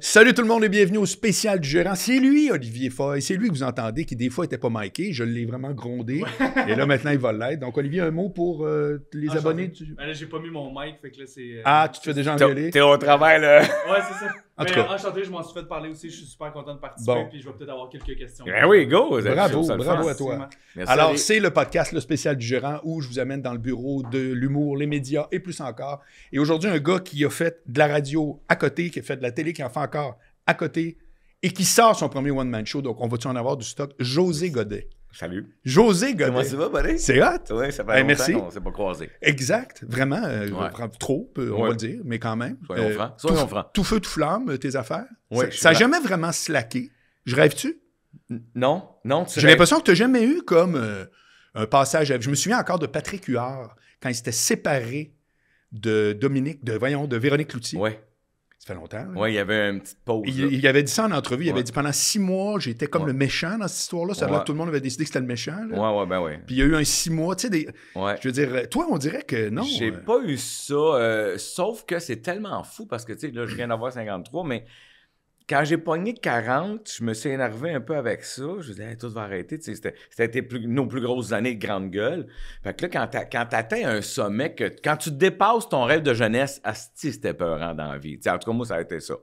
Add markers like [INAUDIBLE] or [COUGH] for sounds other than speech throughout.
Salut tout le monde et bienvenue au spécial du gérant. C'est lui, Olivier Foy. C'est lui que vous entendez qui, des fois, n'était pas miqué. Je l'ai vraiment grondé. et là, maintenant, il va l'être. Donc, Olivier, un mot pour euh, les ah, abonnés ben j'ai pas mis mon mic. Fait que là, c'est, euh, Ah, tu te fais déjà engueuler. T'es au travail, là. ouais, c'est ça. En tout cas. enchanté, je m'en suis fait parler aussi. Je suis super content de participer. Puis je vais peut-être avoir quelques questions. Ben oui, go. Bravo, bravo à toi. Alors, c'est le podcast Le spécial du gérant où je vous amène dans le bureau de l'humour, les médias et plus encore. Et aujourd'hui, un gars qui a fait de la radio à côté, qui a fait de la télé qui en fait encore à côté et qui sort son premier one-man show. Donc, on va-tu en avoir du stock? José Godet. Salut. José Godet. Comment ça va, buddy? C'est hot. Oui, ça fait longtemps merci. on s'est pas croisé. Exact. Vraiment, euh, trop, on va dire, mais quand même. Soyons euh, francs. Soyons tout, feu, tout flamme, euh, tes affaires. Ouais, ça n'a jamais vraiment slacké. Je rêve-tu? Non, non. J'ai l'impression que tu n'as jamais eu comme un passage. Je me souviens encore de Patrick Huard quand il s'était séparé de Dominique, de voyons, de Véronique Cloutier. Oui. Ça fait longtemps. Oui, il y avait une petite pause. Il, avait dit ça en entrevue. Il avait dit pendant six mois, j'étais comme le méchant dans cette histoire-là. Ça dire que tout le monde avait décidé que c'était le méchant. Oui, oui, ben oui. Puis il y a eu un six mois. Tu sais, des... je veux dire, toi, on dirait que non. J'ai euh. pas eu ça, euh, sauf que c'est tellement fou parce que, tu sais, là, je viens d'avoir 53, mais quand j'ai pogné 40, je me suis énervé un peu avec ça. Je me disais, tout va arrêter. Tu sais, C'était nos plus grosses années de grande gueule. Fait que là, quand tu atteins un sommet, que, quand tu dépasses ton rêve de jeunesse, c'était peurant dans la vie. en tout cas, moi, ça a été ça.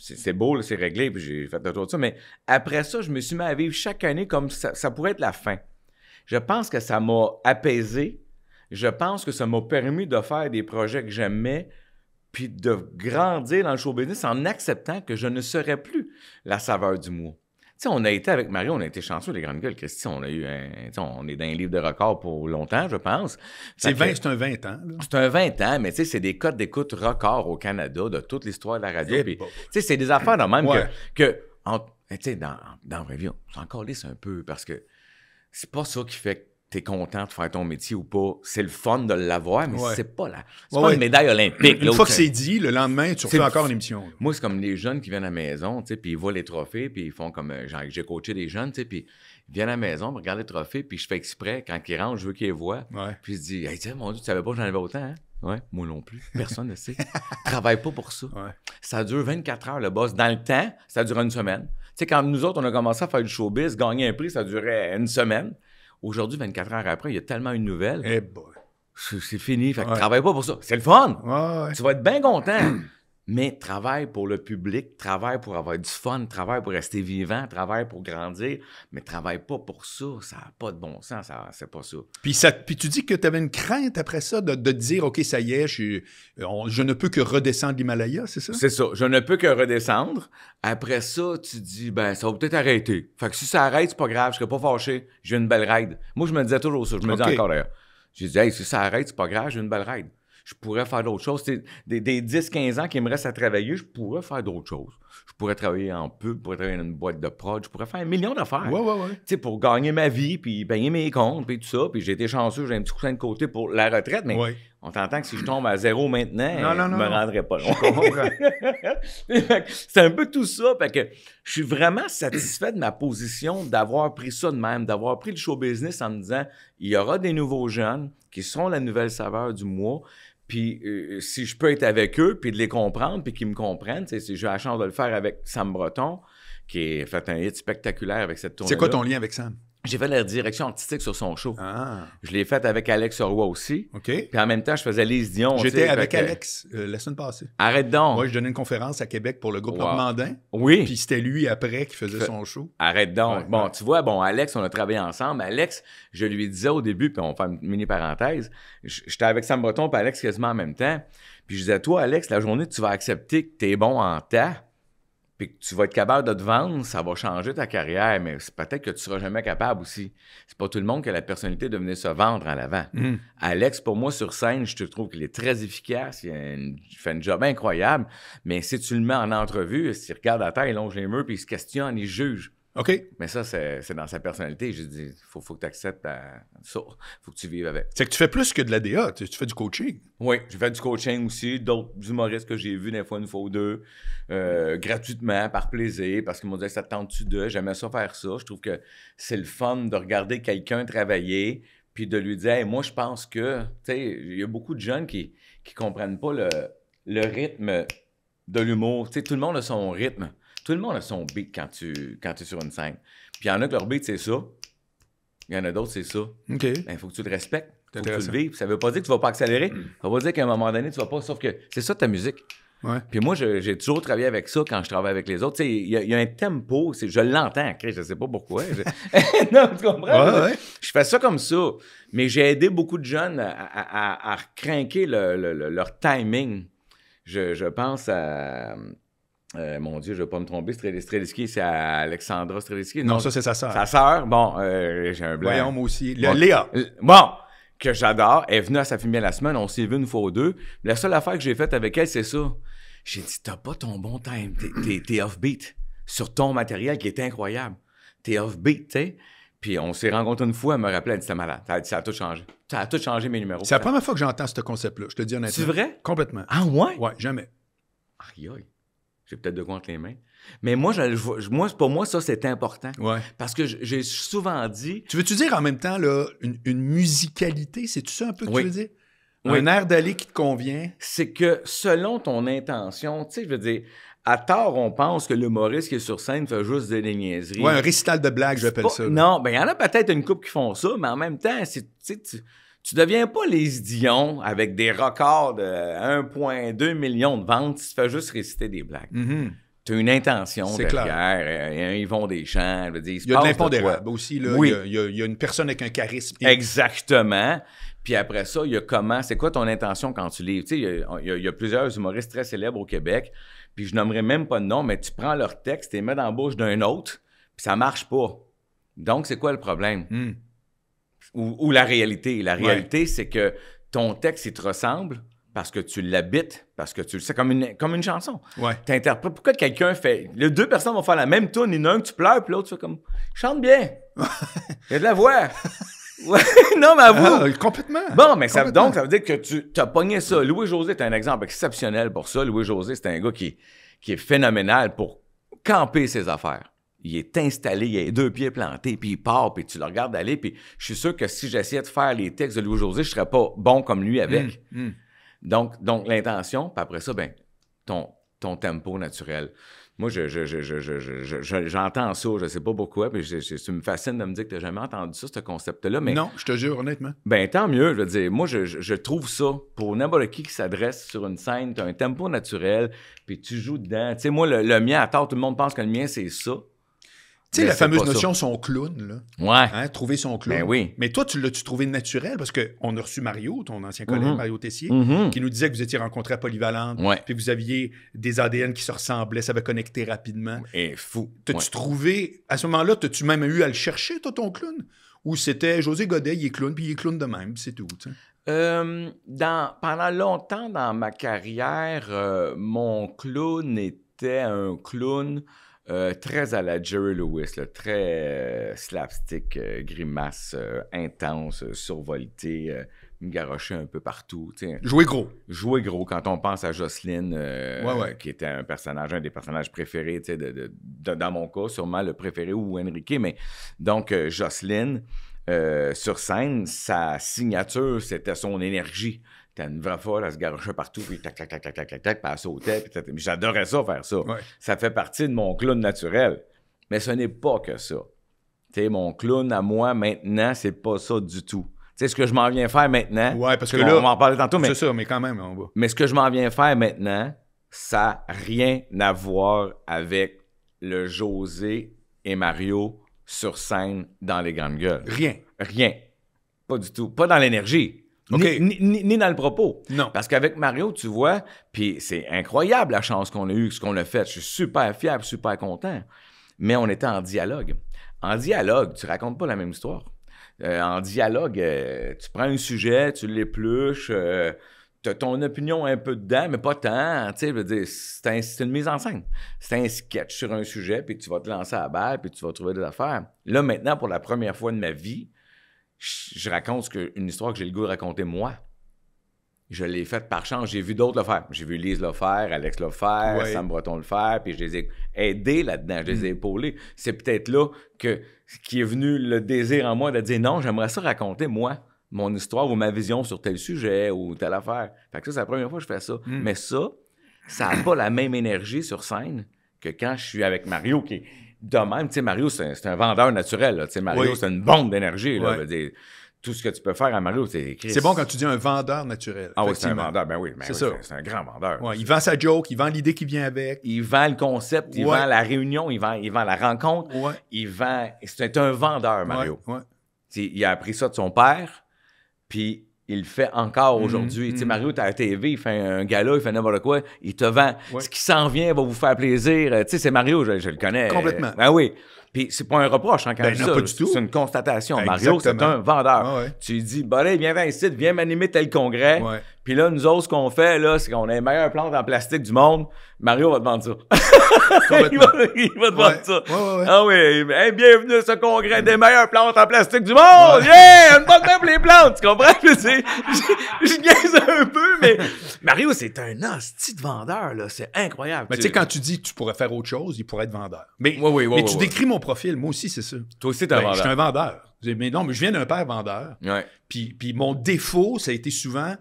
C'est beau, c'est réglé, puis j'ai fait le ça. Mais après ça, je me suis mis à vivre chaque année comme ça, ça pourrait être la fin. Je pense que ça m'a apaisé. Je pense que ça m'a permis de faire des projets que j'aimais puis de grandir dans le show business en acceptant que je ne serai plus la saveur du Tu sais, on a été avec Marie, on a été chanceux, les grandes gueules. Christy, on a eu on est dans un livre de record pour longtemps, je pense. C'est un 20 ans. C'est un 20 ans, mais c'est des codes d'écoute records au Canada de toute l'histoire de la radio. Eh c'est des affaires de même que, Tu sais, dans, dans vie, on s'en un peu parce que c'est pas ça qui fait content de faire ton métier ou pas, c'est le fun de l'avoir, mais c'est pas la, c'est pas une médaille olympique. Une fois que c'est dit, le lendemain, tu refais encore une émission. Moi, c'est comme les jeunes qui viennent à la maison, tu puis ils voient les trophées, puis ils font comme, euh, j'ai coaché des jeunes, tu puis ils viennent à la maison, regardent les trophées, puis je fais exprès, quand ils rentrent, je veux qu'ils voient. Puis je dis, mon Dieu, tu savais pas que j'en avais autant, hein? Ouais, moi non plus. Personne ne sait. [LAUGHS] Travaille pas pour ça. Ça dure 24 heures, le boss. Dans le temps, ça dure une semaine. Tu sais, quand nous autres, on a commencé à faire du showbiz, gagner un prix, ça durait une semaine. Aujourd'hui, 24 heures après, il y a tellement une nouvelle. Eh boy! C'est fini. Fait que travaille pas pour ça. C'est le fun. ouais. Tu vas être bien content mais travaille pour le public, travaille pour avoir du fun, travaille pour rester vivant, travaille pour grandir, mais travaille pas pour ça, ça n'a pas de bon sens, ça, c'est pas ça. Puis, ça. puis tu dis que tu avais une crainte après ça de, dire, OK, ça y est, euh, je, ne peux que redescendre l'Himalaya, c'est ça? C'est ça, je ne peux que redescendre. Après ça, tu dis, ben ça va peut-être arrêter. Fait que si ça arrête, c'est pas grave, je serai pas fâché, j'ai une belle ride. Moi, je me disais toujours ça, je me disais encore d'ailleurs. je si ça arrête, c'est pas grave, j'ai une belle ride je pourrais faire d'autres choses. des, 10-15 ans qui me restent à travailler, je pourrais faire d'autres choses. Je pourrais travailler en pub, je pourrais travailler dans une boîte de prod, je pourrais faire un million d'affaires. Ouais, ouais, ouais. Pour gagner ma vie, puis payer mes comptes, puis tout ça. Puis j'ai été chanceux, j'ai un petit coussin de côté pour la retraite, mais on t'entend que si je tombe à zéro maintenant, me rendrai pas [LAUGHS] c'est un peu tout ça. Fait que je suis vraiment satisfait de ma position d'avoir pris ça de même, d'avoir pris le show business en me disant il y aura des nouveaux jeunes qui seront la nouvelle saveur du mois. Puis euh, euh, si je peux être avec eux, puis de les comprendre, puis qu'ils me comprennent, j'ai la chance de le faire avec Sam Breton, qui a fait un hit spectaculaire avec cette tournée. C'est quoi ton lien avec Sam? J'ai fait la direction artistique sur son show. Ah. Je l'ai faite avec Alex Roy aussi. OK. Puis en même temps, je faisais Lise Dion. J'étais avec Alex euh, la semaine passée. Arrête donc. Moi, je donnais une conférence à Québec pour le groupe wow. Oui. Puis c'était lui après qui faisait son show. Arrête donc. bon, tu vois, bon, Alex, on a travaillé ensemble. Alex, je lui disais au début, puis on fait une mini parenthèse, j'étais avec Sam Breton puis Alex quasiment en même temps. Puis je disais, toi, Alex, la journée, tu vas accepter que t'es bon en temps puis que tu vas être capable de te vendre, ça va changer ta carrière, mais c'est peut-être que tu seras jamais capable aussi. C'est pas tout le monde qui a la personnalité de venir se vendre en l'avant. Hmm. Alex, pour moi, sur scène, je te trouve qu'il est très efficace, il, fait un job incroyable, mais si tu le mets en entrevue, s'il regarde à terre, il longe les murs, puis il se questionne, il juge. OK. Mais ça, c'est dans sa personnalité. J'ai dit, il faut, que tu acceptes euh, ça. Il faut que tu vives avec. C'est que tu fais plus que de la DA. Tu, fais du coaching. Oui, j'ai fait du coaching aussi. D'autres humoristes que j'ai vus des fois, une fois ou deux, euh, gratuitement, par plaisir, parce qu'ils m'ont dit, ça te tente-tu de? J'aimais ça faire ça. Je trouve que c'est le fun de regarder quelqu'un travailler, puis de lui dire, moi, je pense que. Tu sais, il y a beaucoup de jeunes qui ne comprennent pas le, le rythme de l'humour. Tu sais, tout le monde a son rythme. Tout le monde a son beat quand tu, quand es sur une scène. Puis il y en a que leur beat, c'est ça. Il y en a d'autres, c'est ça. Il ben, faut que tu le respectes. Faut que tu le vives. Ça veut pas dire que tu vas pas accélérer. Ça mm. Ça veut pas dire qu'à un moment donné, tu vas pas. Sauf que c'est ça ta musique. Ouais. Puis moi, j'ai toujours travaillé avec ça quand je travaille avec les autres. Il y, a un tempo, je l'entends, je ne sais pas pourquoi. Je... [LAUGHS] non, tu comprends? Je fais ça comme ça. Mais j'ai aidé beaucoup de jeunes à, à, craquer leur timing. je pense à euh, mon Dieu, je ne vais pas me tromper. Streliski, c'est Alexandra Streliski. Non, ça, c'est sa sœur. Sa sœur, bon, euh, j'ai un blanc. aussi. Léa. Bon, que j'adore, elle est venue à sa fumée la semaine, on s'est vu une fois ou deux. La seule affaire que j'ai faite avec elle, c'est ça. J'ai dit, t'as pas ton bon time, t'es off-beat sur ton matériel qui est incroyable. T'es off-beat, tu sais. Puis on s'est rencontrés une fois, elle me rappelait, elle dit, malade. Ça a, ça tout changé. Ça a tout changé mes numéros. C'est la première fois que j'entends ce concept-là, je te dis honnêtement. C'est vrai? Complètement. Ah ouais? Ouais, jamais. Aïe, aïe. J'ai peut-être de quoi entre les mains. Mais moi, je, moi pour moi, ça, c'est important. Parce que j'ai souvent dit. Tu veux-tu dire en même temps, là, une, musicalité, c'est-tu ça un peu que tu veux dire? Un air d'aller qui te convient. C'est que selon ton intention, tu sais, je veux dire, à tort, on pense que l'humoriste qui est sur scène fait juste des niaiseries. Ouais, un récital de blagues, j'appelle ça. Non, ben il y en a peut-être une couple qui font ça, mais en même temps, c'est, tu, tu deviens pas les Dion avec des records de 1,2 million de ventes si tu fais juste réciter des blagues. Mm-hmm. Tu as une intention derrière. Euh, euh, ils vont des champs. il, y a de l'impondérable aussi. Là, il, y a, une personne avec un charisme. Exactement. Puis après ça, il y a comment, c'est quoi ton intention quand tu lis? Tu sais, il, y a, plusieurs humoristes très célèbres au Québec, puis je nommerai même pas de nom, mais tu prends leur texte et mets dans la bouche d'un autre, puis ça marche pas. Donc, c'est quoi le problème? Hmm ou, la réalité. La réalité, c'est que ton texte, il te ressemble parce que tu l'habites, parce que tu le sais, comme une, comme une chanson. T'interprètes. Pourquoi quelqu'un fait. Les deux personnes vont faire la même tune, et y tu pleures, puis l'autre, tu fais comme. Chante bien. Il y a de la voix. [LAUGHS] [LAUGHS] non, mais avoue. Ah, complètement. Bon, mais ça, donc, ça veut dire que tu as pogné ça. Louis-José est un exemple exceptionnel pour ça. Louis-José, c'est un gars qui est phénoménal pour camper ses affaires il est installé, il a deux pieds plantés, puis il part, puis tu le regardes aller, puis je suis sûr que si j'essayais de faire les textes de Louis-José, je serais pas bon comme lui avec. Hum, hum. Donc, donc l'intention, puis après ça, ben, ton, ton tempo naturel. Moi, j'entends je, je, je, ça, je sais pas pourquoi, puis tu me fascines de me dire que tu n'as jamais entendu ça, ce concept-là. Mais, non, je te jure, honnêtement. Ben, tant mieux, je veux dire. Moi, je, trouve ça, pour n'importe qui qui s'adresse sur une scène, tu as un tempo naturel, puis tu joues dedans. Tu sais, moi, le, le mien, à tort, tout le monde pense que le mien, c'est ça. Tu sais, la fameuse notion son clown, là. Ouais. Hein, trouver son clown. Ben oui. Mais toi, tu l'as-tu trouvé naturel? Parce qu'on a reçu Mario, ton ancien mhm. collègue, Mario Tessier, mhm. qui nous disait que vous étiez rencontré à Polyvalente. Ouais. Puis vous aviez des ADN qui se ressemblaient, ça va connecter rapidement. Et fou. T'as-tu trouvé, à ce moment-là, t'as-tu même eu à le chercher, toi, ton clown? Ou c'était José Godet, il est clown, puis il est clown de même, c'est tout, tu Euh, dans, pendant longtemps dans ma carrière, euh, mon clown était un clown euh, très à la Jerry Lewis, très euh, slapstick, euh, grimace, intense, survolté, me un peu partout. Jouer gros. Jouer gros. Quand on pense à Jocelyne, qui était un personnage, un des personnages préférés, dans mon cas, sûrement le préféré ou Enrique. Mais donc, Jocelyne, sur scène, sa signature, c'était son énergie T'as une vraie folle, elle se garochait partout, puis tac, tac, tac, tac, tac, tac, tac, puis elle sautait. Puis j'adorais ça, faire ça. Ça fait partie de mon clown naturel. Mais ce n'est pas que ça. T'sais, mon clown à moi, maintenant, c'est pas ça du tout. T'sais, ce que je m'en viens faire maintenant. Ouais, parce que là. On en parler tantôt, mais. C'est ça, mais quand même, on va. Mais ce que je m'en viens faire maintenant, ça n'a rien à voir avec le José et Mario sur scène dans les grandes gueules. Rien. Rien. Pas du tout. Pas dans l'énergie. Ni, dans le propos. Non. Parce qu'avec Mario, tu vois, puis c'est incroyable la chance qu'on a eue, ce qu'on a fait. Je suis super fier, super content. Mais on était en dialogue. En dialogue, tu racontes pas la même histoire. Euh, en dialogue, euh, tu prends un sujet, tu l'épluches, euh, t'as tu as ton opinion un peu dedans, mais pas tant. Tu sais, c'est une mise en scène. C'est un sketch sur un sujet, puis tu vas te lancer à la balle, puis tu vas trouver des affaires. Là, maintenant, pour la première fois de ma vie, je, raconte une histoire que j'ai le goût de raconter moi. Je l'ai faite par chance. J'ai vu d'autres le faire. J'ai vu Lise le faire, Alex le faire, Sam Breton le faire, puis je les ai aidés là-dedans, je les ai hmm. épaulés. C'est peut-être là que qui est venu le désir en moi de dire non, j'aimerais ça raconter moi mon histoire ou ma vision sur tel sujet ou telle affaire. Fait que ça, c'est la première fois que je fais ça. Hmm. Mais ça, ça n'a pas la même énergie sur scène que quand je suis avec Mario qui, de même, tu sais, Mario, c'est un vendeur naturel. Tu sais, Mario, c'est une bombe d'énergie. Tout ce que tu peux faire à Mario, c'est C'est bon quand tu dis un vendeur naturel. Ah oui, c'est un vendeur. Ben oui, ben c'est un grand vendeur. il vend sa joke, il vend l'idée qui vient avec. Il vend le concept, il vend la réunion, il vend, il vend la rencontre. Il vend. C'est un vendeur, Mario. Il a appris ça de son père, puis il le fait encore mm, aujourd'hui. Tu sais, mm. Mario, t'as la TV, il fait un gala, il fait n'importe quoi, il te vend. Ce qui s'en vient va vous faire plaisir. Euh, tu sais, c'est Mario, je, le connais. Complètement. Ben oui. Puis c'est pas un reproche hein, quand ben non, pas du tout. C'est une constatation. Mario, c'est un vendeur. Ah tu lui dis, bon, allez, viens ici, viens m'animer tel congrès. Puis là, nous autres, ce qu'on fait, là, c'est qu'on est les meilleures plantes en plastique du monde. Mario va te vendre ça. [LAUGHS] il, va, te vendre ça. Ouais, ouais, ah oui, bienvenue à ce congrès des meilleures plantes en plastique du monde! Yeah! Une bonne même pour les plantes, tu comprends? Je, je, je un peu, mais Mario, c'est un hostie de vendeur, là. C'est incroyable. Mais tu sais, quand tu dis que tu pourrais faire autre chose, il pourrait être vendeur. Mais, mais tu décris mon profil. Moi aussi, c'est ça. Toi aussi, t'es un vendeur. Je suis un vendeur. Mais non, mais je viens d'un père vendeur. Puis, puis mon défaut, ça a été souvent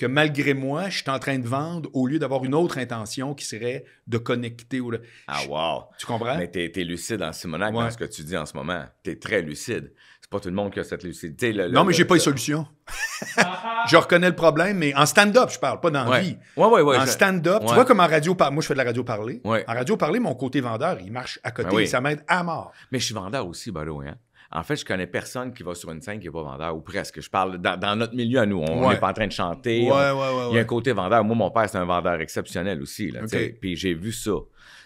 que malgré moi, je suis en train de vendre au lieu d'avoir une autre intention qui serait de connecter. Ah, wow! Tu comprends? Mais t'es lucide en Simonac dans ce que tu dis en ce moment. T'es très lucide. C'est pas tout le monde qui a cette lucidité. non, mais j'ai pas de solution. [LAUGHS] je reconnais le problème, mais en stand-up, je parle, pas dans ouais. vie. Ouais, ouais, En stand-up, tu vois comme en radio, parlé, moi je fais de la radio parler. En radio parler, mon côté vendeur, il marche à côté ben et ça m'aide à mort. Mais je suis vendeur aussi, by the hein? En fait, je connais personne qui va sur une scène qui n'est pas vendeur, ou presque. Je parle dans, notre milieu à nous. On est n'est pas en train de chanter. Il y a un côté vendeur. Moi, mon père, c'est un vendeur exceptionnel aussi. Puis j'ai vu ça.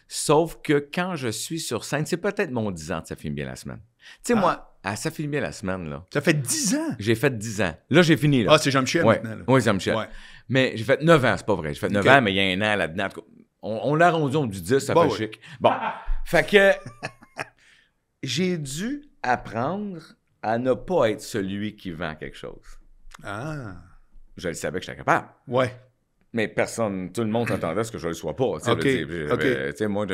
Sauf que quand je suis sur scène, c'est peut-être mon 10 ans que Ça filme bien la semaine. Tu sais, ah. moi, Ça filme bien la semaine, là. Ça fait 10 ans? J'ai fait 10 ans. Là, j'ai fini. Là. Ah, c'est Jean-Michel ouais. maintenant. Oui, Jean-Michel. Mais j'ai fait 9 ans, c'est pas vrai. J'ai fait 9 ans, mais il y a un an là-dedans. On, on l'a arrondi, au du 10, ça bah fait chic. Bon. fait que [LAUGHS] j'ai dû apprendre à ne pas être celui qui vend quelque chose. Ah. Je le savais que j'étais capable. Ouais. Mais personne, tout le monde entendait ce que je le sois pas. OK. Euh, moi,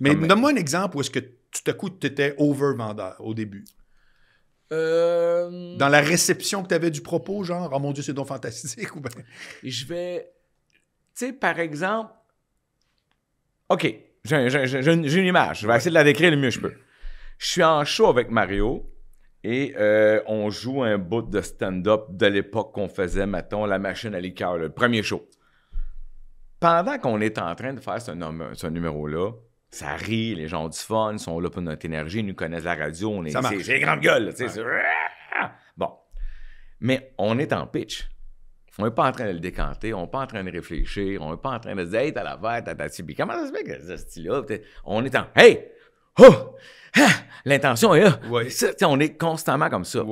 Mais donne-moi un exemple où est-ce que tu à coup, tu étais over-vendeur au début. Euh, Dans la réception que tu avais du propos, genre, oh mon Dieu, c'est donc fantastique ou Je vais. Tu sais, par exemple. OK, j'ai une image. Je vais essayer de la décrire le mieux que je peux. Je suis en show avec Mario et euh, on joue un bout de stand-up de l'époque qu'on faisait, mettons, la machine à l'écart, le premier show. Pendant qu'on est en train de faire ce, numéro-là, ça rit, les gens du fun, sont là pour notre énergie, ils nous connaissent la radio, on est. Ça c'est, une grande gueule, tu sais. Bon. Mais on est en pitch. On n'est pas en train de le décanter, on n'est pas en train de réfléchir, on n'est pas en train de se dire Hey, t'as la verte, t'as ta Puis comment ça se fait que ce style-là? On est en Hey! oh, ah! l'intention est là. on est constamment comme ça.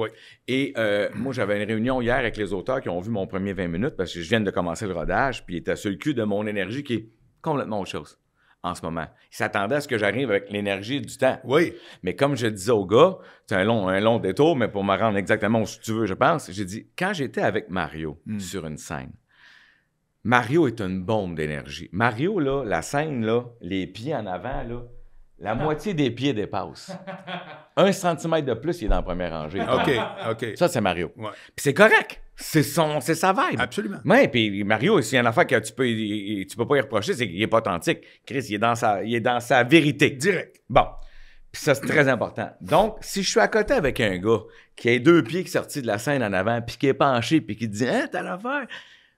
Et euh, moi, j'avais une réunion hier avec les auteurs qui ont vu mon premier 20 minutes parce que je viens de commencer le rodage, puis ils étaient sur le cul de mon énergie qui est complètement autre chose en ce moment. Ils s'attendaient à ce que j'arrive avec l'énergie du temps. Oui. Mais comme je disais au gars, c'est un long, un long détour, mais pour me rendre exactement où tu veux, je pense, j'ai dit, quand j'étais avec Mario hmm. sur une scène, Mario est une bombe d'énergie. Mario, là, la scène, là, les pieds en avant, là, la [LAUGHS] moitié des pieds dépasse. Un centimètre de plus, il est dans la première rangée. Ah, OK, OK. Ça, c'est Mario. Puis c'est correct. C'est son, c'est sa vibe. Absolument. Ouais, puis Mario, s'il y a une affaire que tu peux, tu peux pas y reprocher, c'est qu'il est pas authentique. Chris, il est dans sa, il est dans sa vérité. Direct. Bon. Puis ça, c'est très important. Donc, si je suis à côté avec un gars qui a deux pieds qui sortis de la scène en avant, puis qui est penché, puis qui dit, hein, t'as l'affaire.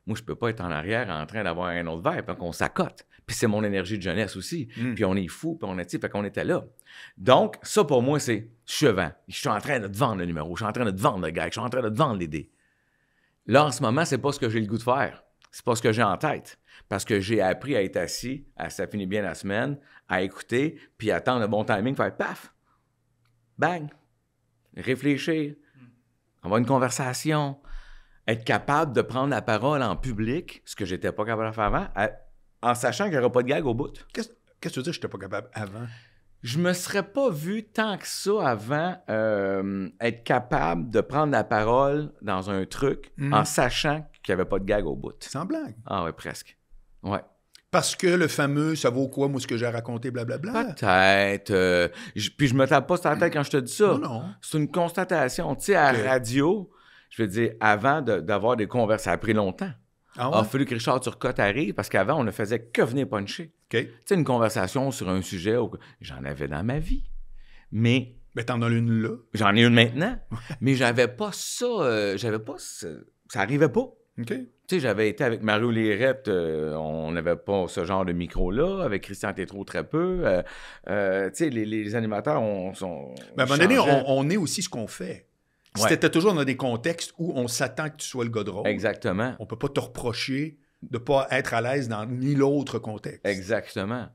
Moi, je peux pas être en arrière en train d'avoir un autre verre, puis qu'on s'accote. Puis c'est mon énergie de jeunesse aussi. Hmm. Puis on est fou, puis on est, fait qu'on était là. Donc, ça pour moi, c'est chevant. Je suis en train de te vendre le numéro, je suis en train de te vendre le gars, je suis en train de te vendre l'idée. Là, en ce moment, c'est pas ce que j'ai le goût de faire. C'est pas ce que j'ai en tête. Parce que j'ai appris à être assis, à ça finit bien la semaine, à écouter, puis attendre le bon timing, faire paf, bang, réfléchir, hmm. avoir une conversation, être capable de prendre la parole en public, ce que j'étais pas capable de faire avant, en sachant qu'il n'y aura pas de gag au bout. Qu'est-ce que tu veux dire je n'étais pas capable avant? Je me serais pas vu tant que ça avant euh, être capable de prendre la parole dans un truc mhm. en sachant qu'il n'y avait pas de gag au bout. Sans blague. Ah ouais, presque. Ouais. Parce que le fameux ça vaut quoi, moi, ce que j'ai raconté, blablabla. Peut-être. Euh, puis je me tape pas sur la tête quand je te dis ça. Non, non. C'est une constatation. Tu sais, à radio, je veux dire, avant d'avoir des conversations, ça a pris longtemps. On a fallu que Richard Turcotte arrive parce qu'avant, on ne faisait que venir puncher. C'est Tu sais, une conversation sur un sujet, où... j'en avais dans ma vie. Mais. Mais t'en as une là. J'en ai une maintenant. [LAUGHS] mais j'avais pas ça. Euh, j'avais pas. Ça, ça arrivait pas. Tu sais, j'avais été avec Mario Lirette, euh, on n'avait pas ce genre de micro-là. Avec Christian Tétrault, très peu. Euh, tu sais, les, animateurs, on. Sont, mais à un moment donné, on est aussi ce qu'on fait. C'était toujours dans des contextes où on s'attend que tu sois le gars drôle. Exactement. On peut pas te reprocher de pas être à l'aise dans ni l'autre contexte. Exactement.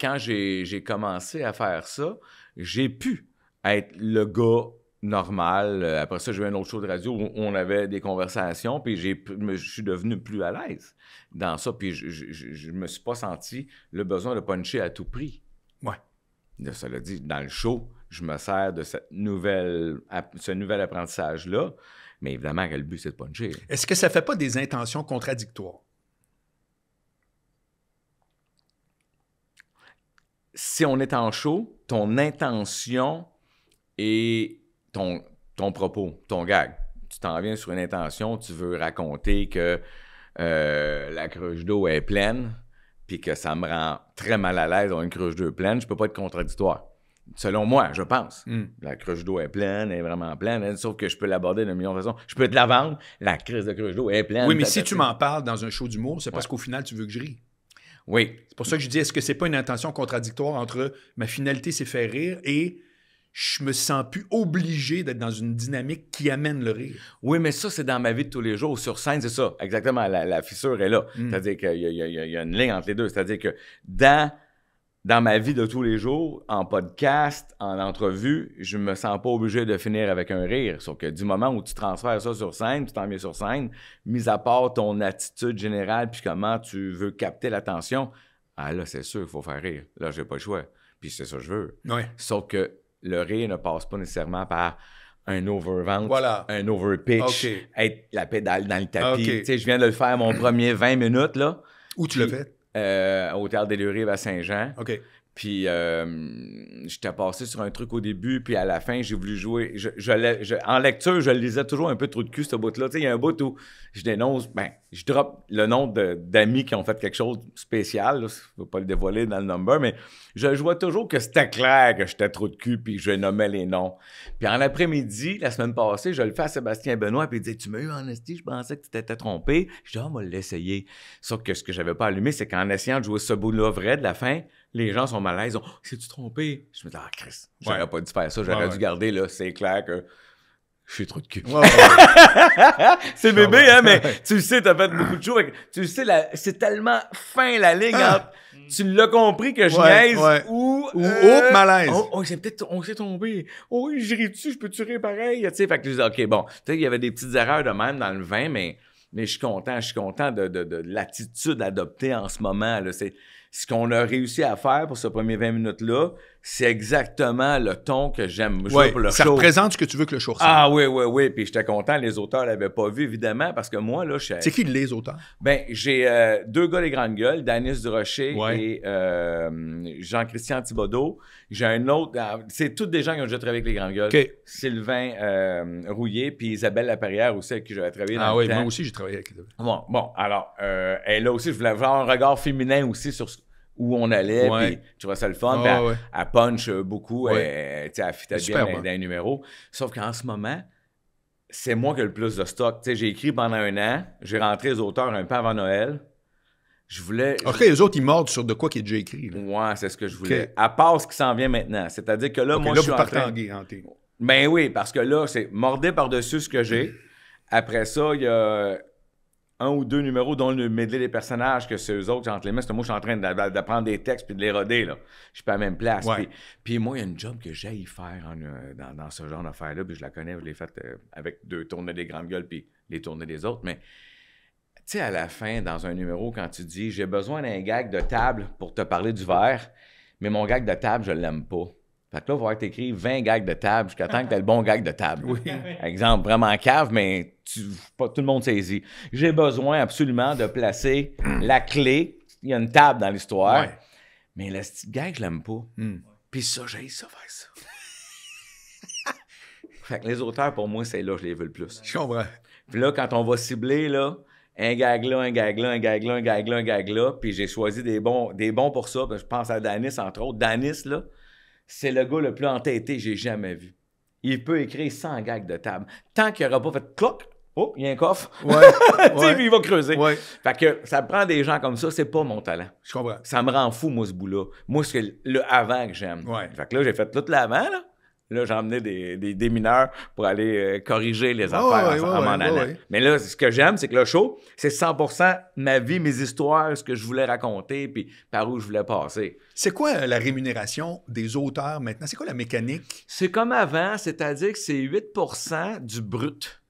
quand j'ai commencé à faire ça, j'ai pu être le gars normal. Après ça, j'ai eu un autre show de radio où on avait des conversations, puis je suis devenu plus à l'aise dans ça, puis je ne me suis pas senti le besoin de puncher à tout prix. Ouais. Ça cela dit, dans le show, je me sers de ce nouvel apprentissage-là. Mais évidemment le but, c'est de puncher. Est-ce que ça ne fait pas des intentions contradictoires? Si on est en show, ton intention et ton, propos, ton gag. Tu t'en viens sur une intention, tu veux raconter que euh, la cruche d'eau est pleine, puis que ça me rend très mal à l'aise dans une cruche d'eau pleine, je peux pas être contradictoire. Selon moi, je pense. Hmm. La cruche d'eau est pleine, elle est vraiment pleine, hein, sauf que je peux l'aborder d'une million de façons. Je peux te la vendre, la crise de cruche d'eau est pleine. Oui, mais si tu m'en parles dans un show d'humour, c'est parce qu'au final, tu veux que je rie. Oui. C'est pour ça que je dis, est-ce que c'est pas une intention contradictoire entre ma finalité, c'est faire rire et je me sens plus obligé d'être dans une dynamique qui amène le rire. Oui, mais ça, c'est dans ma vie de tous les jours. Sur scène, c'est ça. Exactement. La, fissure est là. Hmm. C'est-à-dire qu'il y, a une ligne entre les deux. C'est-à-dire que dans dans ma vie de tous les jours, en podcast, en entrevue, je me sens pas obligé de finir avec un rire. Sauf que du moment où tu transfères ça sur scène, tu t'en mets sur scène, mis à part ton attitude générale puis comment tu veux capter l'attention, ah là, c'est sûr qu'il faut faire rire. Là, je j'ai pas le choix. Puis c'est ça que je veux. Sauf que le rire ne passe pas nécessairement par un overvent, un overpitch, être la pédale dans le tapis. je viens de le faire mon premier 20 minutes, là. Où tu le fais? euh, au Théâtre des Lurives à Saint-Jean. Puis euh, j'étais passé sur un truc au début, puis à la fin, j'ai voulu jouer. en lecture, je lisais toujours un peu trop de cul, ce bout-là. Il y a un bout où je dénonce, ben, je drop le nom d'amis qui ont fait quelque chose de spécial. je ne vais pas le dévoiler dans le number, mais je vois toujours que c'était clair que j'étais trop de cul, puis je nommais les noms. Puis en après-midi, la semaine passée, je le fais à Sébastien Benoît, puis il dit Tu m'as eu en je pensais que tu t'étais trompé. Je dis Ah, va l'essayer. Sauf que ce que j'avais pas allumé, c'est qu'en essayant de jouer ce bout-là vrai de la fin, les gens sont mal à l'aise. c'est tu trompé? Je me dis, ah, Chris, j'aurais pas dû faire ça, j'aurais dû garder, là, c'est clair que je suis trop de cul. [LAUGHS] c'est bébé, hein, mais tu le sais, t'as fait beaucoup de choses. Tu le sais, c'est tellement fin la ligne ah. entre tu l'as compris que je niaise ou. Ou euh, oh, malaise. Oh, oh peut-être, on s'est tombé. Oh, oui, dessus, je peux-tu pareil? Tu sais, fait que je dis, OK, bon, tu sais, il y avait des petites erreurs de même dans le vin, mais mais je suis content, je suis content de, de, de l'attitude adoptée en ce moment. Là. C'est, ce qu'on a réussi à faire pour ce premier 20 minutes-là, c'est exactement le ton que j'aime. Ouais, le ça représente ce que tu veux que le show Ah oui, oui, oui. Puis j'étais content, les auteurs l'avaient pas vu, évidemment, parce que moi, là, je C'est qui les auteurs? Ben, j'ai euh, deux gars des grandes gueules, Danis Durocher et euh, Jean-Christian Thibodeau. J'ai un autre, ah, c'est toutes des gens qui ont déjà travaillé avec les grandes gueules. Sylvain euh, Rouillet, Rouillé, puis Isabelle Laperrière aussi, avec qui j'avais travaillé ah dans Ah oui, moi aussi, j'ai travaillé avec Isabelle. Bon, bon alors, elle, là aussi, je voulais avoir un regard féminin aussi sur ce où on allait. Puis tu vois ça le fun. à ah ben, punch euh, beaucoup. Ouais. Euh, elle, fitait bien dans, numéros. Sauf qu'en ce moment, c'est moi qui ai le plus de stock. J'ai écrit pendant un an. J'ai rentré les auteurs un peu avant Noël. Je voulais. OK, les autres, ils mordent sur de quoi qui est déjà écrit. Oui, Ouais, c'est ce que je voulais. À part ce qui s'en vient maintenant. C'est-à-dire que là, moi, je suis. en train... Ben oui, parce que là, c'est mordé par-dessus ce que j'ai. Après ça, il y a un ou deux numéros dont le mêler des personnages que c'est autres entre les mains. C'est moi, je suis en train d'apprendre des textes puis de les roder, là. Je suis pas à la même place. Puis, moi, il y a une job que j'ai faire euh, dans, ce genre d'affaires-là, puis je la connais, je l'ai faite euh, avec deux tournées des grandes gueules puis les tournées des autres, mais... Tu sais, à la fin, dans un numéro, quand tu dis « J'ai besoin d'un gag de table pour te parler du verre, mais mon gag de table, je l'aime pas. » Fait que là, il va falloir écrit 20 gags de table jusqu'à temps que aies le [LAUGHS] bon gag de table. Exemple vraiment cave, mais pas, tout le monde saisit. J'ai besoin absolument de placer la clé. Il y a une table dans l'histoire. Ouais. Mais le gag, je l'aime pas. Hmm. Puis ça, j'ai ça, faire ça. [LAUGHS] fait que les auteurs, pour moi, c'est là que je les veux le plus. Je comprends. Puis là, quand on va cibler, là, un gag là, un gag là, un gag là, un gag là, un gag là, puis j'ai choisi des bons, des bons pour ça. Je pense à Danis, entre autres. Danis, là, c'est le gars le plus entêté que j'ai jamais vu. Il peut écrire sans gags de table. Tant qu'il n'aura pas fait cloc, oh, il y a un coffre. [LAUGHS] Ouais. Puis il va creuser. Ouais. Fait que ça prend des gens comme ça, c'est pas mon talent. Je comprends. Ça me rend fou, moi, ce bout-là. Moi, c'est le avant que j'aime. Ouais. Fait que là, j'ai fait tout l'avant, là. Là, j'emmenais des, des, mineurs pour aller euh, corriger les affaires à mon Mais là, ce que j'aime, c'est que le show, c'est 100% ma vie, mes histoires, ce que je voulais raconter, puis par où je voulais passer. C'est quoi euh, la rémunération des auteurs maintenant? C'est quoi la mécanique? C'est comme avant, c'est-à-dire que c'est 8% du brut.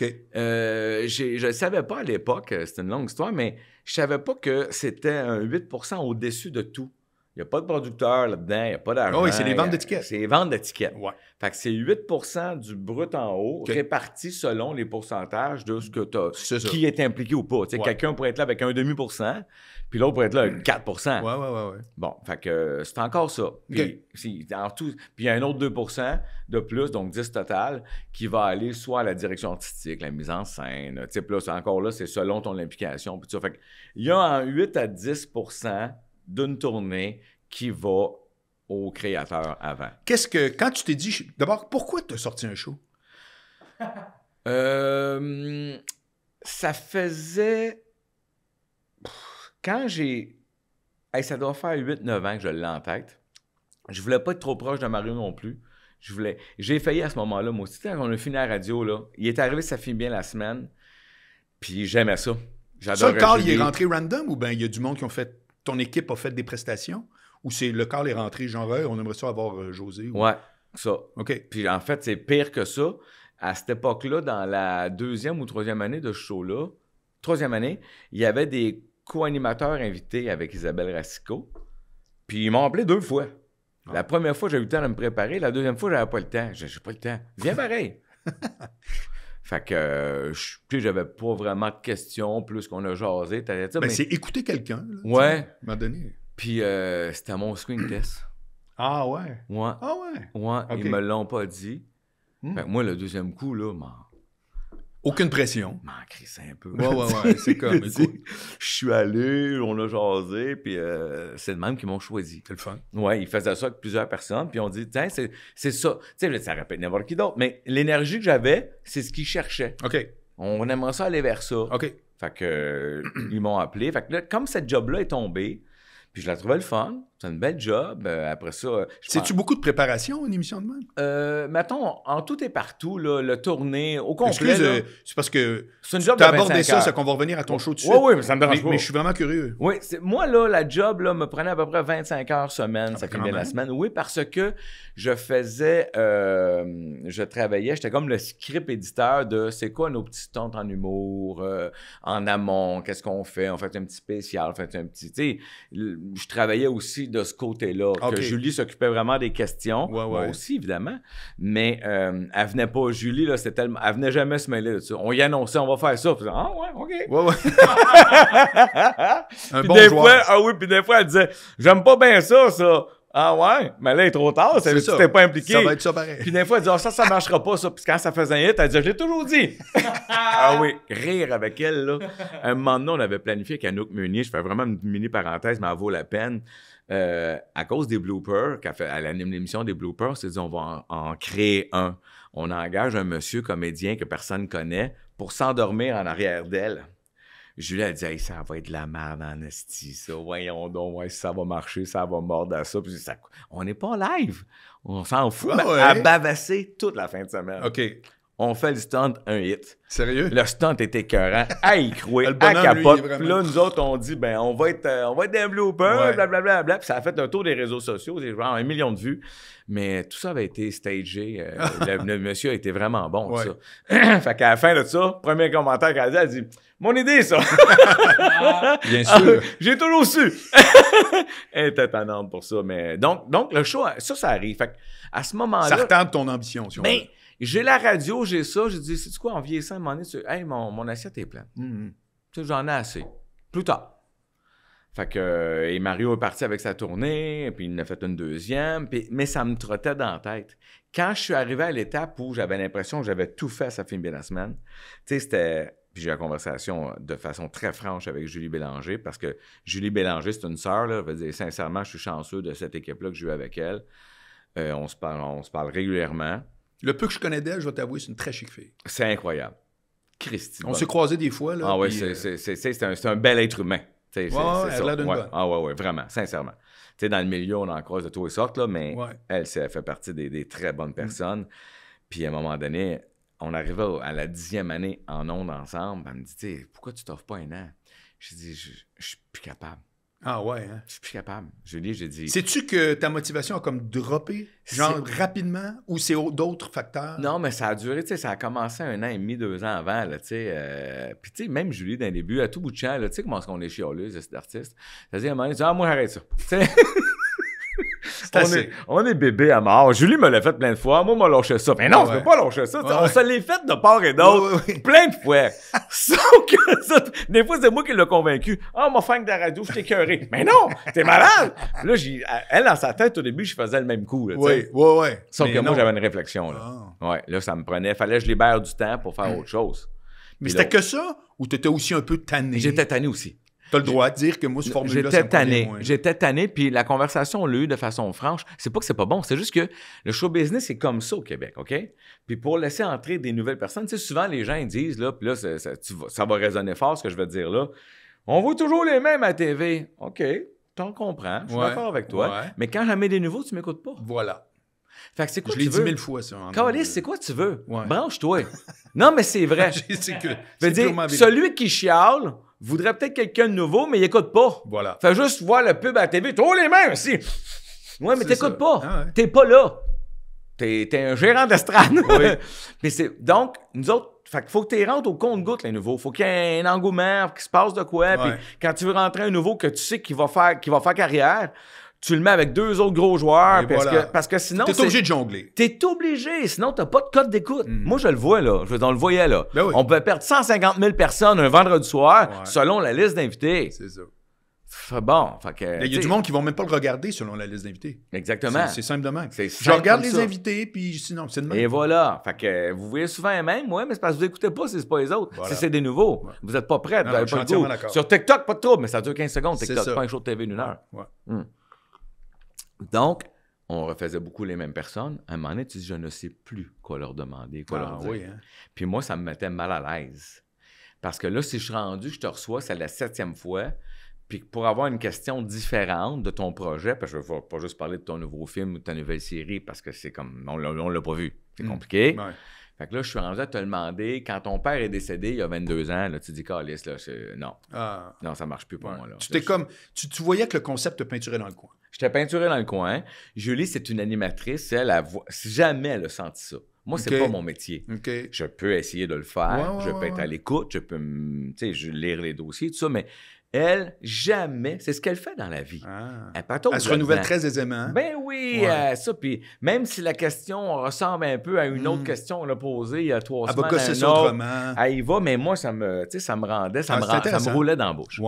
Ok. Euh, je ne savais pas à l'époque, c'est une longue histoire, mais je savais pas que c'était un 8% au-dessus de tout. Il n'y a pas de producteur là-dedans, il n'y a pas d'argent. Ah oui, c'est les ventes d'étiquettes. C'est les ventes d'étiquettes. Ouais. Fait que c'est 8 du brut en haut, réparti selon les pourcentages de ce que tu as, qui est impliqué ou pas. Quelqu'un pourrait être là avec un demi puis l'autre pourrait être là avec 4 Oui, oui, oui. Ouais. Bon, fait que c'est encore ça. Puis il y a un autre 2 de plus, donc 10 total, qui va aller soit à la direction artistique, la mise en scène. sais, là, encore là, c'est selon ton implication. Puis ça. il y a en 8 à 10 d'une tournée qui va au créateur avant. Qu'est-ce que, quand tu t'es dit, d'abord, pourquoi tu as sorti un show? [LAUGHS] Euh, ça faisait. Quand j'ai. ça doit faire 8-9 ans que je l'ai en tête. Je voulais pas être trop proche de Mario non plus. Je voulais. J'ai failli à ce moment-là, moi aussi. Quand on a fini la radio, là, il est arrivé, ça finit bien la semaine. Puis j'aimais ça. J'adore... Ça, le il est rentré random ou bien il y a du monde qui ont fait ton équipe a fait des prestations ou c'est le corps est rentré, genre, on aimerait ça avoir euh, José? Ouais, ça. OK. Puis en fait, c'est pire que ça. À cette époque-là, dans la deuxième ou troisième année de ce show-là, troisième année, il y avait des co-animateurs invités avec Isabelle Racicot. Puis ils m'ont appelé deux fois. Ah. La première fois, j'ai eu le temps de me préparer. La deuxième fois, j'avais pas le temps. J'ai pas le temps. Viens [LAUGHS] pareil. [LAUGHS] Fait que, plus euh, j'avais pas vraiment de questions, plus qu'on a jasé. Ben, mais c'est écouter quelqu'un. Ouais. M'a donné. Puis euh, c'était mon screen [CLEARS THROAT] test. Ah ouais? Ouais. Ah ouais? Ouais, ils me l'ont pas dit. Hmm. Fait que moi, le deuxième coup, là, mort. Aucune pression. M'en un peu. Ouais, ouais, ouais. C'est comme. [LAUGHS] écoute, je suis allé, on a jasé, puis euh, c'est le même qui m'ont choisi. C'est le fun. Ouais, ils faisaient ça avec plusieurs personnes, puis on dit, tiens, c'est, ça. Tu sais, ça rappelle n'importe qui d'autre, mais l'énergie que j'avais, c'est ce qu'ils cherchaient. OK. On aimerait ça aller vers ça. OK. Fait que, ils m'ont appelé. Fait que là, comme cette job-là est tombée, puis je la trouvais le fun, c'est une job. Euh, après ça. C'est-tu euh, beaucoup de préparation, une émission de même? Euh, mettons, en tout et partout, le tourner au complet. c'est parce que. C'est une job de abordé ça, c'est qu'on va revenir à ton show dessus. Oui, oui, mais ça me dérange mais, pas. je suis vraiment curieux. Oui, moi, là, la job là, me prenait à peu près 25 heures semaine, ah, ça finit la semaine. Oui, parce que je faisais. je travaillais, j'étais comme le script éditeur de c'est quoi nos petites tentes en humour, en amont, qu'est-ce qu'on fait, on fait un petit spécial, on fait un petit. Tu je travaillais aussi de ce côté-là. Que Julie s'occupait vraiment des questions. Moi aussi, évidemment. Mais euh, elle venait pas. Julie, là, c'était Elle venait jamais se mêler de ça. On y annonçait, on va faire ça. ah ouais, OK. [LAUGHS] Un puis bon joueur. ah oui, puis des fois, elle disait J'aime pas bien ça, ça. Ah ouais, mais là, il est trop tard, tu t'es pas impliqué. Ça va être ça pareil. Puis des fois, elle dit, ah, ça, ça marchera pas, ça. Puis quand ça faisait un hit, elle dit, je l'ai toujours dit. [LAUGHS] ah oui, rire avec elle, là. À un moment donné, on avait planifié qu'Anouk Meunier, je fais vraiment une mini parenthèse, mais elle vaut la peine. Euh, à cause des bloopers, qu'elle fait, à l'émission des bloopers, on s'est dit on va en, créer un. On engage un monsieur comédien que personne connaît pour s'endormir en arrière d'elle. Julie, a dit ça va être de la merde en ça. Voyons donc, si ça va marcher, ça va mordre à ça. on n'est pas en live. On s'en fout. Ah à bavasser toute la fin de semaine. OK on fait le stunt, un hit. Sérieux? Le stunt était écœurant. Aïe, [LAUGHS] croué, Le à capote. Là, nous autres, on dit, ben, on va être, euh, on va être des bloopers, blablabla. Bla, Puis ça a fait un tour des réseaux sociaux, genre un million de vues. Mais tout ça avait été stagé. Euh, [LAUGHS] le, monsieur a été vraiment bon, ça. [CLEARS THROAT] fait qu'à la fin de ça, premier commentaire qu'elle a dit, elle dit, mon idée, ça. [LAUGHS] Bien sûr. J'ai toujours su. Elle était pour ça. Mais donc, donc, le show, ça, ça arrive. Fait à ce moment-là. Ça retarde ton ambition, si on ben, j'ai la radio, j'ai ça. J'ai dit, c'est quoi, en vieillissant, à un moment donné, hey, mon, assiette est pleine. Mm, mm. Tu j'en ai assez. Plus tard. Fait que, euh, et Mario est parti avec sa tournée, puis il en a fait une deuxième, mais ça me trottait dans la tête. Quand je suis arrivé à l'étape où j'avais l'impression que j'avais tout fait à sa film bien la semaine, tu sais, c'était. Puis j'ai eu la conversation euh, de façon très franche avec Julie Bélanger, parce que Julie Bélanger, c'est une sœur, là. Je veux dire, sincèrement, je suis chanceux de cette équipe-là que j'ai eu avec elle. Euh, on, se parle, on se parle régulièrement. Le peu que je connais d'elle, je vais t'avouer, c'est une très chic fille. C'est incroyable. Christy. On s'est croisés des fois. Là, ah oui, euh, c'est un, un, bel être humain. Ouais, elle a d'une bonne. Ah ouais, ouais, vraiment, sincèrement. dans le milieu, on en croise de toutes sortes, là, mais elle, fait partie des, très bonnes mm. personnes. Puis à un moment donné, on arrivait à la dixième année en ondes ensemble. Elle me dit, pourquoi tu t'offres pas un an? Je dis, je suis plus capable. Ah ouais, hein? Je suis plus capable. Julie, j'ai dit. Sais-tu que ta motivation a comme droppé, genre rapidement, ou c'est d'autres facteurs? Non, mais ça a duré, tu sais, ça a commencé un an et demi, deux ans avant, là, tu sais. Euh, puis, tu sais, même Julie, d'un début, à tout bout de champ, là, tu sais comment est-ce qu'on est chialeuse, cet artiste? C'est-à-dire, un moment tu ah, moi, j'arrête ça. [LAUGHS] on, est, on, est, bébé à mort. Julie me l'a fait plein de fois. Moi, m'a lâché ça. Mais non, je ne peux pas lâcher ça. On se l'est fait de part et d'autre. plein de fois. [LAUGHS] Sauf que des fois, c'est moi qui l'ai convaincu. Ah, oh, mon de la radio, je t'ai cœuré. Mais non, t'es malade. là, elle, dans sa tête, au début, je faisais le même coup. oui, oui, oui. Sauf que moi, j'avais une réflexion. Là. Ah. Ouais, là, ça me prenait. Fallait que je libère du temps pour faire hmm. autre chose. Mais c'était que ça ou t'étais aussi un peu tanné? J'étais tanné aussi. T'as le droit de dire que moi, ce formule-là, J'étais tanné. J'étais tanné, puis la conversation, on l'a eu de façon franche. C'est pas que c'est pas bon, c'est juste que le show business est comme ça au Québec, OK? Puis pour laisser entrer des nouvelles personnes, tu sais, souvent les gens disent, là, puis là, ça, va résonner fort ce que je vais dire là. On voit toujours les mêmes à TV. OK, t'en comprends, je suis d'accord avec toi. Mais quand j'en mets des nouveaux, tu m'écoutes pas. Voilà. Fait que c'est quoi Je l'ai dit mille fois, ça. Calice, c'est quoi tu veux? Branche-toi. non, mais c'est vrai. [LAUGHS] c'est que, dire, celui qui chiale, voudrait peut-être quelqu'un de nouveau, mais il n'écoute pas. Voilà. Fait juste voir le pub à la TV. les mêmes aussi! Ouais, mais t'écoutes pas. Tu ah T'es pas là. T'es es un gérant d'estrade. [LAUGHS] c'est donc, nous autres, faut que tu rentres au compte-goutte, les nouveaux. Faut qu'il y ait un engouement, qu'il se passe de quoi. quand tu veux rentrer un nouveau que tu sais qu'il va faire, qu'il va faire carrière, tu le mets avec deux autres gros joueurs parce, que, parce que sinon. T'es obligé de jongler. T'es obligé, sinon t'as pas de code d'écoute. Mm. Moi, je le vois, là. Je, on le voyait, là. Ben on peut perdre 150 000 personnes un vendredi soir selon la liste d'invités. C'est ça. Fait bon, Il y a du monde qui vont même pas le regarder selon la liste d'invités. Exactement. C'est simple de même. je regarde les invités, puis sinon, c'est de même. Et voilà. Fait que vous voyez souvent les mêmes, oui, mais c'est parce que vous écoutez pas, si c'est pas les autres. Si c'est des nouveaux, vous n'êtes pas prêts, Sur TikTok, pas de trouble, mais ça dure 15 secondes, TikTok, pas un show de TV d'une heure. Hmm. Donc, on refaisait beaucoup les mêmes personnes. À un moment donné, tu dis, je ne sais plus quoi leur demander, quoi leur ah dire. Hein. Puis moi, ça me mettait mal à l'aise. Parce que là, si je suis rendu, je te reçois, c'est la septième fois. Puis pour avoir une question différente de ton projet, parce que je ne vais pas juste parler de ton nouveau film ou de ta nouvelle série, parce que c'est comme, on ne l'a pas vu. C'est hmm. compliqué. Fait que là, je suis rendu de te demander, quand ton père est décédé il y a 22 ans, là, tu dis, Calis, là, non. Ah. Non, ça marche plus pour moi. Là. Tu, t'es comme... Tu, tu, voyais que le concept te peinturait dans le coin. Je t'ai peinturé dans le coin. Julie, c'est une animatrice. Elle, a jamais elle a senti ça. Moi, c'est pas mon métier. Je peux essayer de le faire. je peux être à l'écoute. Je peux lire les dossiers, tout ça. Mais elle, jamais. C'est ce qu'elle fait dans la vie. Ah. Elle, se renouvelle très aisément. Hein? Ben oui, euh, ça. Puis même si la question ressemble un peu à une hmm. autre question qu'on a posée il y a trois elle semaines. Va ah, va, mais moi, ça me, rendait, ça, ah, me, ça me roulait dans la bouche.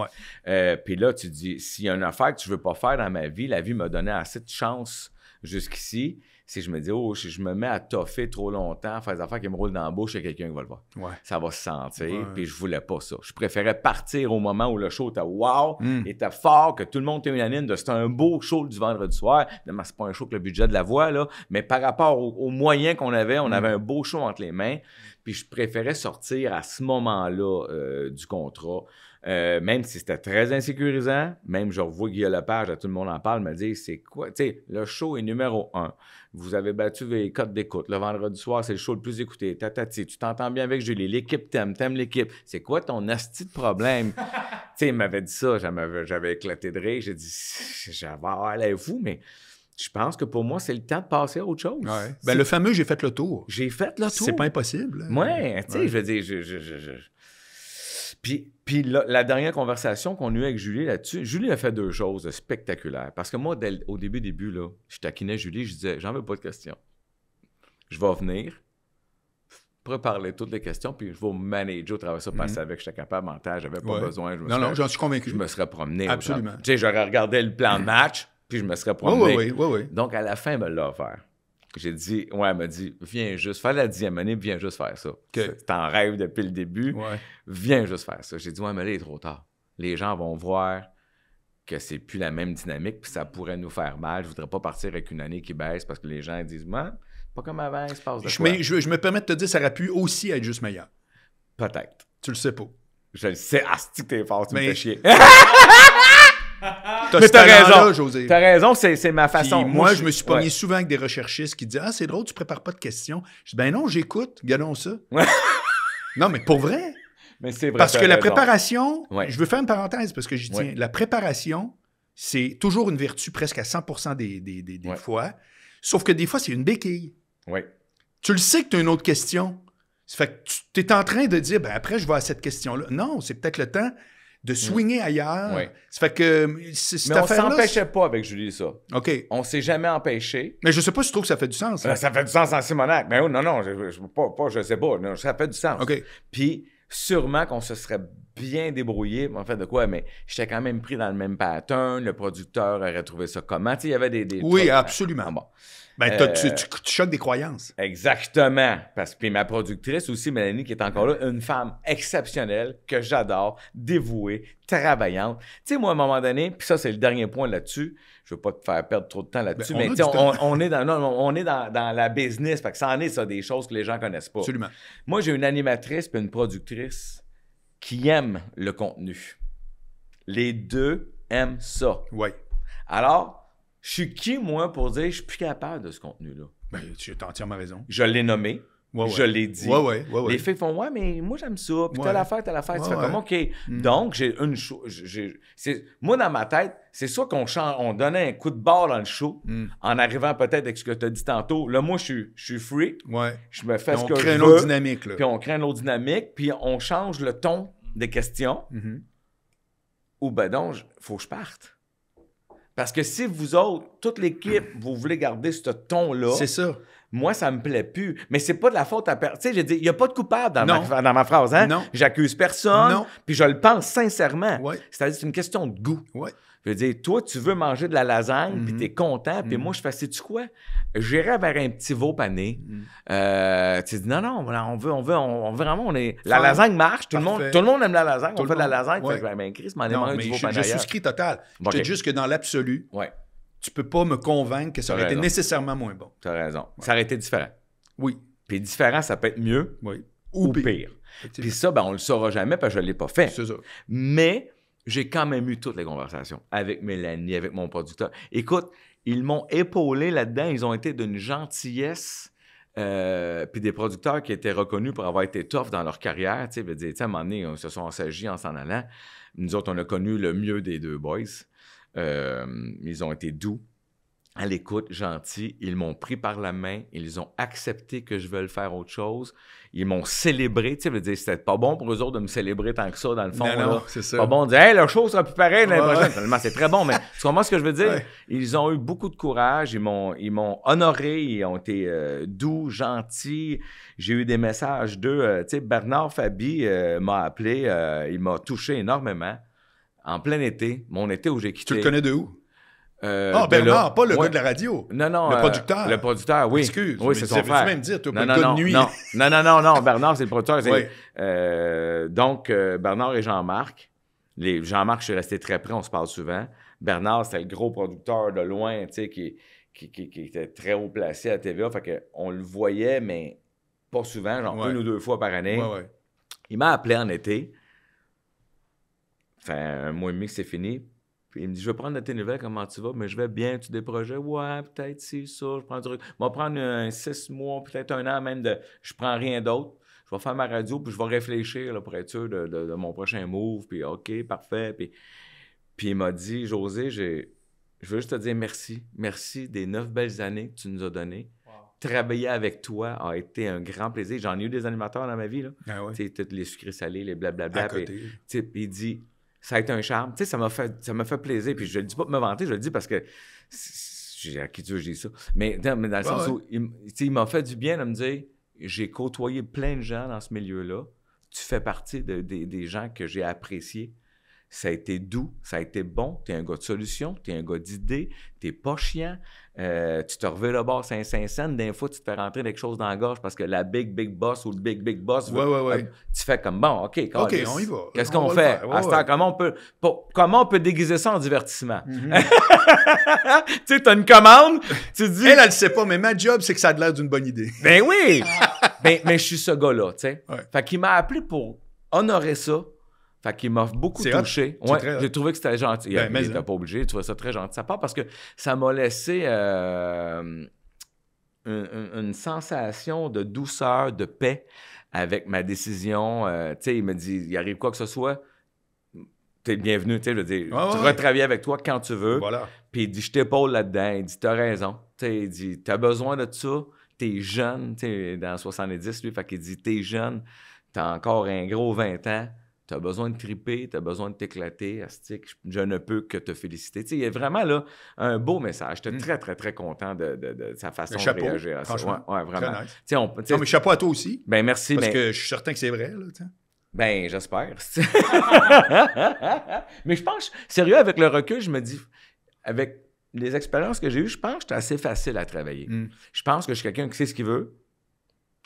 Euh, puis là, tu dis, s'il y a une affaire que tu veux pas faire dans ma vie, la vie m'a donné assez de chance jusqu'ici, si je me dis, oh, si je me mets à toffer trop longtemps, faire des affaires qui me roulent dans la bouche, il y a quelqu'un qui va le voir. Ça va se sentir, puis je voulais pas ça. Je préférais partir au moment où le show était wow, hmm. était fort, que tout le monde était unanime de c'était un beau show du vendredi soir. C'est pas un show que le budget de la voix, là, mais par rapport aux moyens qu'on avait, on hmm. avait un beau show entre les mains, puis je préférais sortir à ce moment-là euh, du contrat. Euh, même si c'était très insécurisant, même je vois Guillaume Lepage, tout le monde en parle, me dit, c'est quoi, tu sais, le show est numéro un. Vous avez battu les codes d'écoute. Le vendredi soir, c'est le show le plus écouté. Tatati, tu t'entends bien avec Julie. L'équipe t'aime, t'aimes l'équipe. C'est quoi ton asti de problème? [LAUGHS] tu sais, il m'avait dit ça, j'avais éclaté de rire. J'ai dit, j'avais allez vous, mais je pense que pour moi, c'est le temps de passer à autre chose. Ben, le fameux j'ai fait le tour. J'ai fait le tour. C'est pas impossible. Ouais, tu sais, je veux dire, je, je, puis, la, dernière conversation qu'on a eue avec Julie là-dessus, Julie a fait deux choses spectaculaires. Parce que moi, au début, début, là, je taquinais Julie, je disais, j'en veux pas de questions. Je vais venir, préparer toutes les questions, puis je vais manager au travers de ça, parce que je mhm. avec, j'étais capable, j'avais pas besoin. Je me non, non, j'en suis convaincu. Je me serais promené. Absolument. Tu sais, j'aurais regardé le plan de match, puis je me serais promené. Oui, oui, oui. Donc, à la fin, elle me l'a offert. J'ai dit, ouais, elle m'a dit, viens juste faire la dixième année, viens juste faire ça. Que t'en rêves depuis le début, viens juste faire ça. J'ai dit, ouais, mais là, il est trop tard. Les gens vont voir que c'est plus la même dynamique, puis ça pourrait nous faire mal. Je voudrais pas partir avec une année qui baisse parce que les gens disent, moi, pas comme avant, il se passe de je, quoi. je, me permets de te dire, ça aurait pu aussi être juste meilleur. Peut-être. Tu le sais pas. Je le sais, [LAUGHS] asti que es fort, tu mais... me fais chier. [LAUGHS] T'as raison. José. T'as raison, c'est, ma façon. moi, je, me suis pogné souvent avec des recherchistes qui disent Ah, c'est drôle, tu prépares pas de questions. Je dis Ben non, j'écoute, galons ça. [LAUGHS] non, mais pour vrai. Mais c'est vrai. Parce que la préparation, je veux faire une parenthèse parce que je tiens. La préparation, c'est toujours une vertu presque à 100 des, des, fois. Sauf que des fois, c'est une béquille. Oui. Tu le sais que tu as une autre question. Ça fait que tu es en train de dire, ben après, je vais à cette question-là. Non, c'est peut-être le temps de mm. swinguer ailleurs. Ça fait que euh, cette Mais on s'empêchait pas avec Julie, ça. OK. On s'est jamais empêché. Mais je sais pas si tu trouves que ça fait du sens. Ça ben, fait du sens en Simonac. Mais ben non, non, je, je sais pas. ça fait du sens. OK. Puis sûrement qu'on se serait bien débrouillé. En fait, de quoi? Mais j'étais quand même pris dans le même pattern. Le producteur aurait trouvé ça comment? Tu sais, il y avait des... des oui, euh, absolument. Ah, bon. Ben, euh, tu, choques des croyances. Exactement. Parce que ma productrice aussi, Mélanie, qui est encore là, une femme exceptionnelle que j'adore, dévouée, travaillante. Tu sais, moi, à un moment donné, puis ça, c'est le dernier point là-dessus. Je ne veux pas te faire perdre trop de temps là-dessus, ben, mais on, est dans, on est dans, la business. parce que ça en est, ça, des choses que les gens ne connaissent pas. Absolument. Moi, j'ai une animatrice puis une productrice qui aime le contenu. Les deux aiment ça. Oui. Alors, je suis qui, moi, pour dire je suis plus capable de ce contenu-là? Ben, tu as entièrement raison. Je l'ai nommé. Je l'ai dit. les filles font Ouais, mais moi, j'aime ça. Puis as l'affaire, as l'affaire. tu fais comme OK. Hmm. Donc, j'ai une chose. Moi, dans ma tête, c'est soit qu'on on donnait un coup de barre dans le show hmm. en arrivant peut-être avec ce que tu as dit tantôt. Là, moi, je suis, je suis free. Je me fais ce que je veux. On crée une autre dynamique. Puis on crée une autre dynamique. Puis on change le ton des questions. Mm-hmm. Ou ben donc, faut que je parte. Parce que si vous autres, toute l'équipe, vous voulez garder ce ton-là. C'est ça. Moi, ça me plaît plus. Mais c'est pas de la faute à personne. Tu sais, j'ai dit, il n'y a pas de coupable dans, ma, phrase. Hein? Non. J'accuse personne. Non. Puis je le pense sincèrement. C'est-à-dire, c'est une question de goût. Je veux dire, toi, tu veux manger de la lasagne, puis tu mhm. puis t'es content, puis mhm. moi, je fais, sais-tu quoi? J'irais vers un petit veau pané. Mhm. Euh, tu dis, non, non, on veut, on veut, on, vraiment, on est. La lasagne marche, tout le, monde, tout le monde aime la lasagne, on fait de la lasagne, ouais. fait, ben, Chris, m'en du veau pané. Je souscris total. Je juste que dans l'absolu, ouais. tu peux pas me convaincre que ça aurait été nécessairement moins bon. Tu as raison. Ça aurait été différent. Oui. Puis différent, ça peut être mieux ou, pire. Puis ça, ben, on le saura jamais parce que je ne l'ai pas fait. C'est ça. Mais j'ai quand même eu toutes les conversations avec Mélanie, avec mon producteur. Écoute, ils m'ont épaulé là-dedans. Ils ont été d'une gentillesse. Euh, puis des producteurs qui étaient reconnus pour avoir été tough dans leur carrière. Tu sais, à un moment donné, on se sont en s'en allant. Nous autres, on a connu le mieux des deux boys. Euh, ils ont été doux à l'écoute, gentil, Ils m'ont pris par la main, ils ont accepté que je veuille faire autre chose. Ils m'ont célébré. Tu sais, je dire, c'était pas bon pour eux autres de me célébrer tant que ça, dans le fond. Non, non c'est ça. Pas bon de dire, hey, leur chose sera plus pareille l'année prochaine. c'est très bon, mais tu comprends ce que je veux dire? Ils ont eu beaucoup de courage, ils m'ont, ils m'ont honoré, ils ont été euh, doux, gentils. J'ai eu des messages d'eux. Euh, tu sais, Bernard Fabi euh, m'a appelé, il m'a touché énormément en plein été, mon été où j'ai quitté. Tu le connais de où? Euh, ah, ben Bernard, pas le gars de la radio. Non, non. Le euh, producteur. le producteur, oui. Excuse. Oui, c'est son même dire, toi, non, non, le non, de nuit. [LAUGHS] Non, non, non, non, Bernard, c'est le producteur. Euh, donc, Bernard et Jean-Marc. Jean-Marc, je suis resté très près, on se parle souvent. Bernard, c'était le gros producteur de loin, tu sais, qui, était très haut placé à TVA. Fait qu'on on le voyait, mais pas souvent, genre une ou deux fois par année. Il m'a appelé en été. Enfin, un mois et demi c'est fini il me dit, je vais prendre de tes nouvelles, comment tu vas? Mais je vais bien, tu des projets? Ouais, peut-être si, ça, je prends du... vais prendre un, six mois, peut-être un an même de... Je prends rien d'autre. Je vais faire ma radio, puis je vais réfléchir pour être sûr de, mon prochain move, puis OK, parfait. Puis, puis il m'a dit, José, Je veux juste te dire merci. Merci des neuf belles années que tu nous as données travailler avec toi a été un grand plaisir. J'en ai eu des animateurs dans ma vie. Là. Ah ouais. les sucrés salés, les blablabla. il dit ça a été un charme. Tu sais, ça m'a fait, ça m'a fait plaisir. Puis je le dis pas me vanter, je le dis parce que à qui Dieu j'ai ça. Mais dans, mais le sens où il, m'a fait du bien de me dire j'ai côtoyé plein de gens dans ce milieu-là. Tu fais partie des gens que j'ai appréciés. Ça a été doux, ça a été bon. Tu es un gars de solution, tu es un gars d'idées, tu pas chiant. Euh, tu te revais le bord saint d'un fois, tu te fais rentrer quelque chose dans la gorge parce que la big, big boss ou le big, big boss, euh, tu fais comme bon, OK, on y va. Qu'est-ce qu'on fait? comment, on peut, comment on peut déguiser ça en divertissement? Mhm. [LAUGHS] tu sais, t'as une commande, tu dis. Elle, elle le sait pas, mais ma job, c'est que ça a l'air d'une bonne idée. ben oui! [LAUGHS] Ben, mais je suis ce gars-là, tu sais. Fait qu'il m'a appelé pour honorer ça fait qu'il m'a beaucoup touché. J'ai trouvé que c'était gentil. Ben, mais il n'était hein. pas obligé, tu vois ça très gentil. Ça part parce que ça m'a laissé euh, une, sensation de douceur, de paix avec ma décision. Euh, il me dit, il arrive quoi que ce soit, t'es bienvenu, tu je veux avec toi quand tu veux. Voilà. Puis il dit, je t'épaule là-dedans. Il dit, t'as raison. Tu il dit, as besoin de ça. T'es jeune, tu dans 70, lui, fait qu'il dit, t'es jeune, as encore un gros 20 ans tu as besoin de triper, tu as besoin de t'éclater, je ne peux que te féliciter. il y a vraiment là un beau message. Je mm. très, très, très content de, sa façon de réagir à ça. Ouais, vraiment. on, mais chapeau à toi aussi. Ben, merci. Parce que je suis certain que c'est vrai. Là, ben, j'espère. [LAUGHS] mais je pense, sérieux, avec le recul, je me dis, avec les expériences que j'ai eues, je pense que c'est assez facile à travailler. Mm. Je pense que je suis quelqu'un qui sait ce qu'il veut,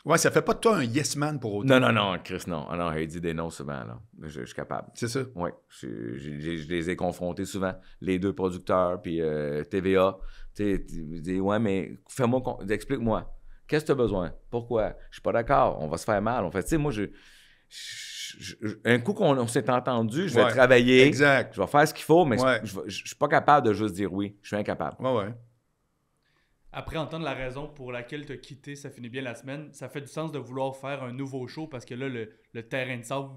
Ouais, ça fait pas de toi un yes man pour autant. Non, non, non, Chris, non. Ah non, il dit des noms souvent, là. Je, suis capable. C'est ça? Oui. Je, les ai confrontés souvent, les deux producteurs, puis euh, TVA. Tu dis, ouais, mais fais-moi, explique-moi. Qu'est-ce que tu as besoin? Pourquoi? Je suis pas d'accord. On va se faire mal. en fait, tu sais, moi, je. un coup qu'on s'est entendu, je vais travailler. Exact. Je vais faire ce qu'il faut, mais je, suis pas capable de juste dire oui. Je suis incapable. Ouais, ouais après entendre la raison pour laquelle tu as quitté Ça finit bien la semaine, ça fait du sens de vouloir faire un nouveau show parce que là, le, terrain de sable,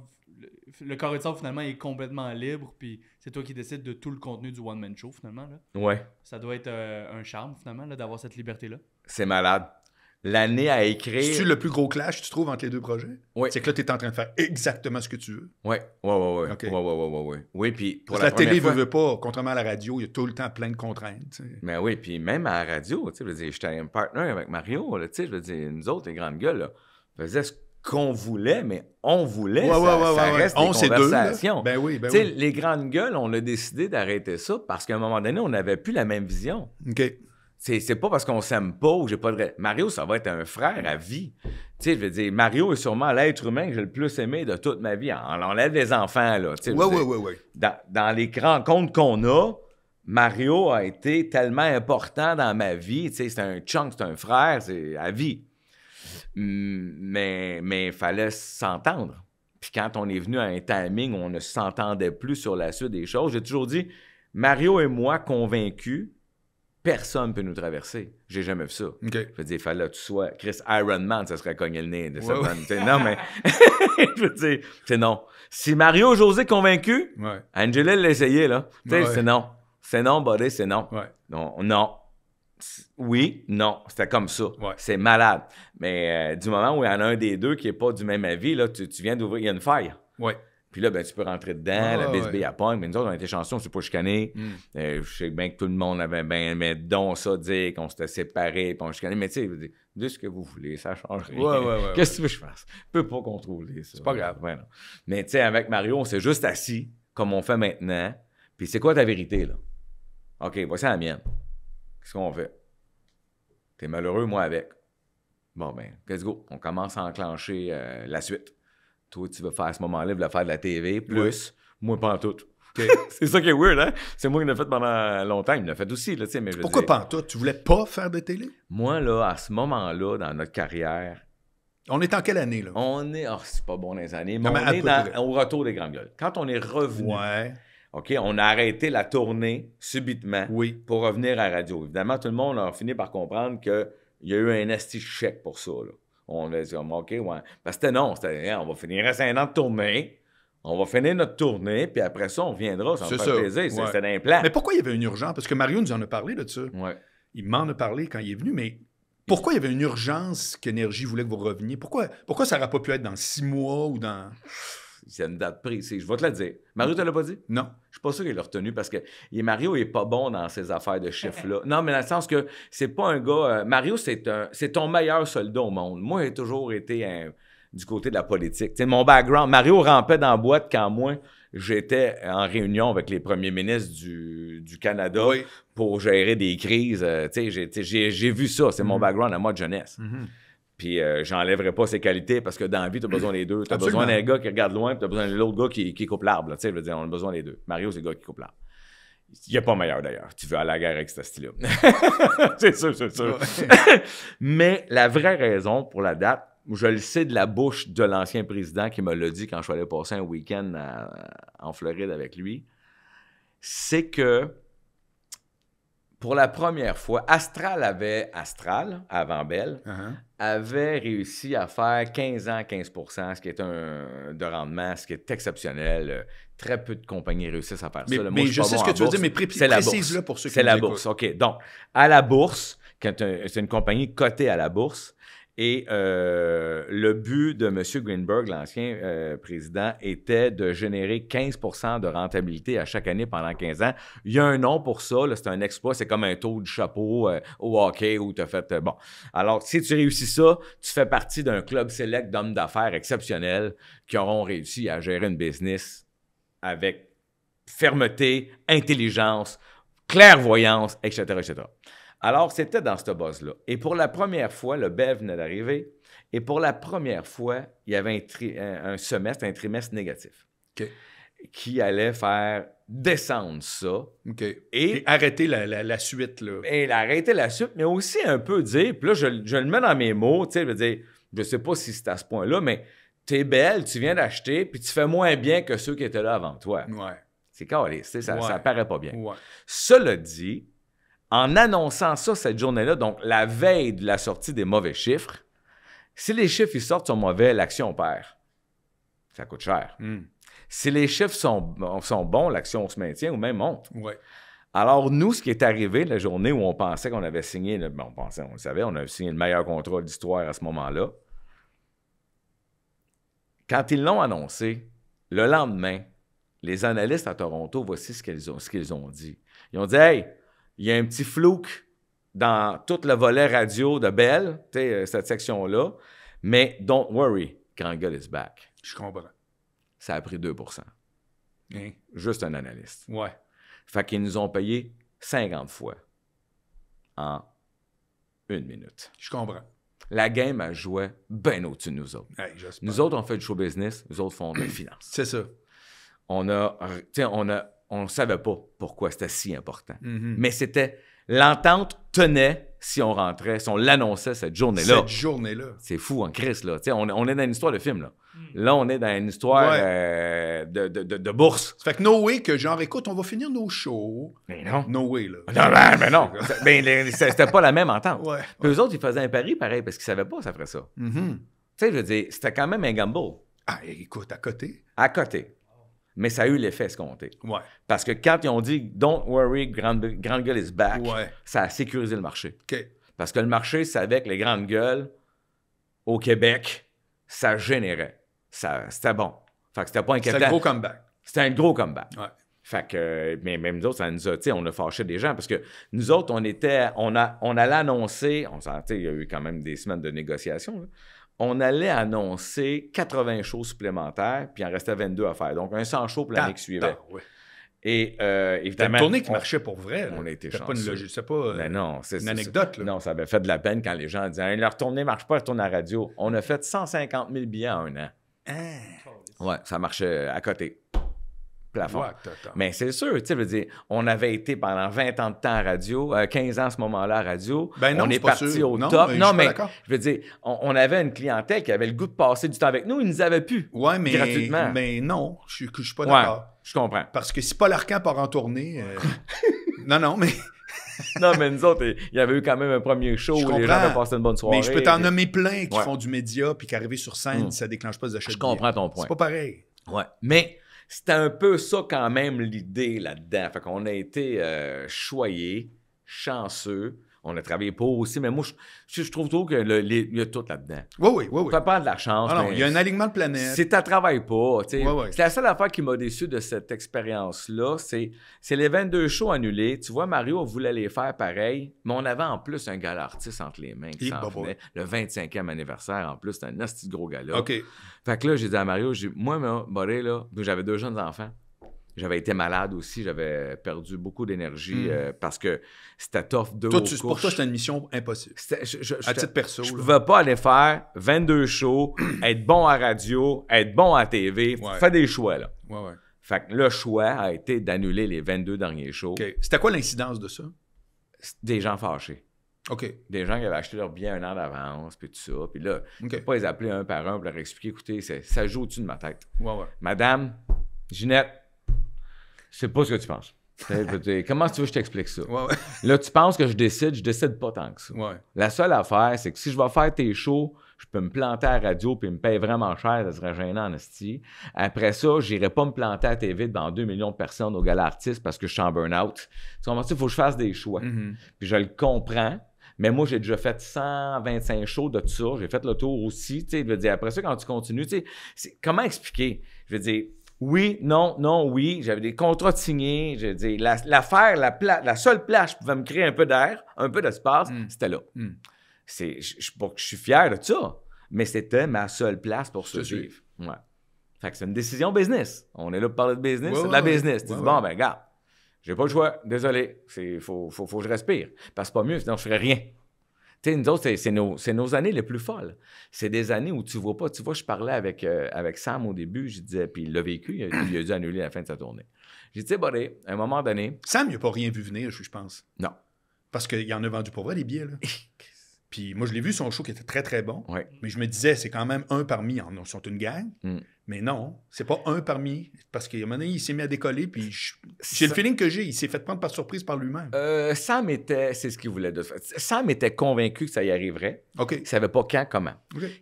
le, corps de sable finalement est complètement libre, puis c'est toi qui décides de tout le contenu du one-man show finalement. Là. Ouais. Ça doit être euh, un charme finalement d'avoir cette liberté-là. C'est malade l'année à écrire. C'est-tu le plus gros clash, tu trouves, entre les deux projets? Oui. C'est que là, tu es en train de faire exactement ce que tu veux. Oui, oui, oui. Oui, oui, oui, oui, oui. puis pour Parce la, la télé, ne veut, pas. Contrairement à la radio, il y a tout le temps plein de contraintes. Mais oui, puis même à la radio, tu sais, j'étais un partner avec Mario, tu sais, je veux dire, nous autres, les grandes gueules, là, ce qu'on voulait, mais on voulait. ça, reste des on conversations. ben oui, ben oui. Les grandes gueules, on a décidé d'arrêter ça parce qu'à un moment donné, on n'avait plus la même vision. OK. C'est pas parce qu'on s'aime pas ou j'ai pas de. Mario, ça va être un frère à vie. Tu sais, je veux dire, Mario est sûrement l'être humain que j'ai le plus aimé de toute ma vie. On enlève les enfants, là. Oui, oui, oui, oui. Dans, les rencontres qu'on a, Mario a été tellement important dans ma vie. Tu sais, c'est un chunk, c'est un frère, c'est à vie. Hum, mais il fallait s'entendre. Puis quand on est venu à un timing où on ne s'entendait plus sur la suite des choses, j'ai toujours dit Mario et moi convaincus personne peut nous traverser. J'ai jamais vu ça. Je veux dire, il fallait que tu sois Chris Iron Man, ça serait cogné le nez de cette Non, mais [LAUGHS] je veux dire, c'est non. Si Mario José convaincu, ouais. Angela l'essayait, là. c'est non. C'est non, buddy, c'est non. Non, non. Oui, non, c'était comme ça. C'est malade. Mais euh, du moment où il y en a un des deux qui n'est pas du même avis, là, tu, tu viens d'ouvrir, une faille. Oui. Puis là, ben, tu peux rentrer dedans, la ah, BSB à Mais nous autres, on était chansons, on s'est pas chicanés. Mm. Euh, je sais bien que tout le monde avait, bien, mais donc ça, dire qu'on s'était séparés, puis on chicanait. Mais tu sais, dites ce que vous voulez, ça change rien. Ouais, ouais, [LAUGHS] Qu'est-ce que tu veux que je fasse? Je peux pas contrôler ça. C'est pas grave. Non. Mais tu sais, avec Mario, on s'est juste assis, comme on fait maintenant. Puis c'est quoi ta vérité, là? OK, voici la mienne. Qu'est-ce qu'on fait? T'es malheureux, moi avec. Bon, ben, let's go. On commence à enclencher euh, la suite. Toi, tu veux faire à ce moment-là, tu faire de la TV, plus, moi, pas tout. [LAUGHS] c'est ça qui est weird, hein? C'est moi qui l'ai fait pendant longtemps. Il l'a fait aussi, là, tu Mais je Pourquoi pas en tout? Tu voulais pas faire de télé? Moi, là, à ce moment-là, dans notre carrière. On est en quelle année, là? On est. Oh, c'est pas bon les années, mais on est au retour des Grandes Gueules. Quand on est revenu. OK, on a arrêté la tournée subitement oui. pour revenir à la radio. Évidemment, tout le monde a fini par comprendre qu'il y a eu un esti chèque pour ça. Là. On a dit, OK, ouais. Parce que non, c'était, on va finir à dans notre de tournée. On va finir notre tournée, puis après ça, on viendra. Ça me plaisir. un Mais pourquoi il y avait une urgence? Parce que Mario nous en a parlé de ça. Il m'en a parlé quand il est venu, mais pourquoi il y avait une urgence qu'Énergie voulait que vous reveniez? Pourquoi, pourquoi ça n'aurait pas pu être dans six mois ou dans. C'est une date précise. Je vais te la dire. Mario, tu ne l'as pas dit? Non. Je suis pas sûr qu'il l'a retenu parce que Mario n'est pas bon dans ces affaires de chiffres-là. [LAUGHS] non, mais dans le sens que c'est pas un gars. Euh, Mario, c'est un c'est ton meilleur soldat au monde. Moi, j'ai toujours été du côté de la politique. sais, mon background, Mario rampait dans la boîte quand moi, j'étais en réunion avec les premiers ministres du, Canada pour gérer des crises. Euh, j'ai vu ça. C'est mon mhm. background à moi de jeunesse. Mhm. Puis euh, j'enlèverai pas ses qualités parce que dans la vie, tu as besoin des deux. Tu as besoin d'un gars qui regarde loin, puis tu as besoin de l'autre gars qui, coupe l'arbre. Tu sais, je veux dire, on a besoin des deux. Mario, c'est le gars qui coupe l'arbre. Il n'y a pas meilleur d'ailleurs. Tu veux aller à la guerre avec ce style-là. [LAUGHS] c'est sûr, c'est sûr. [LAUGHS] Mais la vraie raison pour la date, je le sais de la bouche de l'ancien président qui me l'a dit quand je suis allé passer un week-end en Floride avec lui, c'est que pour la première fois, Astral avait, Astral, avant Bell, uh-huh. avait réussi à faire 15 ans, 15 ce qui est un de rendement, ce qui est exceptionnel. Très peu de compagnies réussissent à faire ça. mais je, sais ce que tu veux dire, mais précise-le pour ceux qui C'est la bourse, OK. Donc, à la bourse, c'est une compagnie cotée à la bourse, et euh, le but de M. Greenberg, l'ancien euh, président, était de générer 15 de rentabilité à chaque année pendant 15 ans. Il y a un nom pour ça, c'est un expo, c'est comme un taux de chapeau euh, au hockey où tu as fait. bon. Alors, si tu réussis ça, tu fais partie d'un club sélect d'hommes d'affaires exceptionnels qui auront réussi à gérer une business avec fermeté, intelligence, clairvoyance, etc. etc. Alors, c'était dans ce buzz-là. Et pour la première fois, le BEV venait d'arriver. Et pour la première fois, il y avait un, semestre, un trimestre négatif. Qui allait faire descendre ça. OK. Et, arrêter la, suite. Là. Et arrêter la suite, mais aussi un peu dire, puis là, je, le mets dans mes mots, tu sais, je veux dire, je sais pas si c'est à ce point-là, mais t'es belle, tu viens d'acheter, puis tu fais moins bien que ceux qui étaient là avant toi. Ouais. C'est carré, ça, paraît pas bien. Ouais. Cela dit, en annonçant ça cette journée-là, donc la veille de la sortie des mauvais chiffres, si les chiffres ils sortent sont mauvais, l'action perd. Ça coûte cher. Hmm. Si les chiffres sont, sont bons, l'action se maintient ou même monte. Alors, nous, ce qui est arrivé la journée où on pensait qu'on avait signé, le, on pensait, on le savait, on avait signé le meilleur contrat d'histoire à ce moment-là. Quand ils l'ont annoncé, le lendemain, les analystes à Toronto, voici ce qu'ils ont, ce qu'ils ont dit. Ils ont dit Hey, il y a un petit flou dans tout le volet radio de Bell, euh, cette section-là. Mais don't worry, gars, is back. Je comprends. Ça a pris 2 hein? Juste un analyste. Ouais. Fait qu'ils nous ont payé 50 fois en une minute. Je comprends. La game, a joué bien au-dessus de nous autres. nous autres, on fait du show business, nous autres font de la finance. C'est ça. On a, on a on ne savait pas pourquoi c'était si important. Mhm. Mais c'était l'entente tenait si on rentrait, si on l'annonçait cette journée-là. Cette journée-là. C'est fou en hein, crise, là. On, on, est dans une histoire de film, là. Mm. Là, on est dans une histoire euh, de, de, bourse. Ça fait que no way que genre, écoute, on va finir nos shows. Mais non. No way, là. Non, mais ben, ben non. ben, c'était pas la même entente. Ouais, eux autres, ils faisaient un pari pareil parce qu'ils ne savaient pas ça ferait ça. Mhm. Tu sais, je veux dire, c'était quand même un gamble. Ah, écoute, à côté. À côté mais ça a eu l'effet escompté. Ouais. Parce que quand ils ont dit Don't worry, Grand, Gueule is back, ça a sécurisé le marché. OK. Parce que le marché savait que les grandes gueules au Québec, ça générait. Ça, c'était bon. Fait que c'était pas inquiétant. C'était un gros comeback. C'était un gros comeback. Ouais. Fait que, mais même nous autres, ça nous a, on a fâché des gens parce que nous autres, on était, on, a, on allait annoncer, on il y a eu quand même des semaines de négociations, là, on allait annoncer 80 shows supplémentaires, puis il en restait 22 à faire. Donc, un 100 shows pour l'année ah, qui ah, Et euh, évidemment. Une tournée qui marchait pour vrai. On a été chanceux. pas une logique, euh, ben c'est pas une anecdote. Non, ça avait fait de la peine quand les gens disaient leur tournée ne marche pas, tourne à la radio. On a fait 150 000 billets en un an. Hein? Ouais, ça marchait à côté plafond. mais c'est sûr, tu veux dire, on avait été pendant 20 ans de temps à radio, 15 euh, ans à ce moment-là à radio. Ben on est, parti au top. non, je mais je veux dire, on, avait une clientèle qui avait le goût de passer du temps avec nous, ils nous avaient pu. Ouais, mais, gratuitement. Mais non, je, suis pas d'accord. je comprends. Parce que si Paul Arcand part en tournée. Euh, [LAUGHS] non, non, mais. [LAUGHS] non, mais nous autres, il y avait eu quand même un premier show où les gens ont passé une bonne soirée. Mais je peux t'en nommer plein qui font du média puis qui arrivent sur scène, hmm. ça déclenche pas de Je comprends ton point. C'est pas pareil. Ouais. Mais c'était un peu ça quand même l'idée là-dedans. Fait qu'on a été euh, choyés, chanceux on a travaillé pour aussi. Mais moi, je, trouve trop qu'il y a tout là-dedans. Oui, oui, oui. oui. Tu pas de la chance. Ah non, il y a un alignement de planète. C'est un travail pas. tu sais. C'est la seule affaire qui m'a déçu de cette expérience-là. C'est, les 22 shows annulés. Tu vois, Mario voulait les faire pareil, mais on avait en plus un gars artiste entre les mains. Qui eh, Le 25e anniversaire, en plus, c'était un petit gros gars-là. OK. Fait que là, j'ai dit à Mario, moi, moi, là, j'avais deux jeunes enfants. J'avais été malade aussi, j'avais perdu beaucoup d'énergie hmm. euh, parce que c'était tough de C'est Pour toi, c'était une mission impossible. Je, à titre perso. Je ne pouvais pas aller faire 22 shows, [CLEARS THROAT] être bon à radio, être bon à TV, faire des choix. Là. Fait que le choix a été d'annuler les 22 derniers shows. C'était quoi l'incidence de ça? Des gens fâchés. OK. Des gens qui avaient acheté leur bien un an d'avance, puis tout ça. Puis là, peux pas les appeler un par un pour leur expliquer, écoutez, ça joue au-dessus de ma tête. Madame, Ginette, c'est pas ce que tu penses. [LAUGHS] Comment tu veux que je t'explique ça? Là, tu penses que je décide, je décide pas tant que ça. La seule affaire, c'est que si je vais faire tes shows, je peux me planter à la radio puis me payer vraiment cher, ça serait gênant en Après ça, j'irai pas me planter à vides dans 2 millions de personnes au gala artiste parce que je suis en burn-out. Tu comprends? Il faut que je fasse des choix. Mm-hmm. Puis je le comprends. Mais moi, j'ai déjà fait 125 shows de tout ça. J'ai fait le tour aussi. Je veux dire, après ça, quand tu continues, comment expliquer? Je veux dire, oui, non, non, oui. J'avais des contrats de signés. Je dis, l'affaire, la, seule place je pouvait me créer un peu d'air, un peu d'espace, hmm. c'était là. Hmm. je, je, suis fier de ça, mais c'était ma seule place pour survivre. Ouais. Fait que c'est une décision business. On est là pour parler de business, c'est de la business. tu dis, bon, ben, regarde, j'ai pas le choix, désolé, il faut, que je respire. Parce que pas mieux, sinon je ferais rien sais, nous autres, c'est nos, années les plus folles. C'est des années où tu vois pas. Tu vois, je parlais avec, euh, avec Sam au début, je disais, puis il l'a vécu, il, a dû annuler la fin de sa tournée. J'ai dit, bon, à un moment donné. Sam, il n'a pas rien vu venir, je pense. Non. Parce qu'il en a vendu pour vrai, les billets, là. [LAUGHS] puis moi, je l'ai vu, son show qui était très, très bon. Mais je me disais, c'est quand même un parmi. Ils sont une gang. Hmm. Mais non, c'est pas un parmi. Parce qu'à un moment donné, il s'est mis à décoller, puis le feeling que j'ai. Il s'est fait prendre par surprise par lui-même. Euh, Sam était, c'est ce qu'il voulait de faire. Sam était convaincu que ça y arriverait. OK. Il savait pas quand, comment.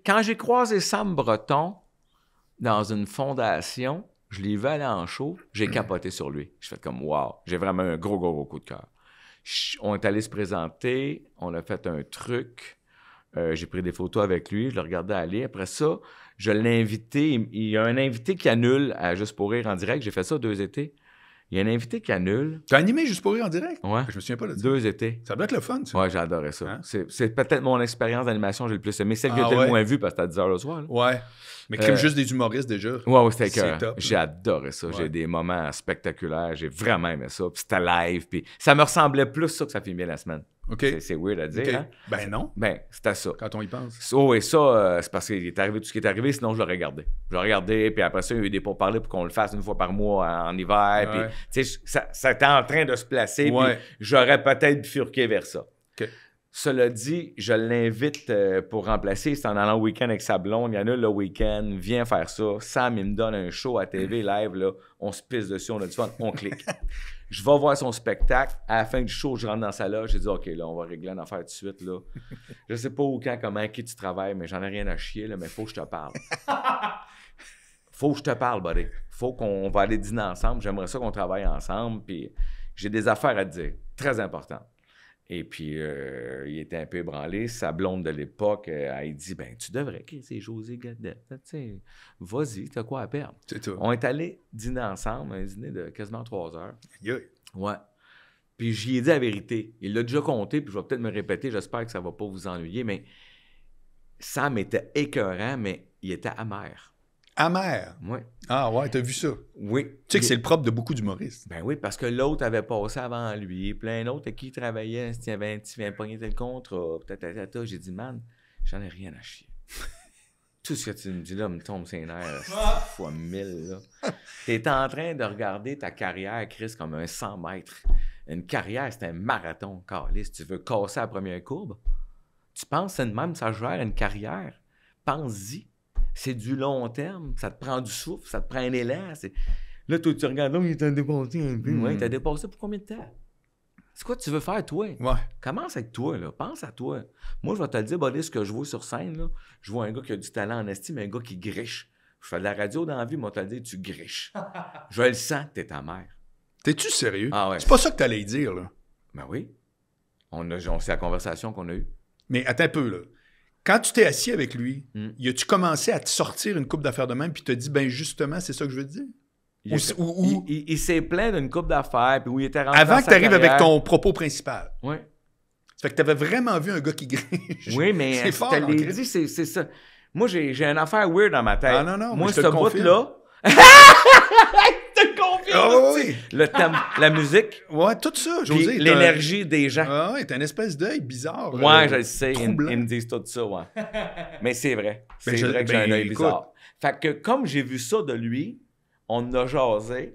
Quand j'ai croisé Sam Breton dans une fondation, je l'ai vu aller en show, j'ai mm. capoté sur lui. Je fais comme, wow, j'ai vraiment un gros, gros, gros coup de cœur. On est allé se présenter, on a fait un truc. Euh, j'ai pris des photos avec lui, je le regardais aller. Après ça, je l'ai invité. Il y a un invité qui annule à Juste pour rire en direct. J'ai fait ça deux étés. Il y a un invité qui annule. as animé Juste pour rire en direct? Ouais. Je me souviens pas de ça. Deux étés. Ça doit être le fun, sais. Ouais, j'adorais ça. Hein? C'est peut-être mon expérience d'animation que j'ai le plus aimé. Celle que j'ai ah le moins vue parce que c'était à 10 h le soir. Ouais. Mais crime euh, juste des humoristes déjà. Ouais, ouais, c'était que j'ai adoré ça. J'ai des moments spectaculaires. J'ai vraiment aimé ça. Puis c'était live. Puis ça me ressemblait plus ça que ça bien la semaine. C'est weird à dire. Hein? Ben non. Ben, c'était ça. Quand on y pense. Oh, et ça, euh, c'est parce qu'il est arrivé tout ce qui est arrivé, sinon je l'aurais gardé. Je l'aurais gardé, puis après ça, il y a eu des pourparlers pour qu'on le fasse une fois par mois hein, en, hiver. ça, ça était en train de se placer, puis j'aurais peut-être bifurqué vers ça. OK. Cela dit, je l'invite euh, pour remplacer. C'est en allant au week-end avec sa blonde. Il y en a le week-end, viens faire ça. Sam, il me donne un show à TV live. Là. On se pisse dessus, on a du fun, on clique. [LAUGHS] Je vais voir son spectacle. À la fin du show, je rentre dans sa loge. je dis « OK, là, on va régler une affaire tout de suite. Là. [LAUGHS] je sais pas où, quand, comment, qui tu travailles, mais j'en ai rien à chier, Mais mais faut que je te parle. [LAUGHS] faut que je te parle, buddy. Faut qu'on va aller dîner ensemble. J'aimerais ça qu'on travaille ensemble. Puis j'ai des affaires à te dire. Très importantes. Et puis, euh, il était un peu ébranlé. Sa blonde de l'époque, euh, a elle dit Ben, tu devrais, c'est José Gadette. Vas-y, t'as quoi à perdre On est allé dîner ensemble, un dîner de quasiment trois heures. Ouais. Puis j'y ai dit la vérité. Il l'a déjà compté, puis je vais peut-être me répéter, j'espère que ça ne va pas vous ennuyer, mais Sam était écœurant, mais il était amer. Amer. Oui. Ah ouais, t'as vu ça? Oui. Tu sais que c'est le propre de beaucoup d'humoristes. Ben oui, parce que l'autre avait passé avant lui, plein d'autres avec qui il travaillait, tu avait un pogné tel contre, J'ai dit, man, j'en ai rien à chier. [LAUGHS] Tout ce que tu me dis là me tombe les nerfs ah. fois mille. [LAUGHS] T'es en train de regarder ta carrière, Chris, comme un 100 mètres. Une carrière, c'est un marathon, Carlis. Tu veux casser la première courbe? Tu penses que c'est même ça gère une carrière? Pense-y c'est du long terme, ça te prend du souffle, ça te prend un élan. Là, toi, tu regardes, l'homme, oh, il t'a dépassé un peu. Hmm. Oui, il t'a dépassé pour combien de temps? C'est quoi tu veux faire, toi? Ouais. Commence avec toi, là. Pense à toi. Moi, je vais te le dire, Boris, ce que je vois sur scène, là, je vois un gars qui a du talent en estime, un gars qui griche. Je fais de la radio dans la vie, moi, te le dire, tu griches. [LAUGHS] je le sens que t'es ta mère. T'es-tu sérieux? Ah ouais. C'est pas ça que t'allais dire, là. Ben oui. On a, c'est la conversation qu'on a eue. Mais attends un peu, là. Quand tu t'es assis avec lui, hmm. as tu commencé à te sortir une coupe d'affaires de même puis te dit ben justement c'est ça que je veux te dire Il, ou, s'est plaint d'une coupe d'affaires puis où il était Avant que tu arrives avec ton propos principal. Oui. Ça fait que tu avais vraiment vu un gars qui gringe. Oui, mais [LAUGHS] c'est fort. c'est ça. Moi, j'ai une affaire weird dans ma tête. Ah, Moi, ce bout-là, Oh, oui. le thème, la musique. Ouais, tout ça, j'ose L'énergie des gens. Ah, ouais, t'as un espèce d'œil bizarre. Ouais, euh, je le sais. Ils, me disent tout ça, ouais. [LAUGHS] mais c'est vrai. Ben, c'est vrai que j'ai un ben, œil bizarre. Fait que comme j'ai vu ça de lui, on a jasé,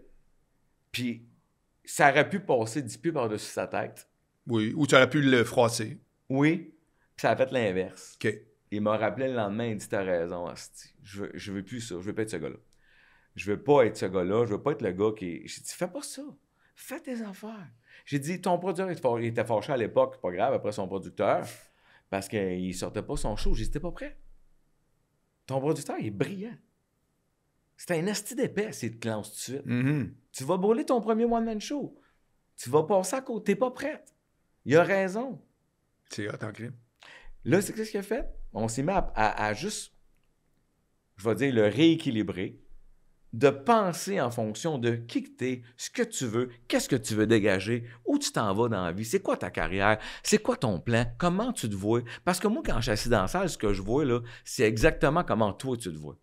puis ça aurait pu passer du pieds par-dessus sa tête. Oui, ou tu aurais pu le froisser. Oui, puis ça a fait l'inverse. OK. Il m'a rappelé le lendemain, il dit T'as raison, Je je veux plus ça, je veux pas être ce gars-là je veux pas être ce gars-là, je veux pas être le gars qui. J'ai dit, fais pas ça. Fais tes affaires. J'ai dit, ton producteur, il était fâché à l'époque, pas grave, après son producteur, parce qu'il sortait pas son show. J'étais dit, pas prêt. Ton producteur, il est brillant. C'est un asti d'épais s'il te tout de suite. Mm-hmm. Tu vas brûler ton premier one-man show. Tu vas passer à côté. T'es pas prête. Il a raison. C'est hot en crime. Là, c'est qu'est-ce qu'il a fait? On s'est mis à juste, je vais dire, le rééquilibrer de penser en fonction de qui que es, ce que tu veux, qu'est-ce que tu veux dégager, où tu t'en vas dans la vie, c'est quoi ta carrière, c'est quoi ton plan, comment tu te vois. Parce que moi, quand je suis assis dans la salle, ce que je vois, là, c'est exactement comment toi, tu te vois.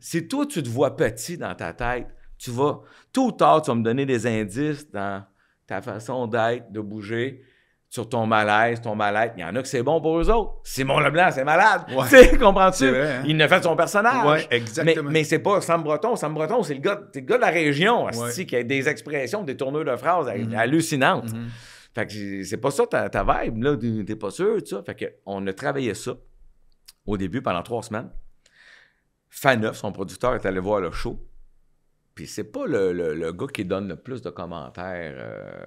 Si toi, tu te vois petit dans ta tête, tu vas, tôt ou tard, tu vas me donner des indices dans ta façon d'être, de bouger, sur ton malaise, ton mal-être. Il y en a que c'est bon pour eux autres. Simon Leblanc, c'est malade. [LAUGHS] tu sais, comprends-tu? Hein? Il ne fait son personnage. exactement. Mais, c'est pas Sam Breton. Sam Breton, c'est le gars, de la région, qui a des expressions, des tourneurs de phrases mm-hmm. hallucinantes. Mm-hmm. Fait que c'est pas ça ta, vibe, là, t'es pas sûr, tu Fait que on a travaillé ça au début pendant trois semaines. Faneuf, son producteur, est allé voir le show c'est pas le, le, gars qui donne le plus de commentaires euh,